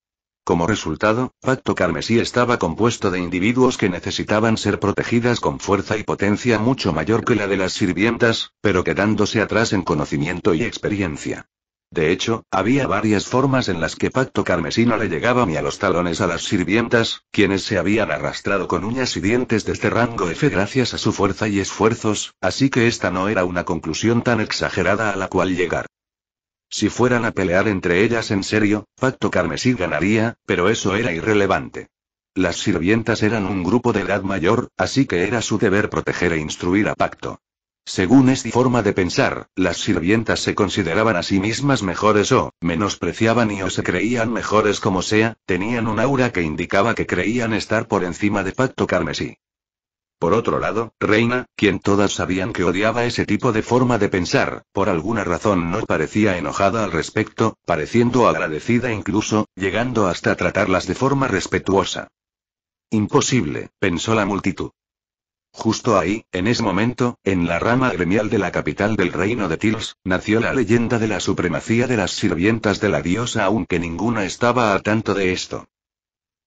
Como resultado, Pacto Carmesí estaba compuesto de individuos que necesitaban ser protegidas con fuerza y potencia mucho mayor que la de las sirvientas, pero quedándose atrás en conocimiento y experiencia. De hecho, había varias formas en las que Pacto Carmesí no le llegaba ni a los talones a las sirvientas, quienes se habían arrastrado con uñas y dientes desde este rango F gracias a su fuerza y esfuerzos, así que esta no era una conclusión tan exagerada a la cual llegar. Si fueran a pelear entre ellas en serio, Pacto Carmesí ganaría, pero eso era irrelevante. Las sirvientas eran un grupo de edad mayor, así que era su deber proteger e instruir a Pacto. Según esta forma de pensar, las sirvientas se consideraban a sí mismas mejores o, menospreciaban y o se creían mejores como sea, tenían un aura que indicaba que creían estar por encima de Pacto Carmesí. Por otro lado, Reina, quien todas sabían que odiaba ese tipo de forma de pensar, por alguna razón no parecía enojada al respecto, pareciendo agradecida incluso, llegando hasta tratarlas de forma respetuosa. Imposible, pensó la multitud. Justo ahí, en ese momento, en la rama gremial de la capital del reino de Tils, nació la leyenda de la supremacía de las sirvientas de la diosa aunque ninguna estaba a tanto de esto.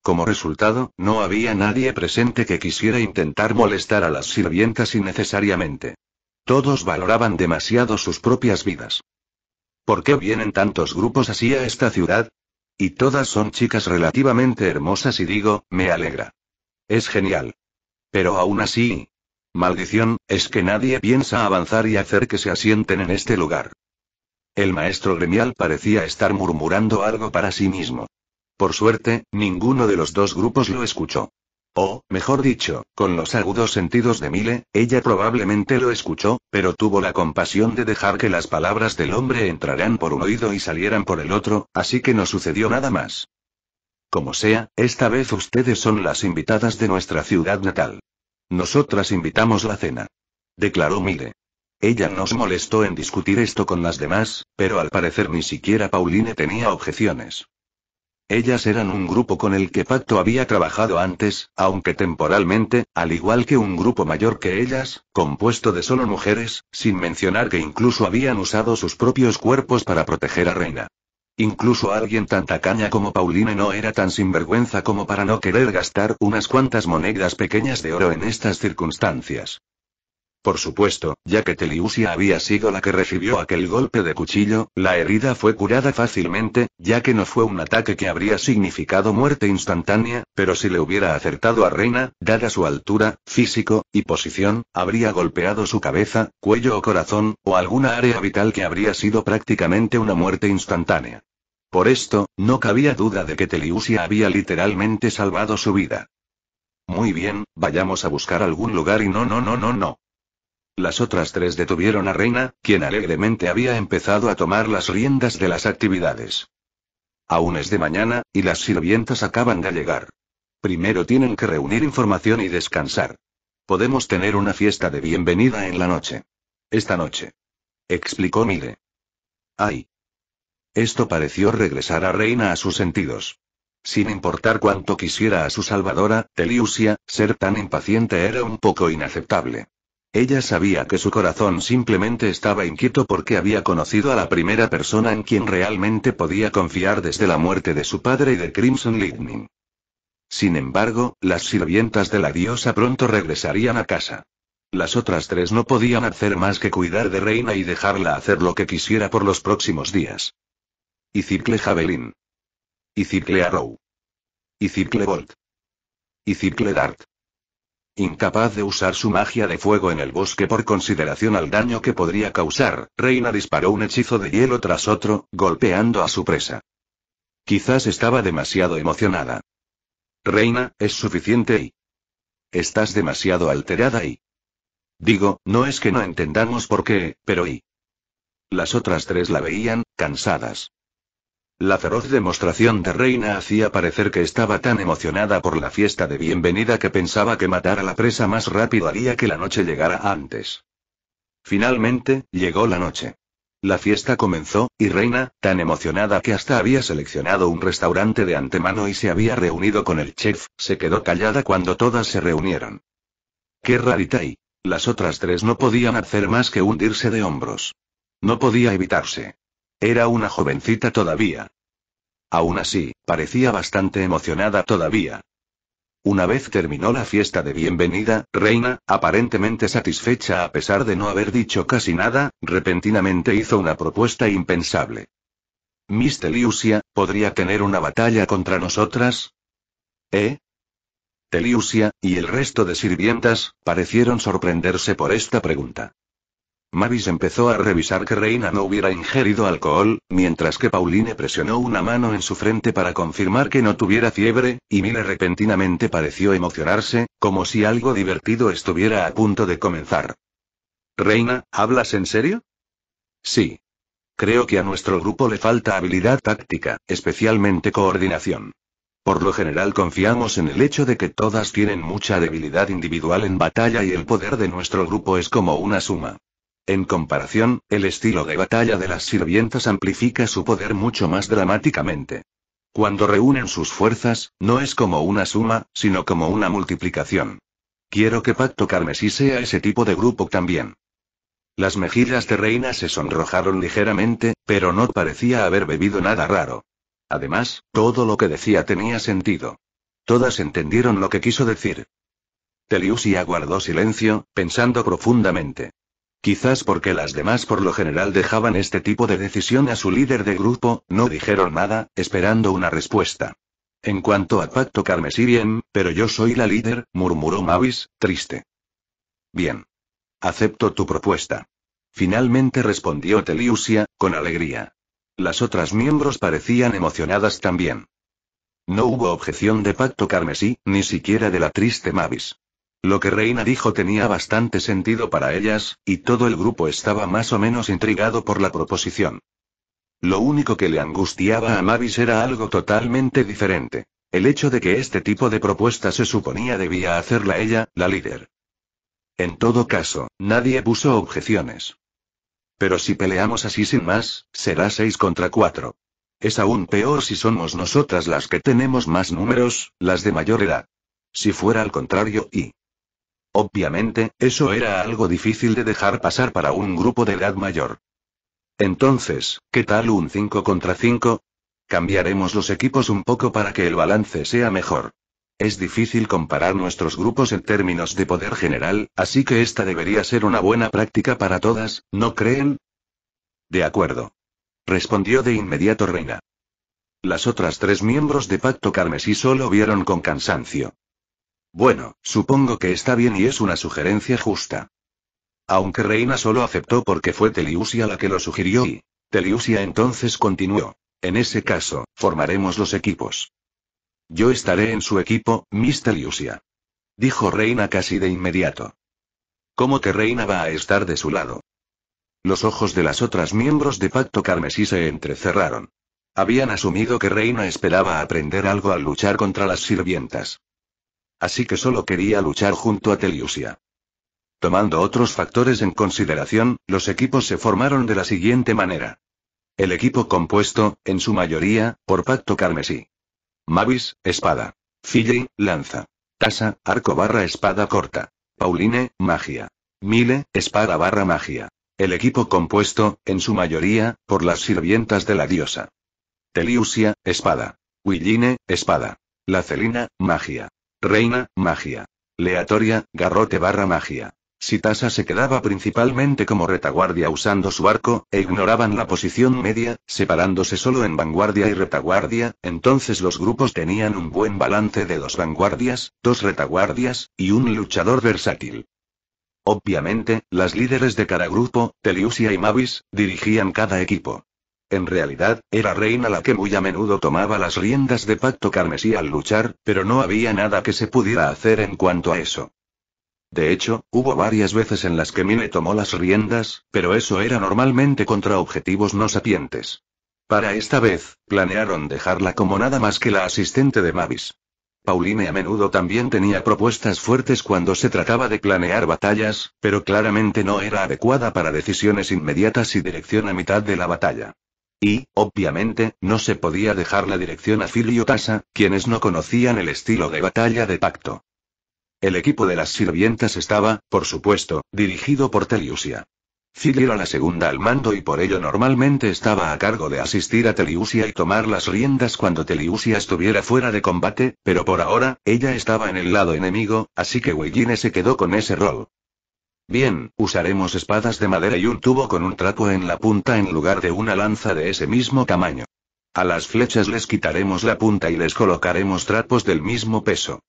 Como resultado, no había nadie presente que quisiera intentar molestar a las sirvientas innecesariamente. Todos valoraban demasiado sus propias vidas. ¿Por qué vienen tantos grupos así a esta ciudad? Y todas son chicas relativamente hermosas y digo, me alegra. Es genial. Pero aún así... Maldición, es que nadie piensa avanzar y hacer que se asienten en este lugar. El maestro gremial parecía estar murmurando algo para sí mismo. Por suerte, ninguno de los dos grupos lo escuchó. O, mejor dicho, con los agudos sentidos de Mile, ella probablemente lo escuchó, pero tuvo la compasión de dejar que las palabras del hombre entraran por un oído y salieran por el otro, así que no sucedió nada más. Como sea, esta vez ustedes son las invitadas de nuestra ciudad natal. Nosotras invitamos la cena. Declaró Mile. Ella nos molestó en discutir esto con las demás, pero al parecer ni siquiera Pauline tenía objeciones. Ellas eran un grupo con el que Pacto había trabajado antes, aunque temporalmente, al igual que un grupo mayor que ellas, compuesto de solo mujeres, sin mencionar que incluso habían usado sus propios cuerpos para proteger a Reina. Incluso alguien tan tacaña como Pauline no era tan sinvergüenza como para no querer gastar unas cuantas monedas pequeñas de oro en estas circunstancias. Por supuesto, ya que Teliusia había sido la que recibió aquel golpe de cuchillo, la herida fue curada fácilmente, ya que no fue un ataque que habría significado muerte instantánea, pero si le hubiera acertado a Reina, dada su altura, físico, y posición, habría golpeado su cabeza, cuello o corazón, o alguna área vital que habría sido prácticamente una muerte instantánea. Por esto, no cabía duda de que Teliusia había literalmente salvado su vida. Muy bien, vayamos a buscar algún lugar y no, no, no, no, no. Las otras tres detuvieron a Reina, quien alegremente había empezado a tomar las riendas de las actividades. Aún es de mañana, y las sirvientas acaban de llegar. Primero tienen que reunir información y descansar. Podemos tener una fiesta de bienvenida en la noche. Esta noche. Explicó Mile. Ay. Esto pareció regresar a Reina a sus sentidos. Sin importar cuánto quisiera a su salvadora, Teliusia, ser tan impaciente era un poco inaceptable. Ella sabía que su corazón simplemente estaba inquieto porque había conocido a la primera persona en quien realmente podía confiar desde la muerte de su padre y de Crimson Lightning. Sin embargo, las sirvientas de la diosa pronto regresarían a casa. Las otras tres no podían hacer más que cuidar de Reina y dejarla hacer lo que quisiera por los próximos días. Y Cicle Javelin. Y Cicle Arrow. Y Cicle Bolt. Y Cicle Dart. Incapaz de usar su magia de fuego en el bosque por consideración al daño que podría causar, Reina disparó un hechizo de hielo tras otro, golpeando a su presa. Quizás estaba demasiado emocionada. Reina, es suficiente y... Estás demasiado alterada y... Digo, no es que no entendamos por qué, pero y... Las otras tres la veían, cansadas. La feroz demostración de Reina hacía parecer que estaba tan emocionada por la fiesta de bienvenida que pensaba que matar a la presa más rápido haría que la noche llegara antes. Finalmente, llegó la noche. La fiesta comenzó, y Reina, tan emocionada que hasta había seleccionado un restaurante de antemano y se había reunido con el chef, se quedó callada cuando todas se reunieron. ¡Qué y! Las otras tres no podían hacer más que hundirse de hombros. No podía evitarse. Era una jovencita todavía. Aún así, parecía bastante emocionada todavía. Una vez terminó la fiesta de bienvenida, Reina, aparentemente satisfecha a pesar de no haber dicho casi nada, repentinamente hizo una propuesta impensable. Miss Teliusia, ¿podría tener una batalla contra nosotras? ¿Eh? Teliusia, y el resto de sirvientas, parecieron sorprenderse por esta pregunta. Mavis empezó a revisar que Reina no hubiera ingerido alcohol, mientras que Pauline presionó una mano en su frente para confirmar que no tuviera fiebre, y Mile repentinamente pareció emocionarse, como si algo divertido estuviera a punto de comenzar. Reina, ¿hablas en serio? Sí. Creo que a nuestro grupo le falta habilidad táctica, especialmente coordinación. Por lo general confiamos en el hecho de que todas tienen mucha debilidad individual en batalla y el poder de nuestro grupo es como una suma. En comparación, el estilo de batalla de las sirvientas amplifica su poder mucho más dramáticamente. Cuando reúnen sus fuerzas, no es como una suma, sino como una multiplicación. Quiero que Pacto Carmesí sea ese tipo de grupo también. Las mejillas de Reina se sonrojaron ligeramente, pero no parecía haber bebido nada raro. Además, todo lo que decía tenía sentido. Todas entendieron lo que quiso decir. Teliusia guardó silencio, pensando profundamente. Quizás porque las demás por lo general dejaban este tipo de decisión a su líder de grupo, no dijeron nada, esperando una respuesta. En cuanto a Pacto Carmesí bien, pero yo soy la líder, murmuró Mavis, triste. Bien. Acepto tu propuesta. Finalmente respondió Teliusia, con alegría. Las otras miembros parecían emocionadas también. No hubo objeción de Pacto Carmesí, ni siquiera de la triste Mavis. Lo que Reina dijo tenía bastante sentido para ellas, y todo el grupo estaba más o menos intrigado por la proposición. Lo único que le angustiaba a Mavis era algo totalmente diferente. El hecho de que este tipo de propuesta se suponía debía hacerla ella, la líder. En todo caso, nadie puso objeciones. Pero si peleamos así sin más, será seis contra cuatro. Es aún peor si somos nosotras las que tenemos más números, las de mayor edad. Si fuera al contrario y Obviamente, eso era algo difícil de dejar pasar para un grupo de edad mayor. Entonces, ¿qué tal un 5 contra 5? Cambiaremos los equipos un poco para que el balance sea mejor. Es difícil comparar nuestros grupos en términos de poder general, así que esta debería ser una buena práctica para todas, ¿no creen? De acuerdo. Respondió de inmediato Reina. Las otras tres miembros de Pacto Carmesí solo vieron con cansancio. Bueno, supongo que está bien y es una sugerencia justa. Aunque Reina solo aceptó porque fue Teliusia la que lo sugirió y... Teliusia entonces continuó. En ese caso, formaremos los equipos. Yo estaré en su equipo, Miss Teliusia. Dijo Reina casi de inmediato. ¿Cómo que Reina va a estar de su lado? Los ojos de las otras miembros de Pacto Carmesí se entrecerraron. Habían asumido que Reina esperaba aprender algo al luchar contra las sirvientas así que solo quería luchar junto a Teliusia. Tomando otros factores en consideración, los equipos se formaron de la siguiente manera. El equipo compuesto, en su mayoría, por Pacto Carmesí. Mavis, espada. fille lanza. Tasa, arco barra espada corta. Pauline, magia. Mile, espada barra magia. El equipo compuesto, en su mayoría, por las sirvientas de la diosa. Teliusia, espada. Willine, espada. La Celina, magia. Reina, magia. Leatoria, garrote barra magia. Si Tasa se quedaba principalmente como retaguardia usando su arco, e ignoraban la posición media, separándose solo en vanguardia y retaguardia, entonces los grupos tenían un buen balance de dos vanguardias, dos retaguardias, y un luchador versátil. Obviamente, las líderes de cada grupo, Teliusia y Mavis, dirigían cada equipo. En realidad, era Reina la que muy a menudo tomaba las riendas de Pacto Carmesí al luchar, pero no había nada que se pudiera hacer en cuanto a eso. De hecho, hubo varias veces en las que Mine tomó las riendas, pero eso era normalmente contra objetivos no sapientes. Para esta vez, planearon dejarla como nada más que la asistente de Mavis. Pauline a menudo también tenía propuestas fuertes cuando se trataba de planear batallas, pero claramente no era adecuada para decisiones inmediatas y dirección a mitad de la batalla. Y, obviamente, no se podía dejar la dirección a Filio Tasa, quienes no conocían el estilo de batalla de pacto. El equipo de las sirvientas estaba, por supuesto, dirigido por Teliusia. Phil era la segunda al mando y por ello normalmente estaba a cargo de asistir a Teliusia y tomar las riendas cuando Teliusia estuviera fuera de combate, pero por ahora, ella estaba en el lado enemigo, así que Weyine se quedó con ese rol. Bien, usaremos espadas de madera y un tubo con un trapo en la punta en lugar de una lanza de ese mismo tamaño. A las flechas les quitaremos la punta y les colocaremos trapos del mismo peso.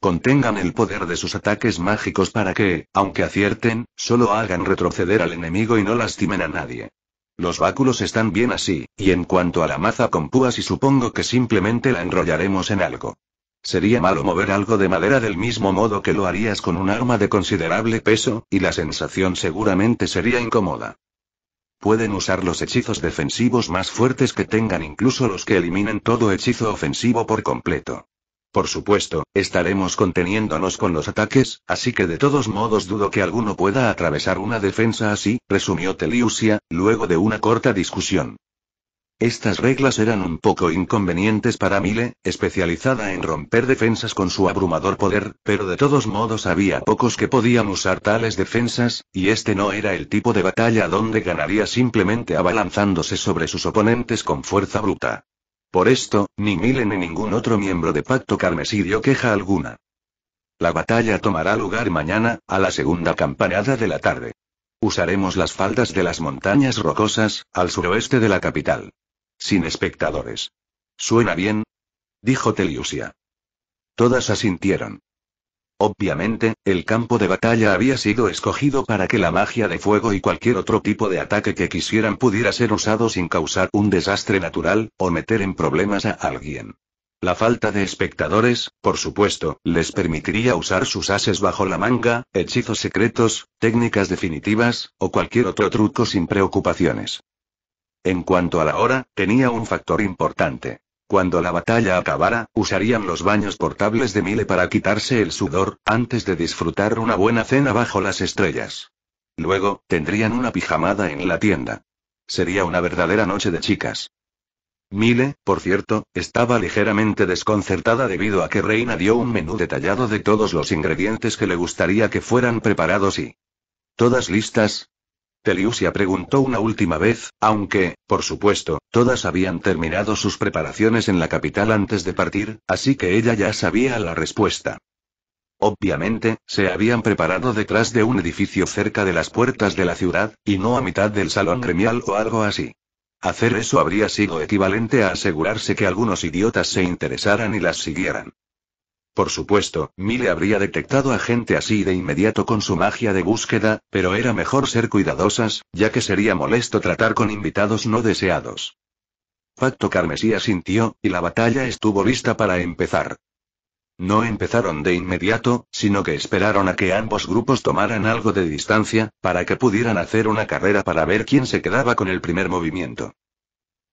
Contengan el poder de sus ataques mágicos para que, aunque acierten, solo hagan retroceder al enemigo y no lastimen a nadie. Los báculos están bien así, y en cuanto a la maza con púas y supongo que simplemente la enrollaremos en algo. Sería malo mover algo de madera del mismo modo que lo harías con un arma de considerable peso, y la sensación seguramente sería incómoda. Pueden usar los hechizos defensivos más fuertes que tengan incluso los que eliminen todo hechizo ofensivo por completo. Por supuesto, estaremos conteniéndonos con los ataques, así que de todos modos dudo que alguno pueda atravesar una defensa así, resumió Teliusia, luego de una corta discusión. Estas reglas eran un poco inconvenientes para Mile, especializada en romper defensas con su abrumador poder, pero de todos modos había pocos que podían usar tales defensas, y este no era el tipo de batalla donde ganaría simplemente abalanzándose sobre sus oponentes con fuerza bruta. Por esto, ni Mile ni ningún otro miembro de Pacto Carmesí queja alguna. La batalla tomará lugar mañana, a la segunda campanada de la tarde. Usaremos las faldas de las montañas rocosas, al suroeste de la capital. Sin espectadores. ¿Suena bien? Dijo Teliusia. Todas asintieron. Obviamente, el campo de batalla había sido escogido para que la magia de fuego y cualquier otro tipo de ataque que quisieran pudiera ser usado sin causar un desastre natural, o meter en problemas a alguien. La falta de espectadores, por supuesto, les permitiría usar sus ases bajo la manga, hechizos secretos, técnicas definitivas, o cualquier otro truco sin preocupaciones. En cuanto a la hora, tenía un factor importante. Cuando la batalla acabara, usarían los baños portables de Mile para quitarse el sudor, antes de disfrutar una buena cena bajo las estrellas. Luego, tendrían una pijamada en la tienda. Sería una verdadera noche de chicas. Mile, por cierto, estaba ligeramente desconcertada debido a que Reina dio un menú detallado de todos los ingredientes que le gustaría que fueran preparados y... Todas listas, Teliusia preguntó una última vez, aunque, por supuesto, todas habían terminado sus preparaciones en la capital antes de partir, así que ella ya sabía la respuesta. Obviamente, se habían preparado detrás de un edificio cerca de las puertas de la ciudad, y no a mitad del salón mm. gremial o algo así. Hacer eso habría sido equivalente a asegurarse que algunos idiotas se interesaran y las siguieran. Por supuesto, Mile habría detectado a gente así de inmediato con su magia de búsqueda, pero era mejor ser cuidadosas, ya que sería molesto tratar con invitados no deseados. Pacto Carmesía sintió y la batalla estuvo lista para empezar. No empezaron de inmediato, sino que esperaron a que ambos grupos tomaran algo de distancia, para que pudieran hacer una carrera para ver quién se quedaba con el primer movimiento.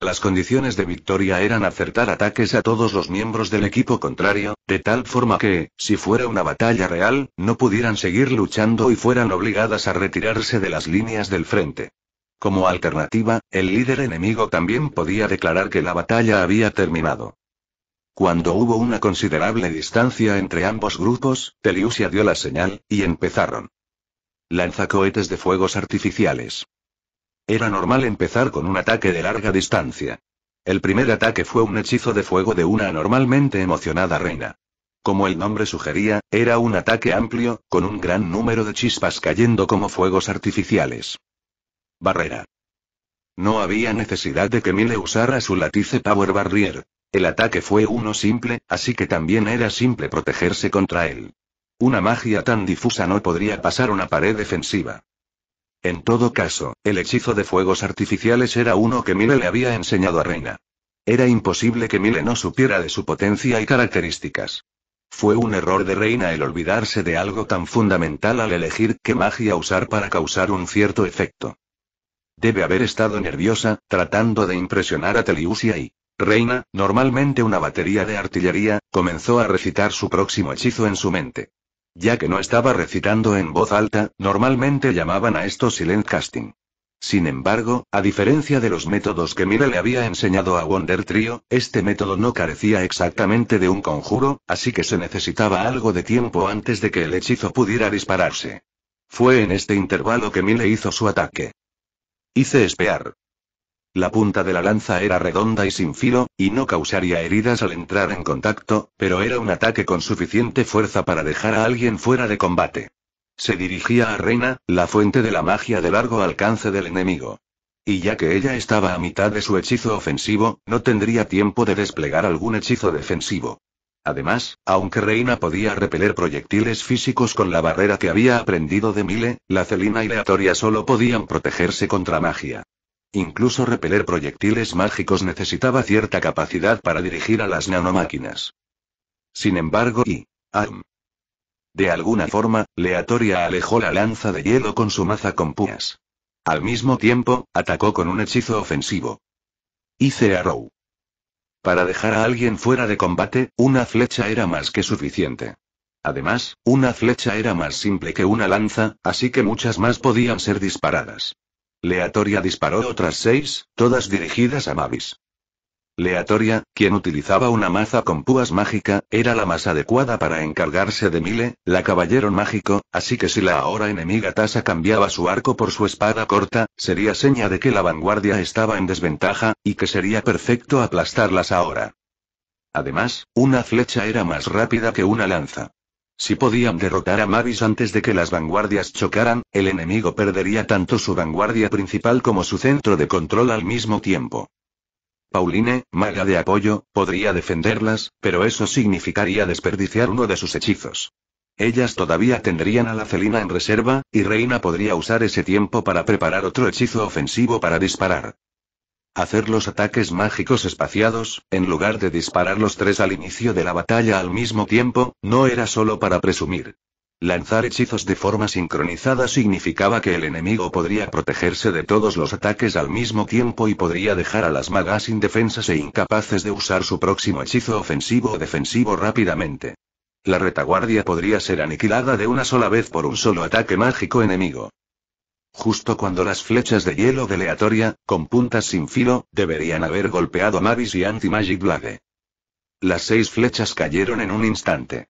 Las condiciones de victoria eran acertar ataques a todos los miembros del equipo contrario, de tal forma que, si fuera una batalla real, no pudieran seguir luchando y fueran obligadas a retirarse de las líneas del frente. Como alternativa, el líder enemigo también podía declarar que la batalla había terminado. Cuando hubo una considerable distancia entre ambos grupos, Teliusia dio la señal, y empezaron. Lanzacohetes de fuegos artificiales. Era normal empezar con un ataque de larga distancia. El primer ataque fue un hechizo de fuego de una anormalmente emocionada reina. Como el nombre sugería, era un ataque amplio, con un gran número de chispas cayendo como fuegos artificiales. Barrera. No había necesidad de que Mile usara su latice Power Barrier. El ataque fue uno simple, así que también era simple protegerse contra él. Una magia tan difusa no podría pasar una pared defensiva. En todo caso, el hechizo de fuegos artificiales era uno que Mile le había enseñado a Reina. Era imposible que Mile no supiera de su potencia y características. Fue un error de Reina el olvidarse de algo tan fundamental al elegir qué magia usar para causar un cierto efecto. Debe haber estado nerviosa, tratando de impresionar a Teliusia y Reina, normalmente una batería de artillería, comenzó a recitar su próximo hechizo en su mente. Ya que no estaba recitando en voz alta, normalmente llamaban a esto silent casting. Sin embargo, a diferencia de los métodos que Mille le había enseñado a Wonder Trio, este método no carecía exactamente de un conjuro, así que se necesitaba algo de tiempo antes de que el hechizo pudiera dispararse. Fue en este intervalo que Mille hizo su ataque. Hice espear. La punta de la lanza era redonda y sin filo, y no causaría heridas al entrar en contacto, pero era un ataque con suficiente fuerza para dejar a alguien fuera de combate. Se dirigía a Reina, la fuente de la magia de largo alcance del enemigo. Y ya que ella estaba a mitad de su hechizo ofensivo, no tendría tiempo de desplegar algún hechizo defensivo. Además, aunque Reina podía repeler proyectiles físicos con la barrera que había aprendido de Mile, la celina y Leatoria solo podían protegerse contra magia. Incluso repeler proyectiles mágicos necesitaba cierta capacidad para dirigir a las nanomáquinas. Sin embargo, y. De alguna forma, Leatoria alejó la lanza de hielo con su maza con puñas. Al mismo tiempo, atacó con un hechizo ofensivo. Hice Arrow. Para dejar a alguien fuera de combate, una flecha era más que suficiente. Además, una flecha era más simple que una lanza, así que muchas más podían ser disparadas. Leatoria disparó otras seis, todas dirigidas a Mavis. Leatoria, quien utilizaba una maza con púas mágica, era la más adecuada para encargarse de Mile, la caballero mágico, así que si la ahora enemiga Tasa cambiaba su arco por su espada corta, sería seña de que la vanguardia estaba en desventaja, y que sería perfecto aplastarlas ahora. Además, una flecha era más rápida que una lanza. Si podían derrotar a Mavis antes de que las vanguardias chocaran, el enemigo perdería tanto su vanguardia principal como su centro de control al mismo tiempo. Pauline, maga de apoyo, podría defenderlas, pero eso significaría desperdiciar uno de sus hechizos. Ellas todavía tendrían a la Celina en reserva, y Reina podría usar ese tiempo para preparar otro hechizo ofensivo para disparar. Hacer los ataques mágicos espaciados, en lugar de disparar los tres al inicio de la batalla al mismo tiempo, no era solo para presumir. Lanzar hechizos de forma sincronizada significaba que el enemigo podría protegerse de todos los ataques al mismo tiempo y podría dejar a las magas indefensas e incapaces de usar su próximo hechizo ofensivo o defensivo rápidamente. La retaguardia podría ser aniquilada de una sola vez por un solo ataque mágico enemigo. Justo cuando las flechas de hielo de Leatoria, con puntas sin filo, deberían haber golpeado a Mavis y Anti-Magic Blade. Las seis flechas cayeron en un instante.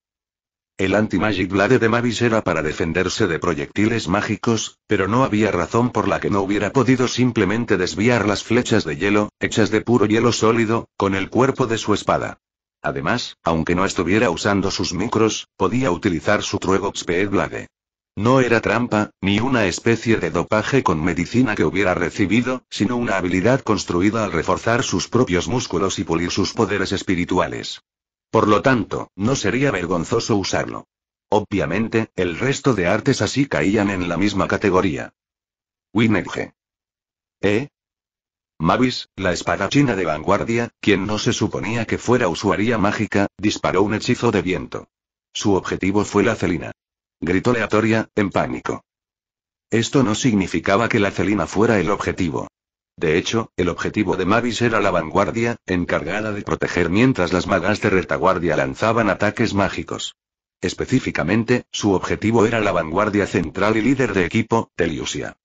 El Anti-Magic Blade de Mavis era para defenderse de proyectiles mágicos, pero no había razón por la que no hubiera podido simplemente desviar las flechas de hielo, hechas de puro hielo sólido, con el cuerpo de su espada. Además, aunque no estuviera usando sus micros, podía utilizar su Truegox Blade. No era trampa, ni una especie de dopaje con medicina que hubiera recibido, sino una habilidad construida al reforzar sus propios músculos y pulir sus poderes espirituales. Por lo tanto, no sería vergonzoso usarlo. Obviamente, el resto de artes así caían en la misma categoría. Winnerge. ¿Eh? Mavis, la espadachina de vanguardia, quien no se suponía que fuera usuaria mágica, disparó un hechizo de viento. Su objetivo fue la celina gritó Leatoria, en pánico. Esto no significaba que la Celina fuera el objetivo. De hecho, el objetivo de Mavis era la vanguardia, encargada de proteger mientras las magas de retaguardia lanzaban ataques mágicos. Específicamente, su objetivo era la vanguardia central y líder de equipo, Teliusia.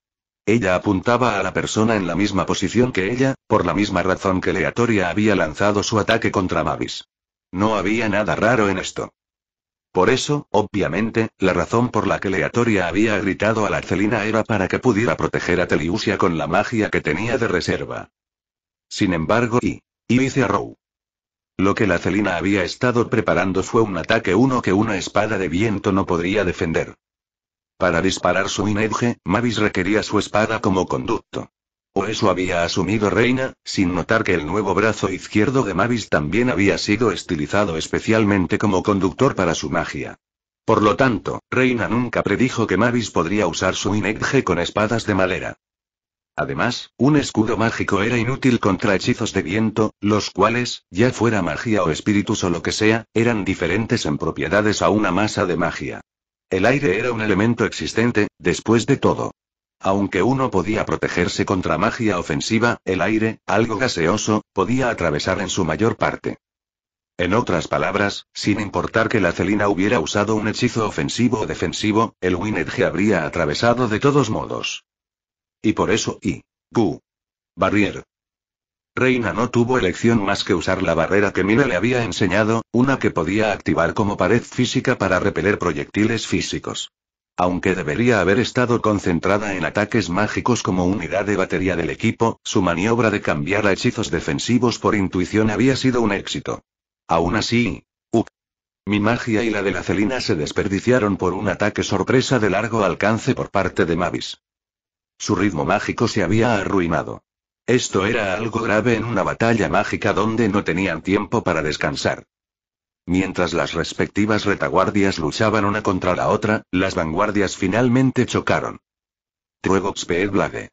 Ella apuntaba a la persona en la misma posición que ella, por la misma razón que Leatoria había lanzado su ataque contra Mavis. No había nada raro en esto. Por eso, obviamente, la razón por la que Leatoria había gritado a la Celina era para que pudiera proteger a Teliusia con la magia que tenía de reserva. Sin embargo, y, y dice a Row. Lo que la Celina había estado preparando fue un ataque uno que una espada de viento no podría defender. Para disparar su Inedge, Mavis requería su espada como conducto. Pues o eso había asumido Reina, sin notar que el nuevo brazo izquierdo de Mavis también había sido estilizado especialmente como conductor para su magia. Por lo tanto, Reina nunca predijo que Mavis podría usar su inegge con espadas de madera. Además, un escudo mágico era inútil contra hechizos de viento, los cuales, ya fuera magia o espíritus o lo que sea, eran diferentes en propiedades a una masa de magia. El aire era un elemento existente, después de todo. Aunque uno podía protegerse contra magia ofensiva, el aire, algo gaseoso, podía atravesar en su mayor parte. En otras palabras, sin importar que la Celina hubiera usado un hechizo ofensivo o defensivo, el Winedge habría atravesado de todos modos. Y por eso y. Q. Barrier. Reina no tuvo elección más que usar la barrera que Mina le había enseñado, una que podía activar como pared física para repeler proyectiles físicos. Aunque debería haber estado concentrada en ataques mágicos como unidad de batería del equipo, su maniobra de cambiar a hechizos defensivos por intuición había sido un éxito. Aún así, uh. Mi magia y la de la Celina se desperdiciaron por un ataque sorpresa de largo alcance por parte de Mavis. Su ritmo mágico se había arruinado. Esto era algo grave en una batalla mágica donde no tenían tiempo para descansar. Mientras las respectivas retaguardias luchaban una contra la otra, las vanguardias finalmente chocaron. Blade.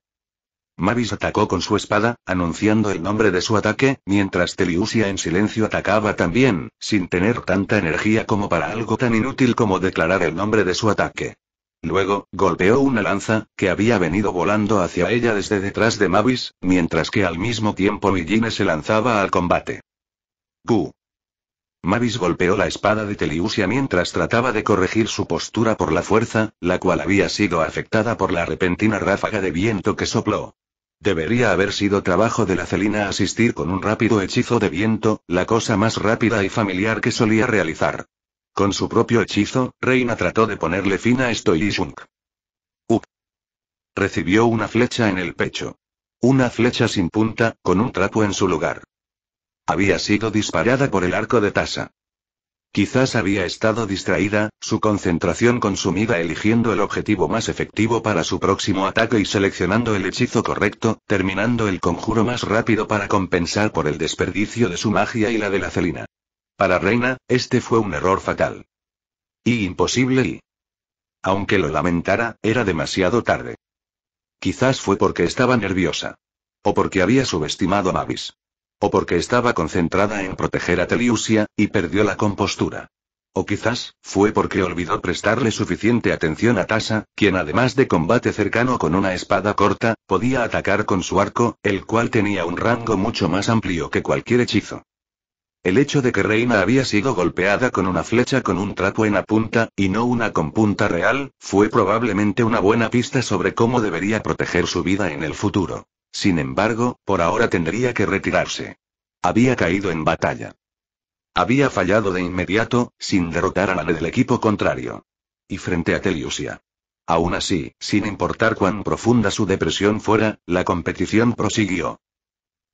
Mavis atacó con su espada, anunciando el nombre de su ataque, mientras Teliusia en silencio atacaba también, sin tener tanta energía como para algo tan inútil como declarar el nombre de su ataque. Luego, golpeó una lanza, que había venido volando hacia ella desde detrás de Mavis, mientras que al mismo tiempo Milline se lanzaba al combate. Q. Mavis golpeó la espada de Teliusia mientras trataba de corregir su postura por la fuerza, la cual había sido afectada por la repentina ráfaga de viento que sopló. Debería haber sido trabajo de la Celina asistir con un rápido hechizo de viento, la cosa más rápida y familiar que solía realizar. Con su propio hechizo, Reina trató de ponerle fin a esto y Shunk. Up. Recibió una flecha en el pecho. Una flecha sin punta, con un trapo en su lugar. Había sido disparada por el arco de tasa. Quizás había estado distraída, su concentración consumida eligiendo el objetivo más efectivo para su próximo ataque y seleccionando el hechizo correcto, terminando el conjuro más rápido para compensar por el desperdicio de su magia y la de la celina. Para Reina, este fue un error fatal. Y imposible y... Aunque lo lamentara, era demasiado tarde. Quizás fue porque estaba nerviosa. O porque había subestimado a Mavis. O porque estaba concentrada en proteger a Teliusia, y perdió la compostura. O quizás, fue porque olvidó prestarle suficiente atención a Tasa, quien además de combate cercano con una espada corta, podía atacar con su arco, el cual tenía un rango mucho más amplio que cualquier hechizo. El hecho de que Reina había sido golpeada con una flecha con un trapo en la punta, y no una con punta real, fue probablemente una buena pista sobre cómo debería proteger su vida en el futuro. Sin embargo, por ahora tendría que retirarse. Había caído en batalla. Había fallado de inmediato, sin derrotar a la del equipo contrario. Y frente a Teliusia. Aún así, sin importar cuán profunda su depresión fuera, la competición prosiguió.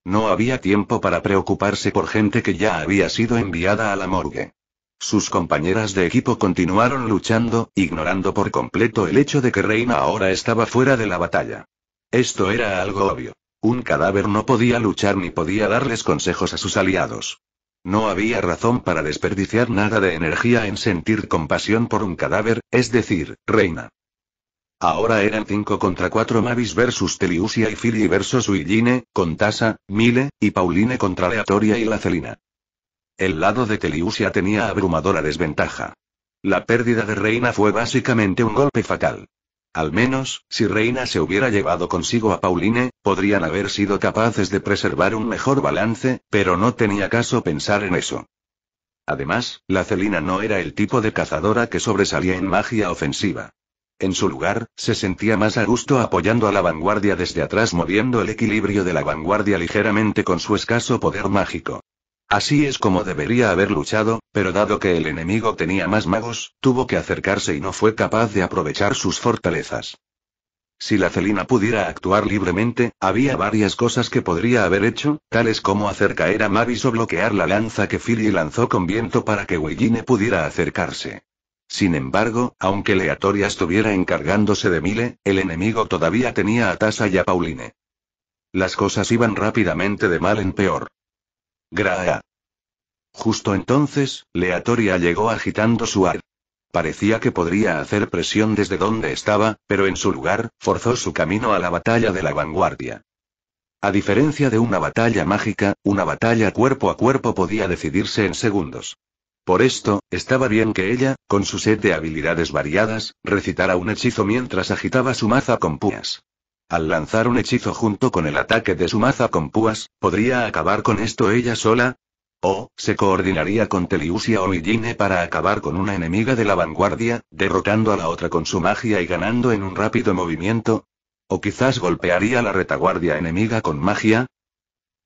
No había tiempo para preocuparse por gente que ya había sido enviada a la morgue. Sus compañeras de equipo continuaron luchando, ignorando por completo el hecho de que Reina ahora estaba fuera de la batalla. Esto era algo obvio. Un cadáver no podía luchar ni podía darles consejos a sus aliados. No había razón para desperdiciar nada de energía en sentir compasión por un cadáver, es decir, reina. Ahora eran 5 contra 4 Mavis versus Teliusia y Philly versus Uilline, Tasa, Mile, y Pauline contra Leatoria y la Celina. El lado de Teliusia tenía abrumadora desventaja. La pérdida de Reina fue básicamente un golpe fatal. Al menos, si Reina se hubiera llevado consigo a Pauline, podrían haber sido capaces de preservar un mejor balance, pero no tenía caso pensar en eso. Además, la Celina no era el tipo de cazadora que sobresalía en magia ofensiva. En su lugar, se sentía más a gusto apoyando a la vanguardia desde atrás moviendo el equilibrio de la vanguardia ligeramente con su escaso poder mágico. Así es como debería haber luchado, pero dado que el enemigo tenía más magos, tuvo que acercarse y no fue capaz de aprovechar sus fortalezas. Si la Celina pudiera actuar libremente, había varias cosas que podría haber hecho, tales como hacer caer a Mavis o bloquear la lanza que Philly lanzó con viento para que Weyine pudiera acercarse. Sin embargo, aunque Leatoria estuviera encargándose de Mile, el enemigo todavía tenía a Tasa y a Pauline. Las cosas iban rápidamente de mal en peor. Graa. Justo entonces, Leatoria llegó agitando su ar. Parecía que podría hacer presión desde donde estaba, pero en su lugar, forzó su camino a la batalla de la vanguardia. A diferencia de una batalla mágica, una batalla cuerpo a cuerpo podía decidirse en segundos. Por esto, estaba bien que ella, con su set de habilidades variadas, recitara un hechizo mientras agitaba su maza con púas. Al lanzar un hechizo junto con el ataque de su maza con púas, ¿podría acabar con esto ella sola? ¿O se coordinaría con Teliusia o Illine para acabar con una enemiga de la vanguardia, derrotando a la otra con su magia y ganando en un rápido movimiento? ¿O quizás golpearía la retaguardia enemiga con magia?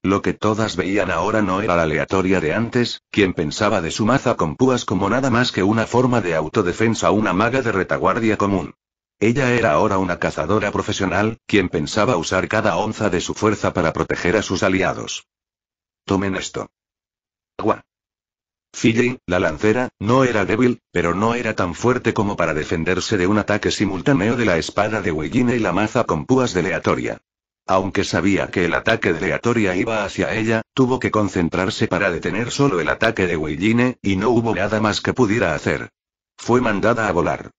Lo que todas veían ahora no era la aleatoria de antes, quien pensaba de su maza con púas como nada más que una forma de autodefensa, una maga de retaguardia común. Ella era ahora una cazadora profesional, quien pensaba usar cada onza de su fuerza para proteger a sus aliados. Tomen esto. Agua. Fiji, la lancera, no era débil, pero no era tan fuerte como para defenderse de un ataque simultáneo de la espada de Wellina y la maza con púas de Leatoria. Aunque sabía que el ataque de Leatoria iba hacia ella, tuvo que concentrarse para detener solo el ataque de Weyline, y no hubo nada más que pudiera hacer. Fue mandada a volar.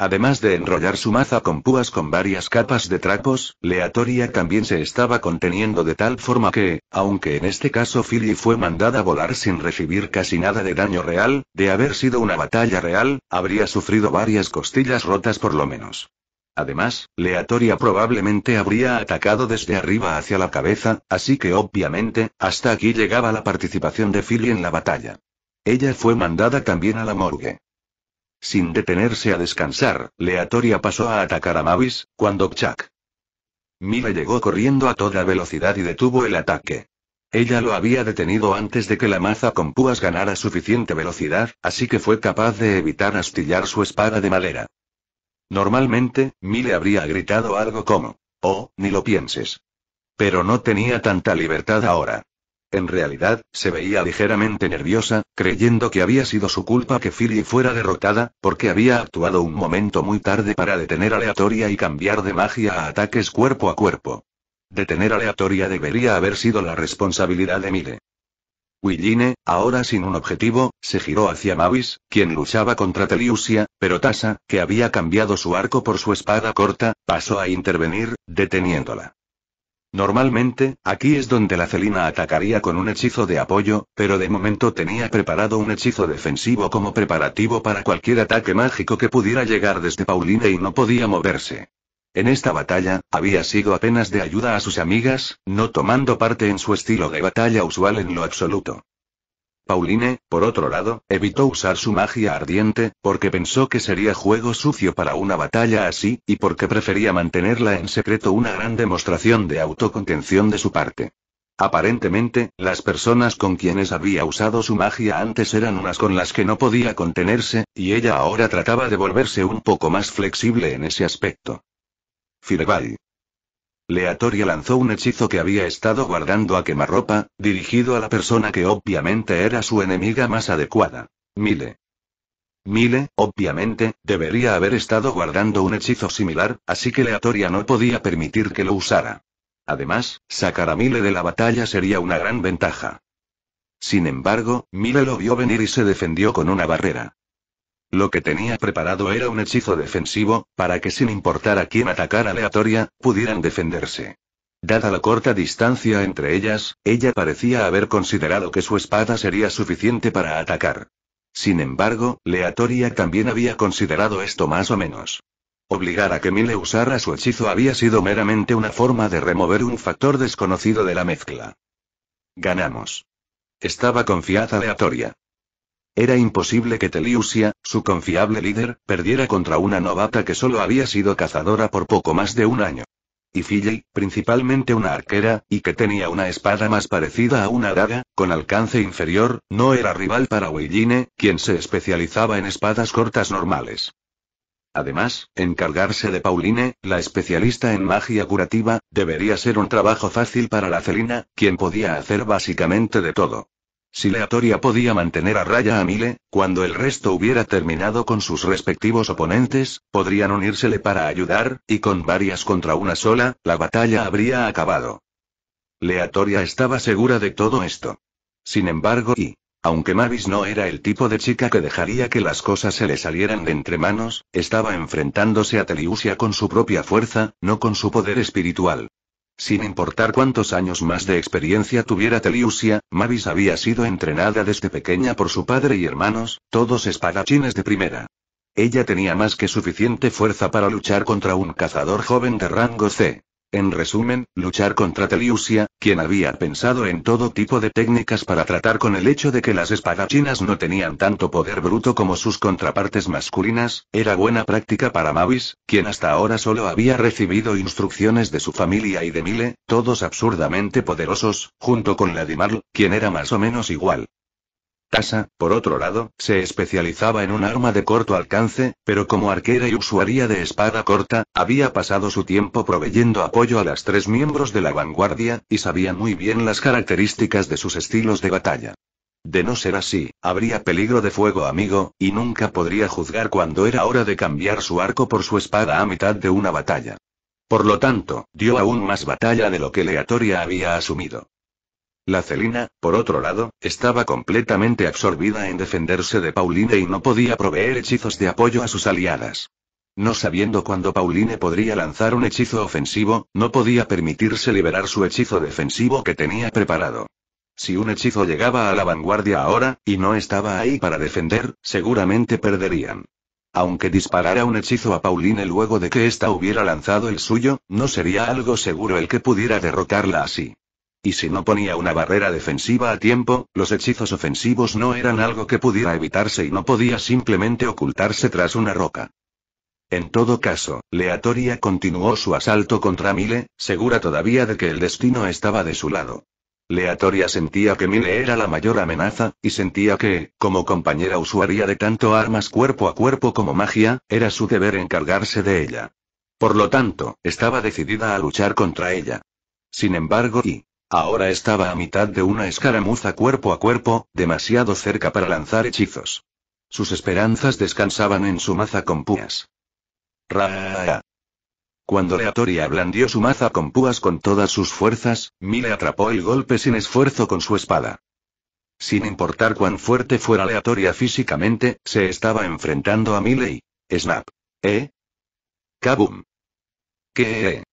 Además de enrollar su maza con púas con varias capas de trapos, Leatoria también se estaba conteniendo de tal forma que, aunque en este caso Philly fue mandada a volar sin recibir casi nada de daño real, de haber sido una batalla real, habría sufrido varias costillas rotas por lo menos. Además, Leatoria probablemente habría atacado desde arriba hacia la cabeza, así que obviamente, hasta aquí llegaba la participación de Philly en la batalla. Ella fue mandada también a la morgue. Sin detenerse a descansar, Leatoria pasó a atacar a Mavis, cuando Chuck Mile llegó corriendo a toda velocidad y detuvo el ataque. Ella lo había detenido antes de que la maza con púas ganara suficiente velocidad, así que fue capaz de evitar astillar su espada de madera. Normalmente, Mile habría gritado algo como, oh, ni lo pienses. Pero no tenía tanta libertad ahora. En realidad, se veía ligeramente nerviosa, creyendo que había sido su culpa que Philly fuera derrotada, porque había actuado un momento muy tarde para detener aleatoria y cambiar de magia a ataques cuerpo a cuerpo. Detener aleatoria debería haber sido la responsabilidad de Mile. Willine, ahora sin un objetivo, se giró hacia Mavis, quien luchaba contra Teliusia, pero Tasa, que había cambiado su arco por su espada corta, pasó a intervenir, deteniéndola. Normalmente, aquí es donde la Celina atacaría con un hechizo de apoyo, pero de momento tenía preparado un hechizo defensivo como preparativo para cualquier ataque mágico que pudiera llegar desde Pauline y no podía moverse. En esta batalla, había sido apenas de ayuda a sus amigas, no tomando parte en su estilo de batalla usual en lo absoluto. Pauline, por otro lado, evitó usar su magia ardiente, porque pensó que sería juego sucio para una batalla así, y porque prefería mantenerla en secreto una gran demostración de autocontención de su parte. Aparentemente, las personas con quienes había usado su magia antes eran unas con las que no podía contenerse, y ella ahora trataba de volverse un poco más flexible en ese aspecto. Fireball. Leatoria lanzó un hechizo que había estado guardando a quemarropa, dirigido a la persona que obviamente era su enemiga más adecuada. Mile. Mile, obviamente, debería haber estado guardando un hechizo similar, así que Leatoria no podía permitir que lo usara. Además, sacar a Mile de la batalla sería una gran ventaja. Sin embargo, Mile lo vio venir y se defendió con una barrera. Lo que tenía preparado era un hechizo defensivo, para que sin importar a quién atacara Leatoria, pudieran defenderse. Dada la corta distancia entre ellas, ella parecía haber considerado que su espada sería suficiente para atacar. Sin embargo, Leatoria también había considerado esto más o menos. Obligar a que Mile usara su hechizo había sido meramente una forma de remover un factor desconocido de la mezcla. Ganamos. Estaba confiada Leatoria. Era imposible que Teliusia, su confiable líder, perdiera contra una novata que solo había sido cazadora por poco más de un año. Y Fille, principalmente una arquera, y que tenía una espada más parecida a una daga, con alcance inferior, no era rival para Willine, quien se especializaba en espadas cortas normales. Además, encargarse de Pauline, la especialista en magia curativa, debería ser un trabajo fácil para la Celina, quien podía hacer básicamente de todo. Si Leatoria podía mantener a raya a Mile, cuando el resto hubiera terminado con sus respectivos oponentes, podrían unírsele para ayudar, y con varias contra una sola, la batalla habría acabado. Leatoria estaba segura de todo esto. Sin embargo, y aunque Mavis no era el tipo de chica que dejaría que las cosas se le salieran de entre manos, estaba enfrentándose a Teliusia con su propia fuerza, no con su poder espiritual. Sin importar cuántos años más de experiencia tuviera Teliusia, Mavis había sido entrenada desde pequeña por su padre y hermanos, todos espadachines de primera. Ella tenía más que suficiente fuerza para luchar contra un cazador joven de rango C. En resumen, luchar contra Teliusia, quien había pensado en todo tipo de técnicas para tratar con el hecho de que las espadachinas no tenían tanto poder bruto como sus contrapartes masculinas, era buena práctica para Mavis, quien hasta ahora solo había recibido instrucciones de su familia y de Mile, todos absurdamente poderosos, junto con Ladimarl, quien era más o menos igual. Tasa, por otro lado, se especializaba en un arma de corto alcance, pero como arquera y usuaria de espada corta, había pasado su tiempo proveyendo apoyo a las tres miembros de la vanguardia, y sabía muy bien las características de sus estilos de batalla. De no ser así, habría peligro de fuego amigo, y nunca podría juzgar cuando era hora de cambiar su arco por su espada a mitad de una batalla. Por lo tanto, dio aún más batalla de lo que Leatoria había asumido. La Celina, por otro lado, estaba completamente absorbida en defenderse de Pauline y no podía proveer hechizos de apoyo a sus aliadas. No sabiendo cuándo Pauline podría lanzar un hechizo ofensivo, no podía permitirse liberar su hechizo defensivo que tenía preparado. Si un hechizo llegaba a la vanguardia ahora, y no estaba ahí para defender, seguramente perderían. Aunque disparara un hechizo a Pauline luego de que ésta hubiera lanzado el suyo, no sería algo seguro el que pudiera derrotarla así. Y si no ponía una barrera defensiva a tiempo, los hechizos ofensivos no eran algo que pudiera evitarse y no podía simplemente ocultarse tras una roca. En todo caso, Leatoria continuó su asalto contra Mile, segura todavía de que el destino estaba de su lado. Leatoria sentía que Mile era la mayor amenaza, y sentía que, como compañera usuaria de tanto armas cuerpo a cuerpo como magia, era su deber encargarse de ella. Por lo tanto, estaba decidida a luchar contra ella. Sin embargo, y Ahora estaba a mitad de una escaramuza cuerpo a cuerpo, demasiado cerca para lanzar hechizos. Sus esperanzas descansaban en su maza con púas. Ra. Cuando Leatoria blandió su maza con púas con todas sus fuerzas, Mile atrapó el golpe sin esfuerzo con su espada. Sin importar cuán fuerte fuera Leatoria físicamente, se estaba enfrentando a y... Snap. ¿Eh? Kabum. ¿Qué? E.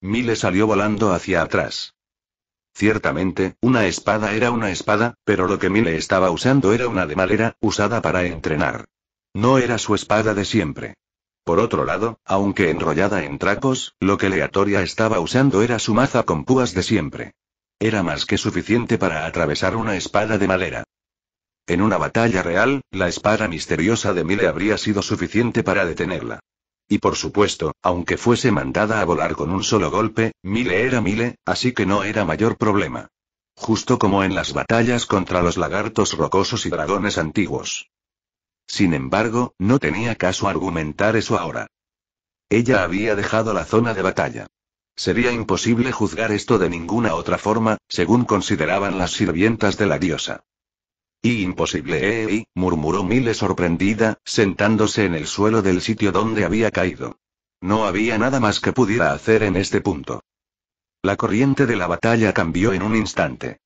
Mile salió volando hacia atrás. Ciertamente, una espada era una espada, pero lo que Mile estaba usando era una de madera, usada para entrenar. No era su espada de siempre. Por otro lado, aunque enrollada en trapos, lo que Leatoria estaba usando era su maza con púas de siempre. Era más que suficiente para atravesar una espada de madera. En una batalla real, la espada misteriosa de Mile habría sido suficiente para detenerla. Y por supuesto, aunque fuese mandada a volar con un solo golpe, Mile era Mile, así que no era mayor problema. Justo como en las batallas contra los lagartos rocosos y dragones antiguos. Sin embargo, no tenía caso argumentar eso ahora. Ella había dejado la zona de batalla. Sería imposible juzgar esto de ninguna otra forma, según consideraban las sirvientas de la diosa. ¿eh? Y imposible, murmuró Mile sorprendida, sentándose en el suelo del sitio donde había caído. No había nada más que pudiera hacer en este punto. La corriente de la batalla cambió en un instante.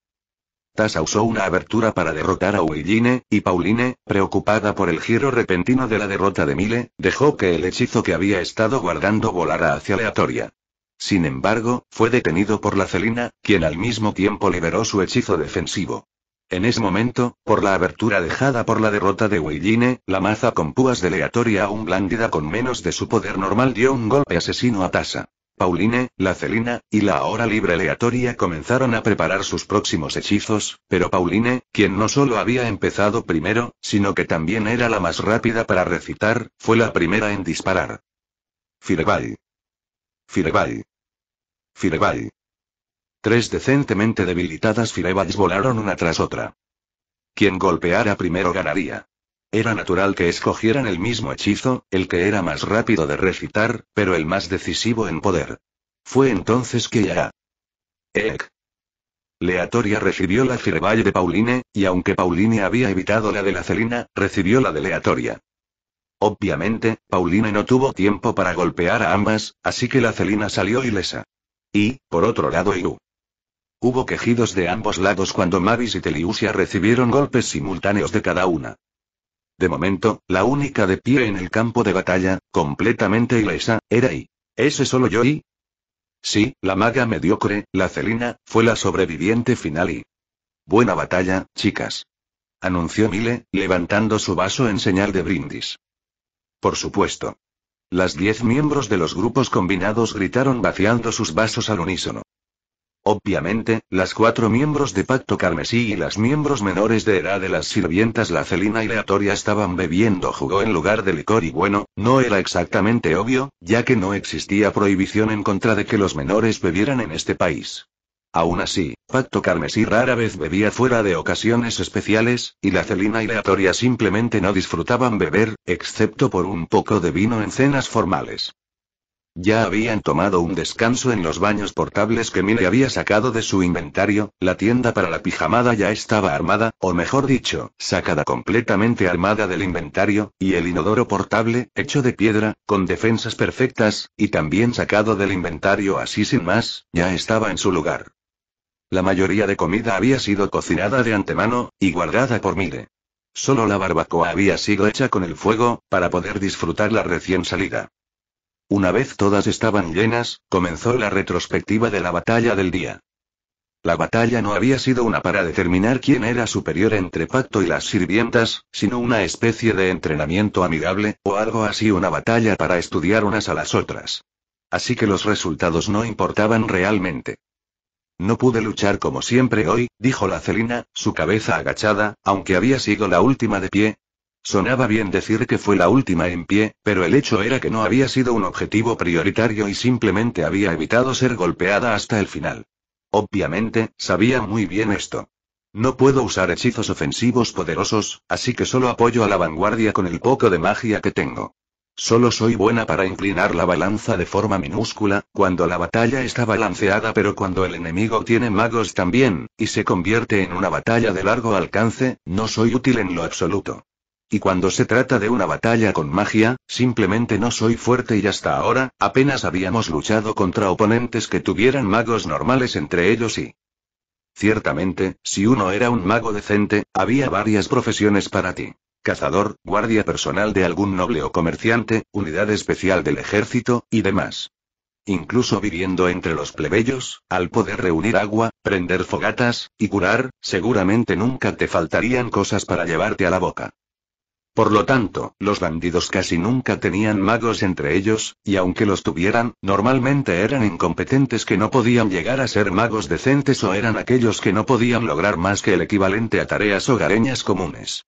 Tasa usó una abertura para derrotar a willine y Pauline, preocupada por el giro repentino de la derrota de Mile, dejó que el hechizo que había estado guardando volara hacia aleatoria. Sin embargo, fue detenido por la Celina, quien al mismo tiempo liberó su hechizo defensivo. En ese momento, por la abertura dejada por la derrota de Weiline, la maza con púas de aleatoria aún blandida con menos de su poder normal dio un golpe asesino a Tasa. Pauline, la Celina, y la ahora libre aleatoria comenzaron a preparar sus próximos hechizos, pero Pauline, quien no solo había empezado primero, sino que también era la más rápida para recitar, fue la primera en disparar. Fireball. Fireball. Fireball. Tres decentemente debilitadas fireballs volaron una tras otra. Quien golpeara primero ganaría. Era natural que escogieran el mismo hechizo, el que era más rápido de recitar, pero el más decisivo en poder. Fue entonces que ya. Ek. Leatoria recibió la Fireball de Pauline, y aunque Pauline había evitado la de la Celina, recibió la de Leatoria. Obviamente, Pauline no tuvo tiempo para golpear a ambas, así que la Celina salió ilesa. Y, por otro lado, Iru. Hubo quejidos de ambos lados cuando Mavis y Teliusia recibieron golpes simultáneos de cada una. De momento, la única de pie en el campo de batalla, completamente ilesa, era I. ¿Ese solo yo y? Sí, la maga mediocre, la Celina, fue la sobreviviente final y. Buena batalla, chicas. Anunció Mile, levantando su vaso en señal de brindis. Por supuesto. Las diez miembros de los grupos combinados gritaron vaciando sus vasos al unísono. Obviamente, las cuatro miembros de Pacto Carmesí y las miembros menores de edad de las sirvientas la celina y Leatoria estaban bebiendo jugo en lugar de licor y bueno, no era exactamente obvio, ya que no existía prohibición en contra de que los menores bebieran en este país. Aún así, Pacto Carmesí rara vez bebía fuera de ocasiones especiales, y la celina y Leatoria simplemente no disfrutaban beber, excepto por un poco de vino en cenas formales. Ya habían tomado un descanso en los baños portables que Mire había sacado de su inventario, la tienda para la pijamada ya estaba armada, o mejor dicho, sacada completamente armada del inventario, y el inodoro portable, hecho de piedra, con defensas perfectas, y también sacado del inventario así sin más, ya estaba en su lugar. La mayoría de comida había sido cocinada de antemano, y guardada por Mire. Solo la barbacoa había sido hecha con el fuego, para poder disfrutar la recién salida. Una vez todas estaban llenas, comenzó la retrospectiva de la batalla del día. La batalla no había sido una para determinar quién era superior entre Pacto y las sirvientas, sino una especie de entrenamiento amigable, o algo así, una batalla para estudiar unas a las otras. Así que los resultados no importaban realmente. No pude luchar como siempre hoy, dijo la Celina, su cabeza agachada, aunque había sido la última de pie, Sonaba bien decir que fue la última en pie, pero el hecho era que no había sido un objetivo prioritario y simplemente había evitado ser golpeada hasta el final. Obviamente, sabía muy bien esto. No puedo usar hechizos ofensivos poderosos, así que solo apoyo a la vanguardia con el poco de magia que tengo. Solo soy buena para inclinar la balanza de forma minúscula, cuando la batalla está balanceada pero cuando el enemigo tiene magos también, y se convierte en una batalla de largo alcance, no soy útil en lo absoluto. Y cuando se trata de una batalla con magia, simplemente no soy fuerte y hasta ahora, apenas habíamos luchado contra oponentes que tuvieran magos normales entre ellos y... Ciertamente, si uno era un mago decente, había varias profesiones para ti. Cazador, guardia personal de algún noble o comerciante, unidad especial del ejército, y demás. Incluso viviendo entre los plebeyos, al poder reunir agua, prender fogatas, y curar, seguramente nunca te faltarían cosas para llevarte a la boca. Por lo tanto, los bandidos casi nunca tenían magos entre ellos, y aunque los tuvieran, normalmente eran incompetentes que no podían llegar a ser magos decentes o eran aquellos que no podían lograr más que el equivalente a tareas hogareñas comunes.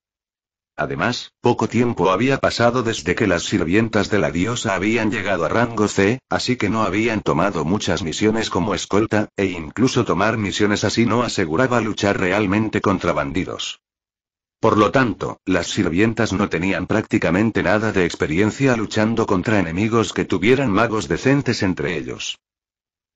Además, poco tiempo había pasado desde que las sirvientas de la diosa habían llegado a rango C, así que no habían tomado muchas misiones como escolta, e incluso tomar misiones así no aseguraba luchar realmente contra bandidos. Por lo tanto, las sirvientas no tenían prácticamente nada de experiencia luchando contra enemigos que tuvieran magos decentes entre ellos.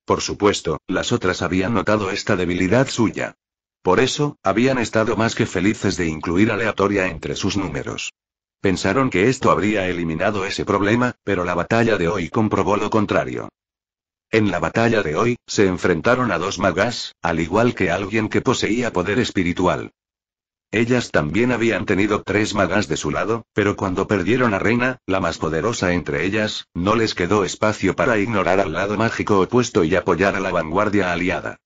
Por supuesto, las otras habían notado esta debilidad suya. Por eso, habían estado más que felices de incluir aleatoria entre sus números. Pensaron que esto habría eliminado ese problema, pero la batalla de hoy comprobó lo contrario. En la batalla de hoy, se enfrentaron a dos magas, al igual que alguien que poseía poder espiritual. Ellas también habían tenido tres magas de su lado, pero cuando perdieron a Reina, la más poderosa entre ellas, no les quedó espacio para ignorar al lado mágico opuesto y apoyar a la vanguardia aliada.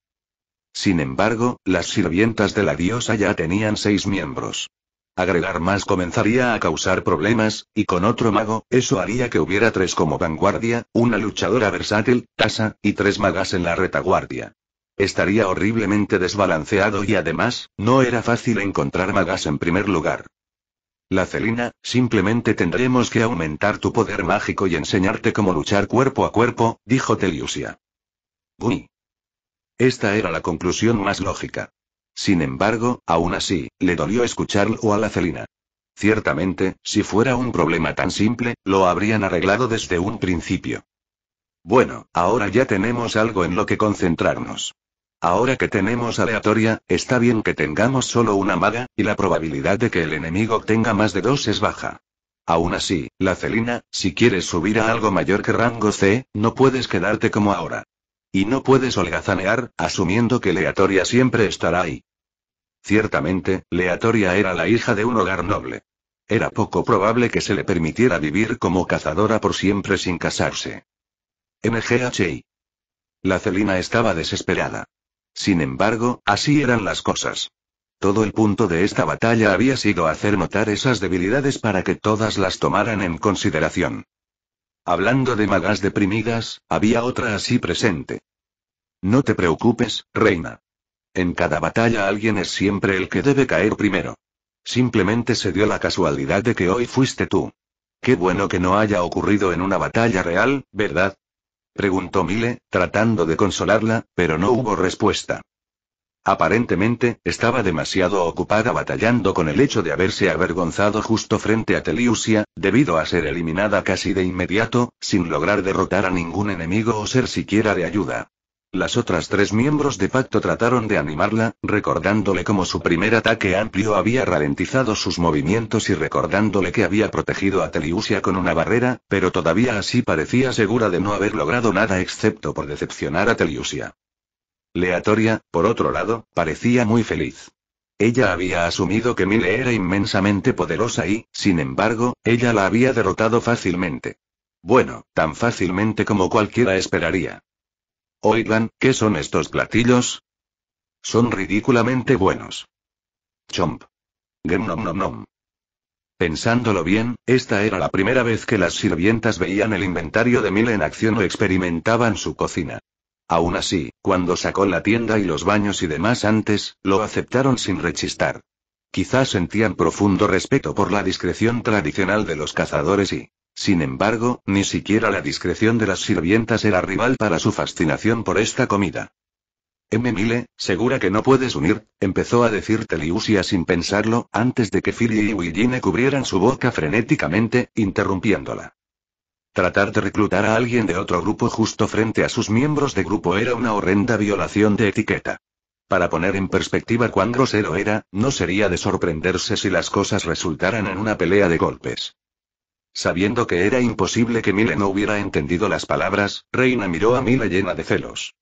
Sin embargo, las sirvientas de la diosa ya tenían seis miembros. Agregar más comenzaría a causar problemas, y con otro mago, eso haría que hubiera tres como vanguardia, una luchadora versátil, Tasa, y tres magas en la retaguardia. Estaría horriblemente desbalanceado y además, no era fácil encontrar magas en primer lugar. La Celina, simplemente tendremos que aumentar tu poder mágico y enseñarte cómo luchar cuerpo a cuerpo, dijo Teliusia. Uy. Esta era la conclusión más lógica. Sin embargo, aún así, le dolió escucharlo a la Celina. Ciertamente, si fuera un problema tan simple, lo habrían arreglado desde un principio. Bueno, ahora ya tenemos algo en lo que concentrarnos. Ahora que tenemos Leatoria, está bien que tengamos solo una maga, y la probabilidad de que el enemigo tenga más de dos es baja. Aún así, la Celina, si quieres subir a algo mayor que rango C, no puedes quedarte como ahora. Y no puedes holgazanear, asumiendo que Leatoria siempre estará ahí. Ciertamente, Leatoria era la hija de un hogar noble. Era poco probable que se le permitiera vivir como cazadora por siempre sin casarse. NGHI. La Celina estaba desesperada. Sin embargo, así eran las cosas. Todo el punto de esta batalla había sido hacer notar esas debilidades para que todas las tomaran en consideración. Hablando de magas deprimidas, había otra así presente. No te preocupes, reina. En cada batalla alguien es siempre el que debe caer primero. Simplemente se dio la casualidad de que hoy fuiste tú. Qué bueno que no haya ocurrido en una batalla real, ¿verdad? Preguntó Mile, tratando de consolarla, pero no hubo respuesta. Aparentemente, estaba demasiado ocupada batallando con el hecho de haberse avergonzado justo frente a Teliusia, debido a ser eliminada casi de inmediato, sin lograr derrotar a ningún enemigo o ser siquiera de ayuda. Las otras tres miembros de pacto trataron de animarla, recordándole cómo su primer ataque amplio había ralentizado sus movimientos y recordándole que había protegido a Teliusia con una barrera, pero todavía así parecía segura de no haber logrado nada excepto por decepcionar a Teliusia. Leatoria, por otro lado, parecía muy feliz. Ella había asumido que Mile era inmensamente poderosa y, sin embargo, ella la había derrotado fácilmente. Bueno, tan fácilmente como cualquiera esperaría. Oigan, ¿qué son estos platillos? Son ridículamente buenos. Chomp. Gem nom nom nom. Pensándolo bien, esta era la primera vez que las sirvientas veían el inventario de Mil en acción o experimentaban su cocina. Aún así, cuando sacó la tienda y los baños y demás antes, lo aceptaron sin rechistar. Quizás sentían profundo respeto por la discreción tradicional de los cazadores y sin embargo, ni siquiera la discreción de las sirvientas era rival para su fascinación por esta comida. M. Mile, segura que no puedes unir, empezó a decir Teliusia sin pensarlo, antes de que Philly y Willine cubrieran su boca frenéticamente, interrumpiéndola. Tratar de reclutar a alguien de otro grupo justo frente a sus miembros de grupo era una horrenda violación de etiqueta. Para poner en perspectiva cuán grosero era, no sería de sorprenderse si las cosas resultaran en una pelea de golpes. Sabiendo que era imposible que Mile no hubiera entendido las palabras, Reina miró a Mile llena de celos.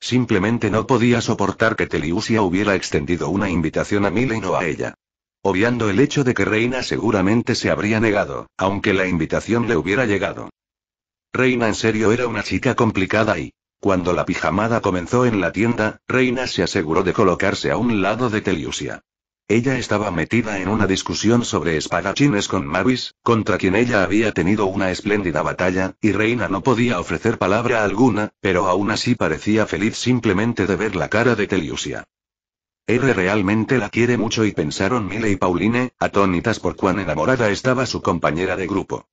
Simplemente no podía soportar que Teliusia hubiera extendido una invitación a Mile y no a ella. Obviando el hecho de que Reina seguramente se habría negado, aunque la invitación le hubiera llegado. Reina en serio era una chica complicada y, cuando la pijamada comenzó en la tienda, Reina se aseguró de colocarse a un lado de Teliusia. Ella estaba metida en una discusión sobre espadachines con Mavis, contra quien ella había tenido una espléndida batalla, y Reina no podía ofrecer palabra alguna, pero aún así parecía feliz simplemente de ver la cara de Teliusia. R realmente la quiere mucho y pensaron Mile y Pauline, atónitas por cuán enamorada estaba su compañera de grupo.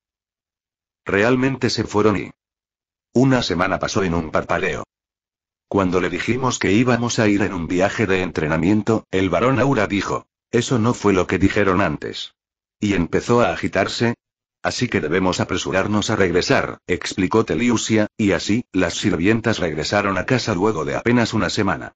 Realmente se fueron y... Una semana pasó en un parpadeo. Cuando le dijimos que íbamos a ir en un viaje de entrenamiento, el varón Aura dijo, eso no fue lo que dijeron antes. Y empezó a agitarse. Así que debemos apresurarnos a regresar, explicó Teliusia, y así, las sirvientas regresaron a casa luego de apenas una semana.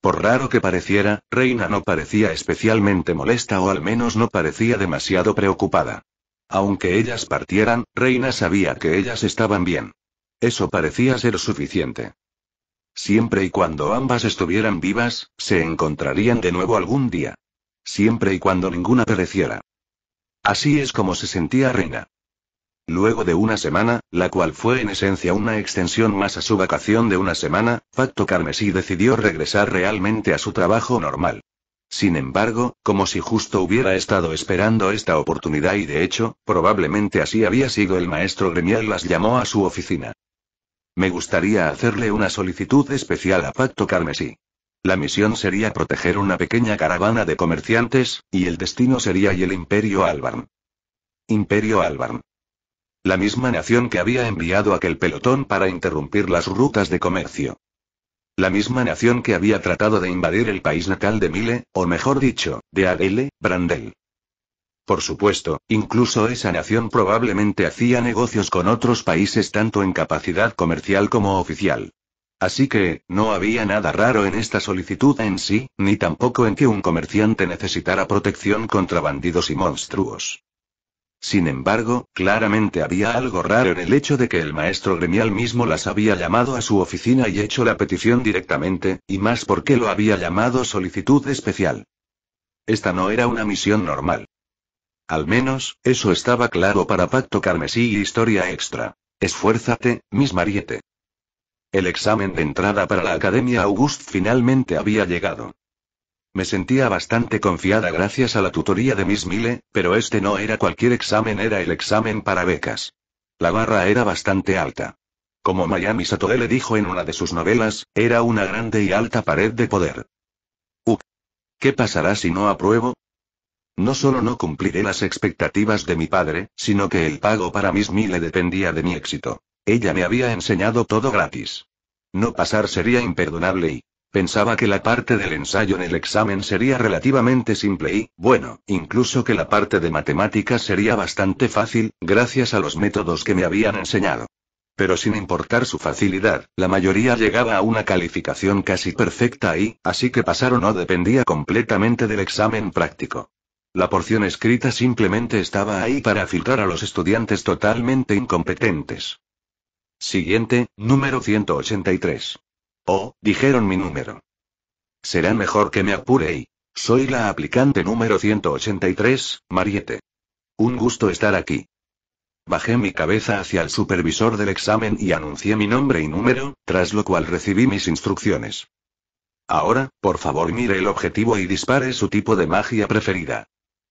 Por raro que pareciera, Reina no parecía especialmente molesta o al menos no parecía demasiado preocupada. Aunque ellas partieran, Reina sabía que ellas estaban bien. Eso parecía ser suficiente. Siempre y cuando ambas estuvieran vivas, se encontrarían de nuevo algún día. Siempre y cuando ninguna pereciera. Así es como se sentía Reina. Luego de una semana, la cual fue en esencia una extensión más a su vacación de una semana, Facto Carmesí decidió regresar realmente a su trabajo normal. Sin embargo, como si justo hubiera estado esperando esta oportunidad y de hecho, probablemente así había sido el maestro gremial las llamó a su oficina. Me gustaría hacerle una solicitud especial a Pacto Carmesí. La misión sería proteger una pequeña caravana de comerciantes, y el destino sería y el Imperio Albarn. Imperio Albarn. La misma nación que había enviado aquel pelotón para interrumpir las rutas de comercio. La misma nación que había tratado de invadir el país natal de Mile, o mejor dicho, de Adele, Brandel. Por supuesto, incluso esa nación probablemente hacía negocios con otros países tanto en capacidad comercial como oficial. Así que, no había nada raro en esta solicitud en sí, ni tampoco en que un comerciante necesitara protección contra bandidos y monstruos. Sin embargo, claramente había algo raro en el hecho de que el maestro gremial mismo las había llamado a su oficina y hecho la petición directamente, y más porque lo había llamado solicitud especial. Esta no era una misión normal. Al menos, eso estaba claro para Pacto Carmesí y Historia Extra. Esfuérzate, Miss Mariette. El examen de entrada para la Academia August finalmente había llegado. Me sentía bastante confiada gracias a la tutoría de Miss Mille, pero este no era cualquier examen, era el examen para becas. La barra era bastante alta. Como Miami Satoe le dijo en una de sus novelas, era una grande y alta pared de poder. ¿Qué pasará si no apruebo? No solo no cumpliré las expectativas de mi padre, sino que el pago para Miss le dependía de mi éxito. Ella me había enseñado todo gratis. No pasar sería imperdonable y pensaba que la parte del ensayo en el examen sería relativamente simple y, bueno, incluso que la parte de matemáticas sería bastante fácil, gracias a los métodos que me habían enseñado. Pero sin importar su facilidad, la mayoría llegaba a una calificación casi perfecta y, así que pasar o no dependía completamente del examen práctico. La porción escrita simplemente estaba ahí para filtrar a los estudiantes totalmente incompetentes. Siguiente, número 183. Oh, dijeron mi número. Será mejor que me apure y... Soy la aplicante número 183, Mariette. Un gusto estar aquí. Bajé mi cabeza hacia el supervisor del examen y anuncié mi nombre y número, tras lo cual recibí mis instrucciones. Ahora, por favor mire el objetivo y dispare su tipo de magia preferida.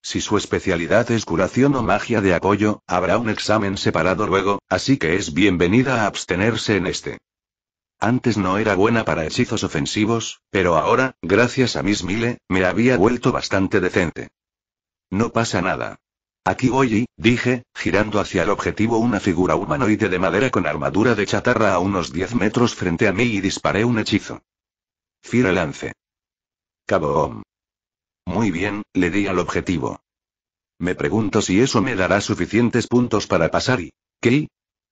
Si su especialidad es curación o magia de apoyo, habrá un examen separado luego, así que es bienvenida a abstenerse en este. Antes no era buena para hechizos ofensivos, pero ahora, gracias a Miss Mile, me había vuelto bastante decente. No pasa nada. Aquí voy dije, girando hacia el objetivo una figura humanoide de madera con armadura de chatarra a unos 10 metros frente a mí y disparé un hechizo. Fira lance. Cabo Om. Muy bien, le di al objetivo. Me pregunto si eso me dará suficientes puntos para pasar y... ¿Qué?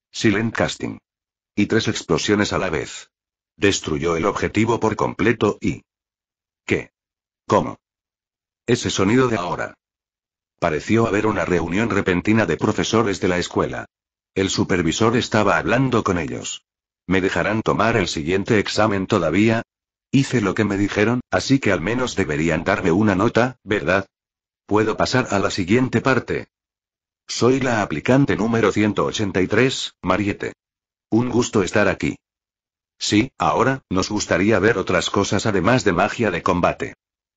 Silent casting. Y tres explosiones a la vez. Destruyó el objetivo por completo y... ¿Qué? ¿Cómo? Ese sonido de ahora. Pareció haber una reunión repentina de profesores de la escuela. El supervisor estaba hablando con ellos. ¿Me dejarán tomar el siguiente examen todavía? Hice lo que me dijeron, así que al menos deberían darme una nota, ¿verdad? Puedo pasar a la siguiente parte. Soy la aplicante número 183, Mariette. Un gusto estar aquí. Sí, ahora, nos gustaría ver otras cosas además de magia de combate.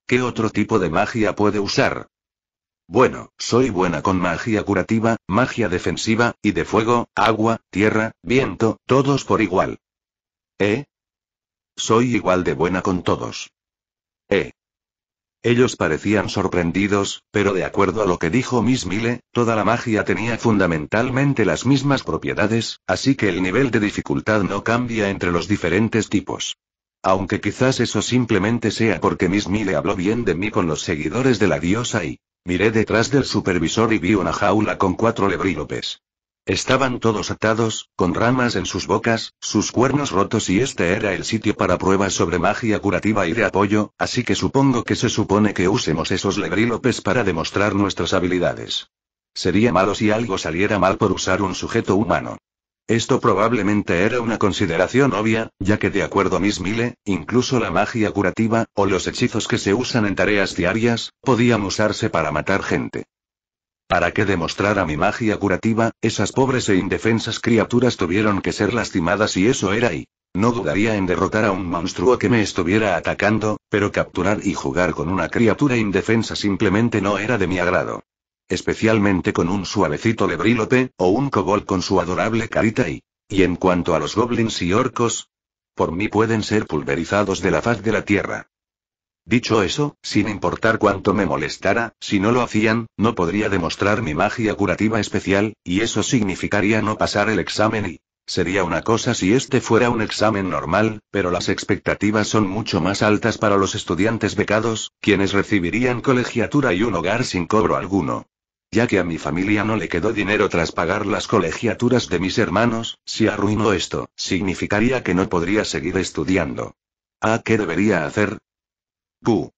¿Qué otro tipo de magia puede usar? Bueno, soy buena con magia curativa, magia defensiva, y de fuego, agua, tierra, viento, todos por igual. ¿Eh? Soy igual de buena con todos. Eh. Ellos parecían sorprendidos, pero de acuerdo a lo que dijo Miss Mille, toda la magia tenía fundamentalmente las mismas propiedades, así que el nivel de dificultad no cambia entre los diferentes tipos. Aunque quizás eso simplemente sea porque Miss Mille habló bien de mí con los seguidores de la diosa y... Miré detrás del supervisor y vi una jaula con cuatro lebrílopes. Estaban todos atados, con ramas en sus bocas, sus cuernos rotos y este era el sitio para pruebas sobre magia curativa y de apoyo, así que supongo que se supone que usemos esos legrílopes para demostrar nuestras habilidades. Sería malo si algo saliera mal por usar un sujeto humano. Esto probablemente era una consideración obvia, ya que de acuerdo a Miss Mille, incluso la magia curativa, o los hechizos que se usan en tareas diarias, podían usarse para matar gente. Para que demostrara mi magia curativa, esas pobres e indefensas criaturas tuvieron que ser lastimadas y eso era y... No dudaría en derrotar a un monstruo que me estuviera atacando, pero capturar y jugar con una criatura indefensa simplemente no era de mi agrado. Especialmente con un suavecito lebrílope, o un cobol con su adorable carita y... Y en cuanto a los goblins y orcos, por mí pueden ser pulverizados de la faz de la tierra. Dicho eso, sin importar cuánto me molestara, si no lo hacían, no podría demostrar mi magia curativa especial, y eso significaría no pasar el examen y... Sería una cosa si este fuera un examen normal, pero las expectativas son mucho más altas para los estudiantes becados, quienes recibirían colegiatura y un hogar sin cobro alguno. Ya que a mi familia no le quedó dinero tras pagar las colegiaturas de mis hermanos, si arruinó esto, significaría que no podría seguir estudiando. ¿A ah, ¿qué debería hacer? Pu.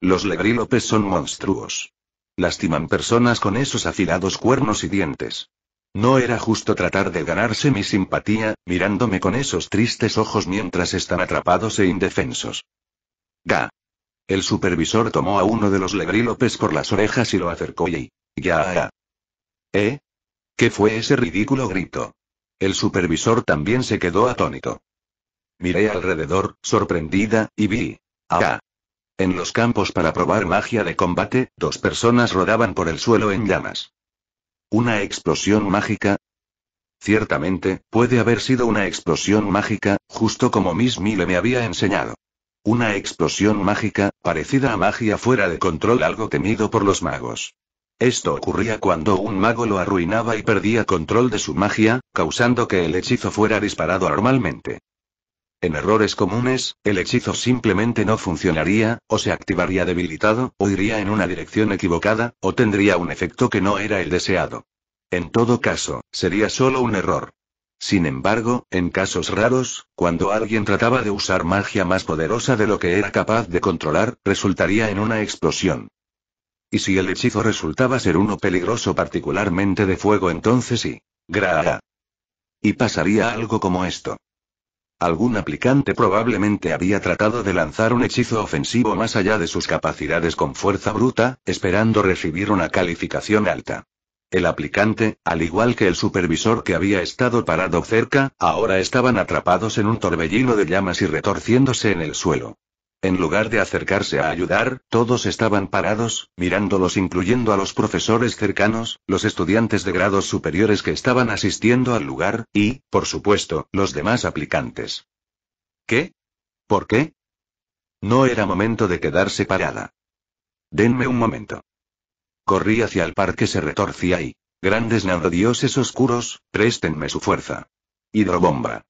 Los legrílopes son monstruos. Lastiman personas con esos afilados cuernos y dientes. No era justo tratar de ganarse mi simpatía, mirándome con esos tristes ojos mientras están atrapados e indefensos. Ga. El supervisor tomó a uno de los legrílopes por las orejas y lo acercó y... Ya. ¿Eh? ¿Qué fue ese ridículo grito? El supervisor también se quedó atónito. Miré alrededor, sorprendida, y vi... Ah. En los campos para probar magia de combate, dos personas rodaban por el suelo en llamas. ¿Una explosión mágica? Ciertamente, puede haber sido una explosión mágica, justo como Miss Mille me había enseñado. Una explosión mágica, parecida a magia fuera de control, algo temido por los magos. Esto ocurría cuando un mago lo arruinaba y perdía control de su magia, causando que el hechizo fuera disparado normalmente. En errores comunes, el hechizo simplemente no funcionaría, o se activaría debilitado, o iría en una dirección equivocada, o tendría un efecto que no era el deseado. En todo caso, sería solo un error. Sin embargo, en casos raros, cuando alguien trataba de usar magia más poderosa de lo que era capaz de controlar, resultaría en una explosión. Y si el hechizo resultaba ser uno peligroso particularmente de fuego entonces sí. Gra. Y pasaría algo como esto. Algún aplicante probablemente había tratado de lanzar un hechizo ofensivo más allá de sus capacidades con fuerza bruta, esperando recibir una calificación alta. El aplicante, al igual que el supervisor que había estado parado cerca, ahora estaban atrapados en un torbellino de llamas y retorciéndose en el suelo. En lugar de acercarse a ayudar, todos estaban parados, mirándolos incluyendo a los profesores cercanos, los estudiantes de grados superiores que estaban asistiendo al lugar, y, por supuesto, los demás aplicantes. ¿Qué? ¿Por qué? No era momento de quedarse parada. Denme un momento. Corrí hacia el parque, se retorcía y. Grandes nanodioses oscuros, préstenme su fuerza. Hidrobomba.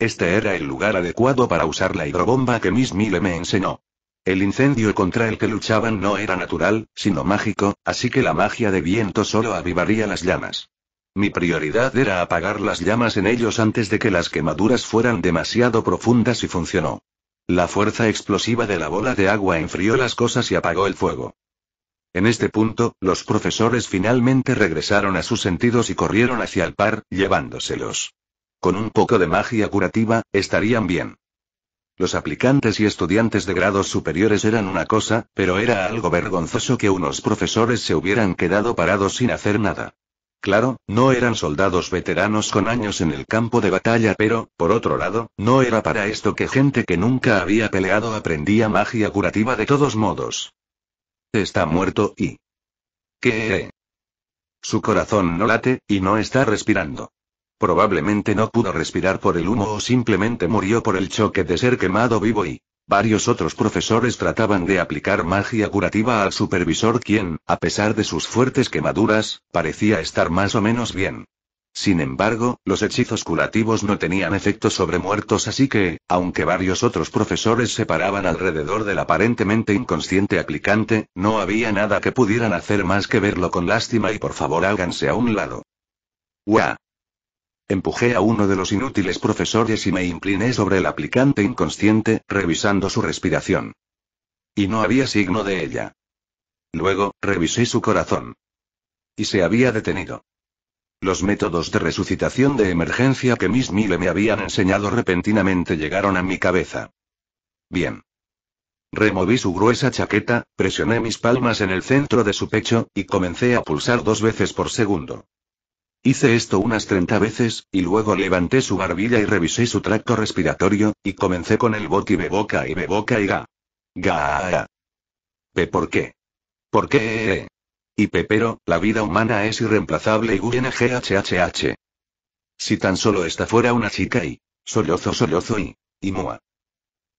Este era el lugar adecuado para usar la hidrobomba que Miss Mille me enseñó. El incendio contra el que luchaban no era natural, sino mágico, así que la magia de viento solo avivaría las llamas. Mi prioridad era apagar las llamas en ellos antes de que las quemaduras fueran demasiado profundas y funcionó. La fuerza explosiva de la bola de agua enfrió las cosas y apagó el fuego. En este punto, los profesores finalmente regresaron a sus sentidos y corrieron hacia el par, llevándoselos. Con un poco de magia curativa, estarían bien. Los aplicantes y estudiantes de grados superiores eran una cosa, pero era algo vergonzoso que unos profesores se hubieran quedado parados sin hacer nada. Claro, no eran soldados veteranos con años en el campo de batalla, pero, por otro lado, no era para esto que gente que nunca había peleado aprendía magia curativa de todos modos. Está muerto y... ¿Qué? Su corazón no late, y no está respirando. Probablemente no pudo respirar por el humo o simplemente murió por el choque de ser quemado vivo y... Varios otros profesores trataban de aplicar magia curativa al supervisor quien, a pesar de sus fuertes quemaduras, parecía estar más o menos bien. Sin embargo, los hechizos curativos no tenían efecto sobre muertos, así que, aunque varios otros profesores se paraban alrededor del aparentemente inconsciente aplicante, no había nada que pudieran hacer más que verlo con lástima y por favor háganse a un lado. ¡Wah! Empujé a uno de los inútiles profesores y me incliné sobre el aplicante inconsciente, revisando su respiración. Y no había signo de ella. Luego, revisé su corazón. Y se había detenido. Los métodos de resucitación de emergencia que Miss Mille me habían enseñado repentinamente llegaron a mi cabeza. Bien. Removí su gruesa chaqueta, presioné mis palmas en el centro de su pecho, y comencé a pulsar dos veces por segundo. Hice esto unas 30 veces, y luego levanté su barbilla y revisé su tracto respiratorio, y comencé con el Ga-a-a-a-a. boca y boca y ga. Ga. ¿Pe por qué? ¿Por qué? E, e? Y pero la vida humana es irreemplazable y gu-e-n-a-g-h-h-h. Si tan solo esta fuera una chica y. Sollozo, sollozo y. Y mua.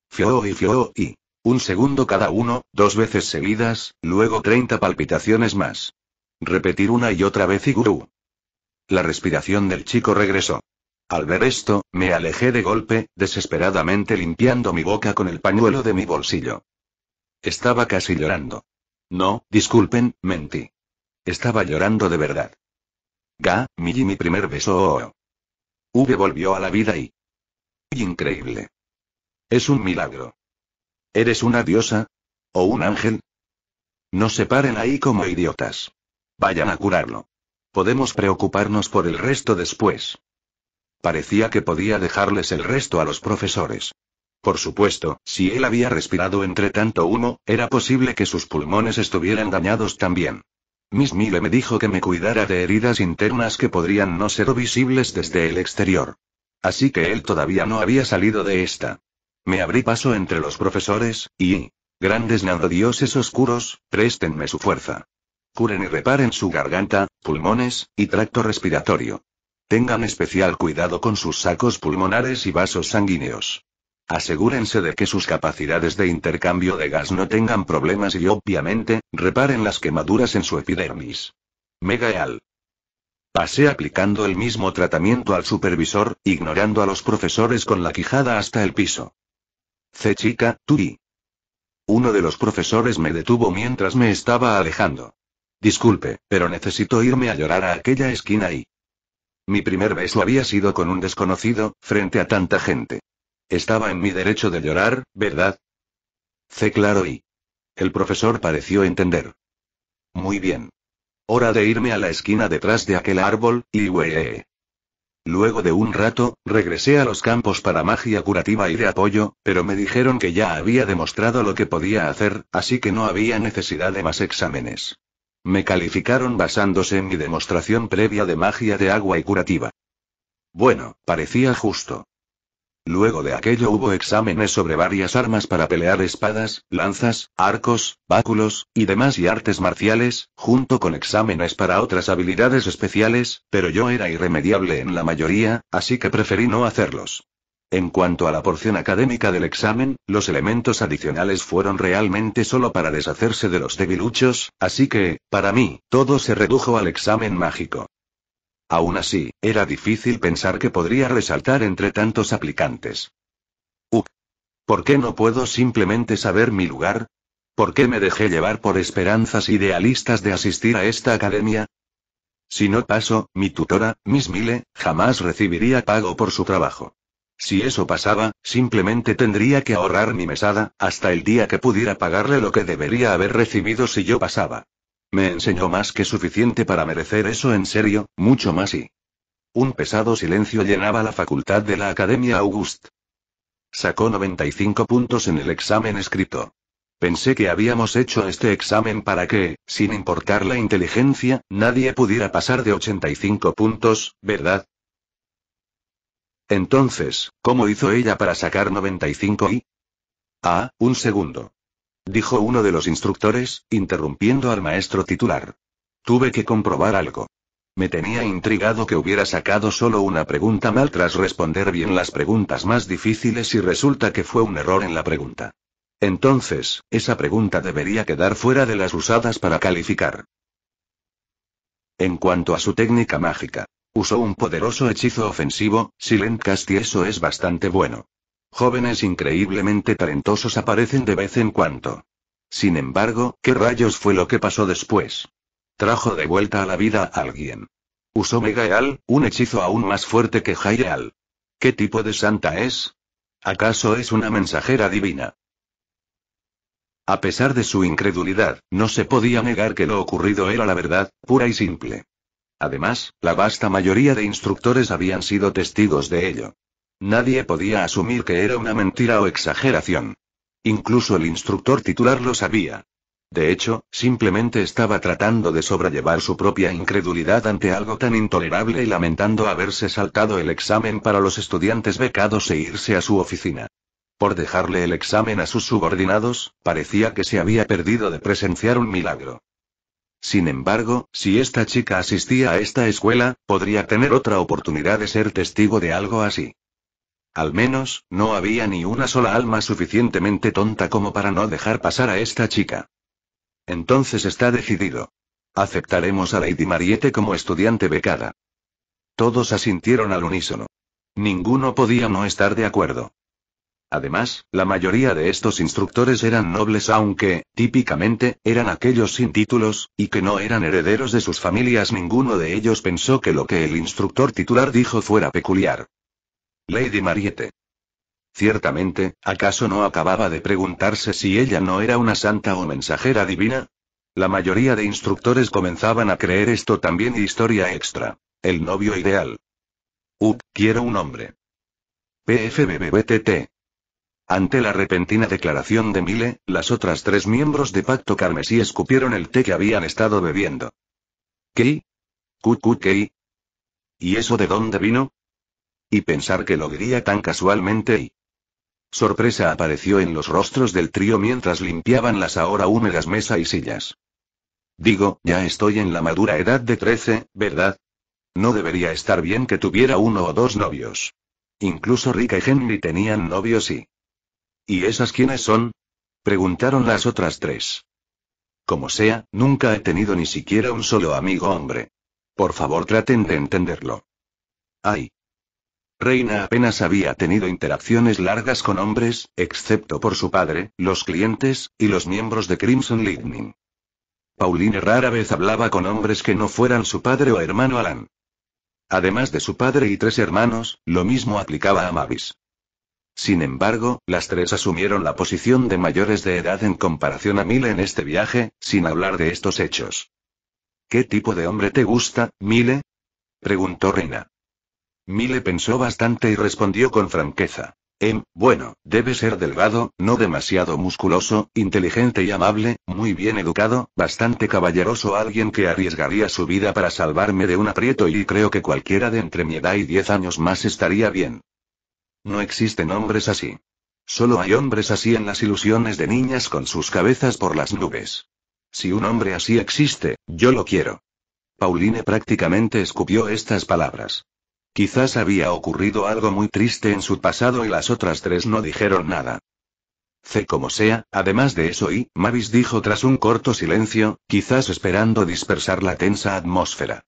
Fio y fio y. Un segundo cada uno, dos veces seguidas, luego 30 palpitaciones más. Repetir una y otra vez y guru la respiración del chico regresó. Al ver esto, me alejé de golpe, desesperadamente limpiando mi boca con el pañuelo de mi bolsillo. Estaba casi llorando. No, disculpen, mentí. Estaba llorando de verdad. Ga, mi y mi primer beso. Oh, oh. V volvió a la vida y... Increíble. Es un milagro. ¿Eres una diosa? ¿O un ángel? No se paren ahí como idiotas. Vayan a curarlo. Podemos preocuparnos por el resto después. Parecía que podía dejarles el resto a los profesores. Por supuesto, si él había respirado entre tanto humo, era posible que sus pulmones estuvieran dañados también. Miss Mille me dijo que me cuidara de heridas internas que podrían no ser visibles desde el exterior. Así que él todavía no había salido de esta. Me abrí paso entre los profesores, y... Grandes nanodioses oscuros, préstenme su fuerza curen y reparen su garganta, pulmones, y tracto respiratorio. Tengan especial cuidado con sus sacos pulmonares y vasos sanguíneos. Asegúrense de que sus capacidades de intercambio de gas no tengan problemas y obviamente, reparen las quemaduras en su epidermis. Mega al. Pasé aplicando el mismo tratamiento al supervisor, ignorando a los profesores con la quijada hasta el piso. C. Chica, Turi. Uno de los profesores me detuvo mientras me estaba alejando. Disculpe, pero necesito irme a llorar a aquella esquina y Mi primer beso había sido con un desconocido, frente a tanta gente. Estaba en mi derecho de llorar, ¿verdad? C. Claro y. El profesor pareció entender. Muy bien. Hora de irme a la esquina detrás de aquel árbol, y Luego de un rato, regresé a los campos para magia curativa y de apoyo, pero me dijeron que ya había demostrado lo que podía hacer, así que no había necesidad de más exámenes. Me calificaron basándose en mi demostración previa de magia de agua y curativa. Bueno, parecía justo. Luego de aquello hubo exámenes sobre varias armas para pelear espadas, lanzas, arcos, báculos, y demás y artes marciales, junto con exámenes para otras habilidades especiales, pero yo era irremediable en la mayoría, así que preferí no hacerlos. En cuanto a la porción académica del examen, los elementos adicionales fueron realmente solo para deshacerse de los debiluchos, así que, para mí, todo se redujo al examen mágico. Aún así, era difícil pensar que podría resaltar entre tantos aplicantes. ¿Por qué no puedo simplemente saber mi lugar? ¿Por qué me dejé llevar por esperanzas idealistas de asistir a esta academia? Si no paso, mi tutora, Miss Mile, jamás recibiría pago por su trabajo. Si eso pasaba, simplemente tendría que ahorrar mi mesada, hasta el día que pudiera pagarle lo que debería haber recibido si yo pasaba. Me enseñó más que suficiente para merecer eso en serio, mucho más y... Un pesado silencio llenaba la facultad de la Academia August. Sacó 95 puntos en el examen escrito. Pensé que habíamos hecho este examen para que, sin importar la inteligencia, nadie pudiera pasar de 85 puntos, ¿verdad? Entonces, ¿cómo hizo ella para sacar 95 y? Ah, un segundo. Dijo uno de los instructores, interrumpiendo al maestro titular. Tuve que comprobar algo. Me tenía intrigado que hubiera sacado solo una pregunta mal tras responder bien las preguntas más difíciles y resulta que fue un error en la pregunta. Entonces, esa pregunta debería quedar fuera de las usadas para calificar. En cuanto a su técnica mágica, Usó un poderoso hechizo ofensivo, Silent Cast y eso es bastante bueno. Jóvenes increíblemente talentosos aparecen de vez en cuando. Sin embargo, ¿qué rayos fue lo que pasó después? Trajo de vuelta a la vida a alguien. Usó Mega un hechizo aún más fuerte que Jaial. ¿Qué tipo de santa es? ¿Acaso es una mensajera divina? A pesar de su incredulidad, no se podía negar que lo ocurrido era la verdad, pura y simple. Además, la vasta mayoría de instructores habían sido testigos de ello. Nadie podía asumir que era una mentira o exageración. Incluso el instructor titular lo sabía. De hecho, simplemente estaba tratando de sobrellevar su propia incredulidad ante algo tan intolerable y lamentando haberse saltado el examen para los estudiantes becados e irse a su oficina. Por dejarle el examen a sus subordinados, parecía que se había perdido de presenciar un milagro. Sin embargo, si esta chica asistía a esta escuela, podría tener otra oportunidad de ser testigo de algo así. Al menos, no había ni una sola alma suficientemente tonta como para no dejar pasar a esta chica. Entonces está decidido. Aceptaremos a Lady Mariette como estudiante becada. Todos asintieron al unísono. Ninguno podía no estar de acuerdo. Además, la mayoría de estos instructores eran nobles aunque, típicamente, eran aquellos sin títulos, y que no eran herederos de sus familias. Ninguno de ellos pensó que lo que el instructor titular dijo fuera peculiar. Lady Mariette. Ciertamente, ¿acaso no acababa de preguntarse si ella no era una santa o mensajera divina? La mayoría de instructores comenzaban a creer esto también historia extra. El novio ideal. Up, quiero un hombre. PFBBTT. Ante la repentina declaración de Mile, las otras tres miembros de Pacto Carmesí escupieron el té que habían estado bebiendo. ¿Qué? ¿Cucu qué? qué y eso de dónde vino? Y pensar que lo diría tan casualmente y... Sorpresa apareció en los rostros del trío mientras limpiaban las ahora húmedas mesa y sillas. Digo, ya estoy en la madura edad de trece, ¿verdad? No debería estar bien que tuviera uno o dos novios. Incluso Rick y Henry tenían novios y... ¿Y esas quiénes son? Preguntaron las otras tres. Como sea, nunca he tenido ni siquiera un solo amigo hombre. Por favor traten de entenderlo. Ay. Reina apenas había tenido interacciones largas con hombres, excepto por su padre, los clientes, y los miembros de Crimson Lightning. Pauline rara vez hablaba con hombres que no fueran su padre o hermano Alan. Además de su padre y tres hermanos, lo mismo aplicaba a Mavis. Sin embargo, las tres asumieron la posición de mayores de edad en comparación a Mile en este viaje, sin hablar de estos hechos. ¿Qué tipo de hombre te gusta, Mile? preguntó Reina. Mile pensó bastante y respondió con franqueza. Em, bueno, debe ser delgado, no demasiado musculoso, inteligente y amable, muy bien educado, bastante caballeroso, alguien que arriesgaría su vida para salvarme de un aprieto y creo que cualquiera de entre mi edad y diez años más estaría bien. No existen hombres así. Solo hay hombres así en las ilusiones de niñas con sus cabezas por las nubes. Si un hombre así existe, yo lo quiero. Pauline prácticamente escupió estas palabras. Quizás había ocurrido algo muy triste en su pasado y las otras tres no dijeron nada. C como sea, además de eso y, Mavis dijo tras un corto silencio, quizás esperando dispersar la tensa atmósfera.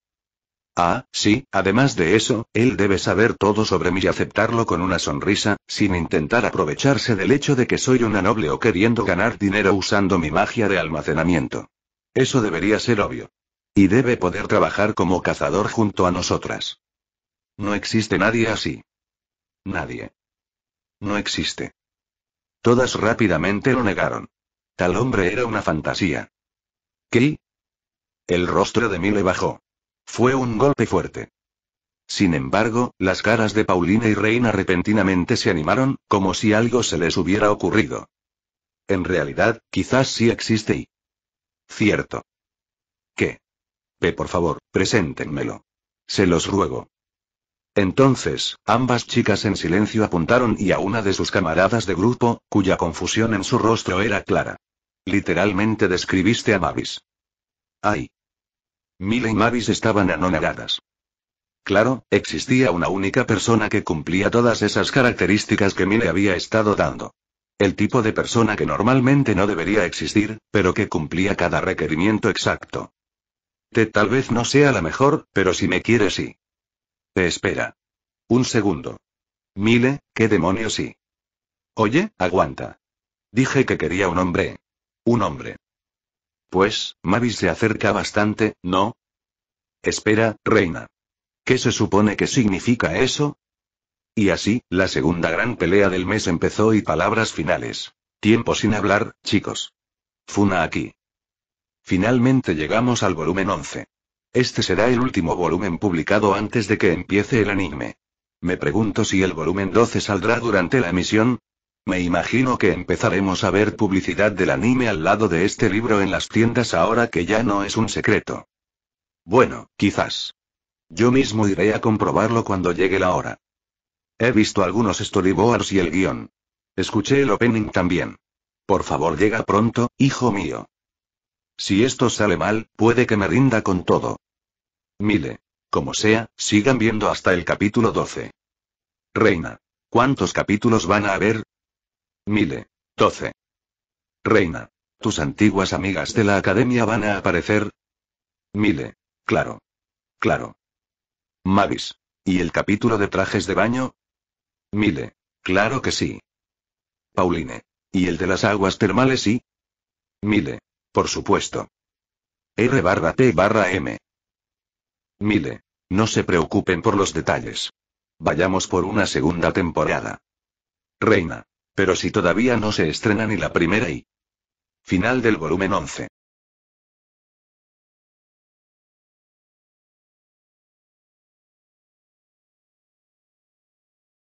Ah, sí, además de eso, él debe saber todo sobre mí y aceptarlo con una sonrisa, sin intentar aprovecharse del hecho de que soy una noble o queriendo ganar dinero usando mi magia de almacenamiento. Eso debería ser obvio. Y debe poder trabajar como cazador junto a nosotras. No existe nadie así. Nadie. No existe. Todas rápidamente lo negaron. Tal hombre era una fantasía. ¿Qué? El rostro de mí le bajó. Fue un golpe fuerte. Sin embargo, las caras de Paulina y Reina repentinamente se animaron, como si algo se les hubiera ocurrido. En realidad, quizás sí existe y... Cierto. ¿Qué? Ve por favor, preséntenmelo. Se los ruego. Entonces, ambas chicas en silencio apuntaron y a una de sus camaradas de grupo, cuya confusión en su rostro era clara. Literalmente describiste a Mavis. Ay. Mile y Mavis estaban anonadadas. Claro, existía una única persona que cumplía todas esas características que Mile había estado dando. El tipo de persona que normalmente no debería existir, pero que cumplía cada requerimiento exacto. Te tal vez no sea la mejor, pero si me quieres sí. Te espera. Un segundo. Mile, ¿qué demonios sí? Oye, aguanta. Dije que quería un hombre. Un hombre. Pues, Mavis se acerca bastante, ¿no? Espera, reina. ¿Qué se supone que significa eso? Y así, la segunda gran pelea del mes empezó y palabras finales. Tiempo sin hablar, chicos. Funa aquí. Finalmente llegamos al volumen 11. Este será el último volumen publicado antes de que empiece el anime. Me pregunto si el volumen 12 saldrá durante la emisión, me imagino que empezaremos a ver publicidad del anime al lado de este libro en las tiendas ahora que ya no es un secreto. Bueno, quizás. Yo mismo iré a comprobarlo cuando llegue la hora. He visto algunos storyboards y el guión. Escuché el opening también. Por favor llega pronto, hijo mío. Si esto sale mal, puede que me rinda con todo. Mile. Como sea, sigan viendo hasta el capítulo 12. Reina. ¿Cuántos capítulos van a haber? Mile. 12. Reina. ¿Tus antiguas amigas de la academia van a aparecer? Mile. Claro. Claro. Mavis. ¿Y el capítulo de trajes de baño? Mile. Claro que sí. Pauline. ¿Y el de las aguas termales sí? Mile. Por supuesto. R barra T barra M. Mile. No se preocupen por los detalles. Vayamos por una segunda temporada. Reina. Pero si todavía no se estrena ni la primera y... Final del volumen 11.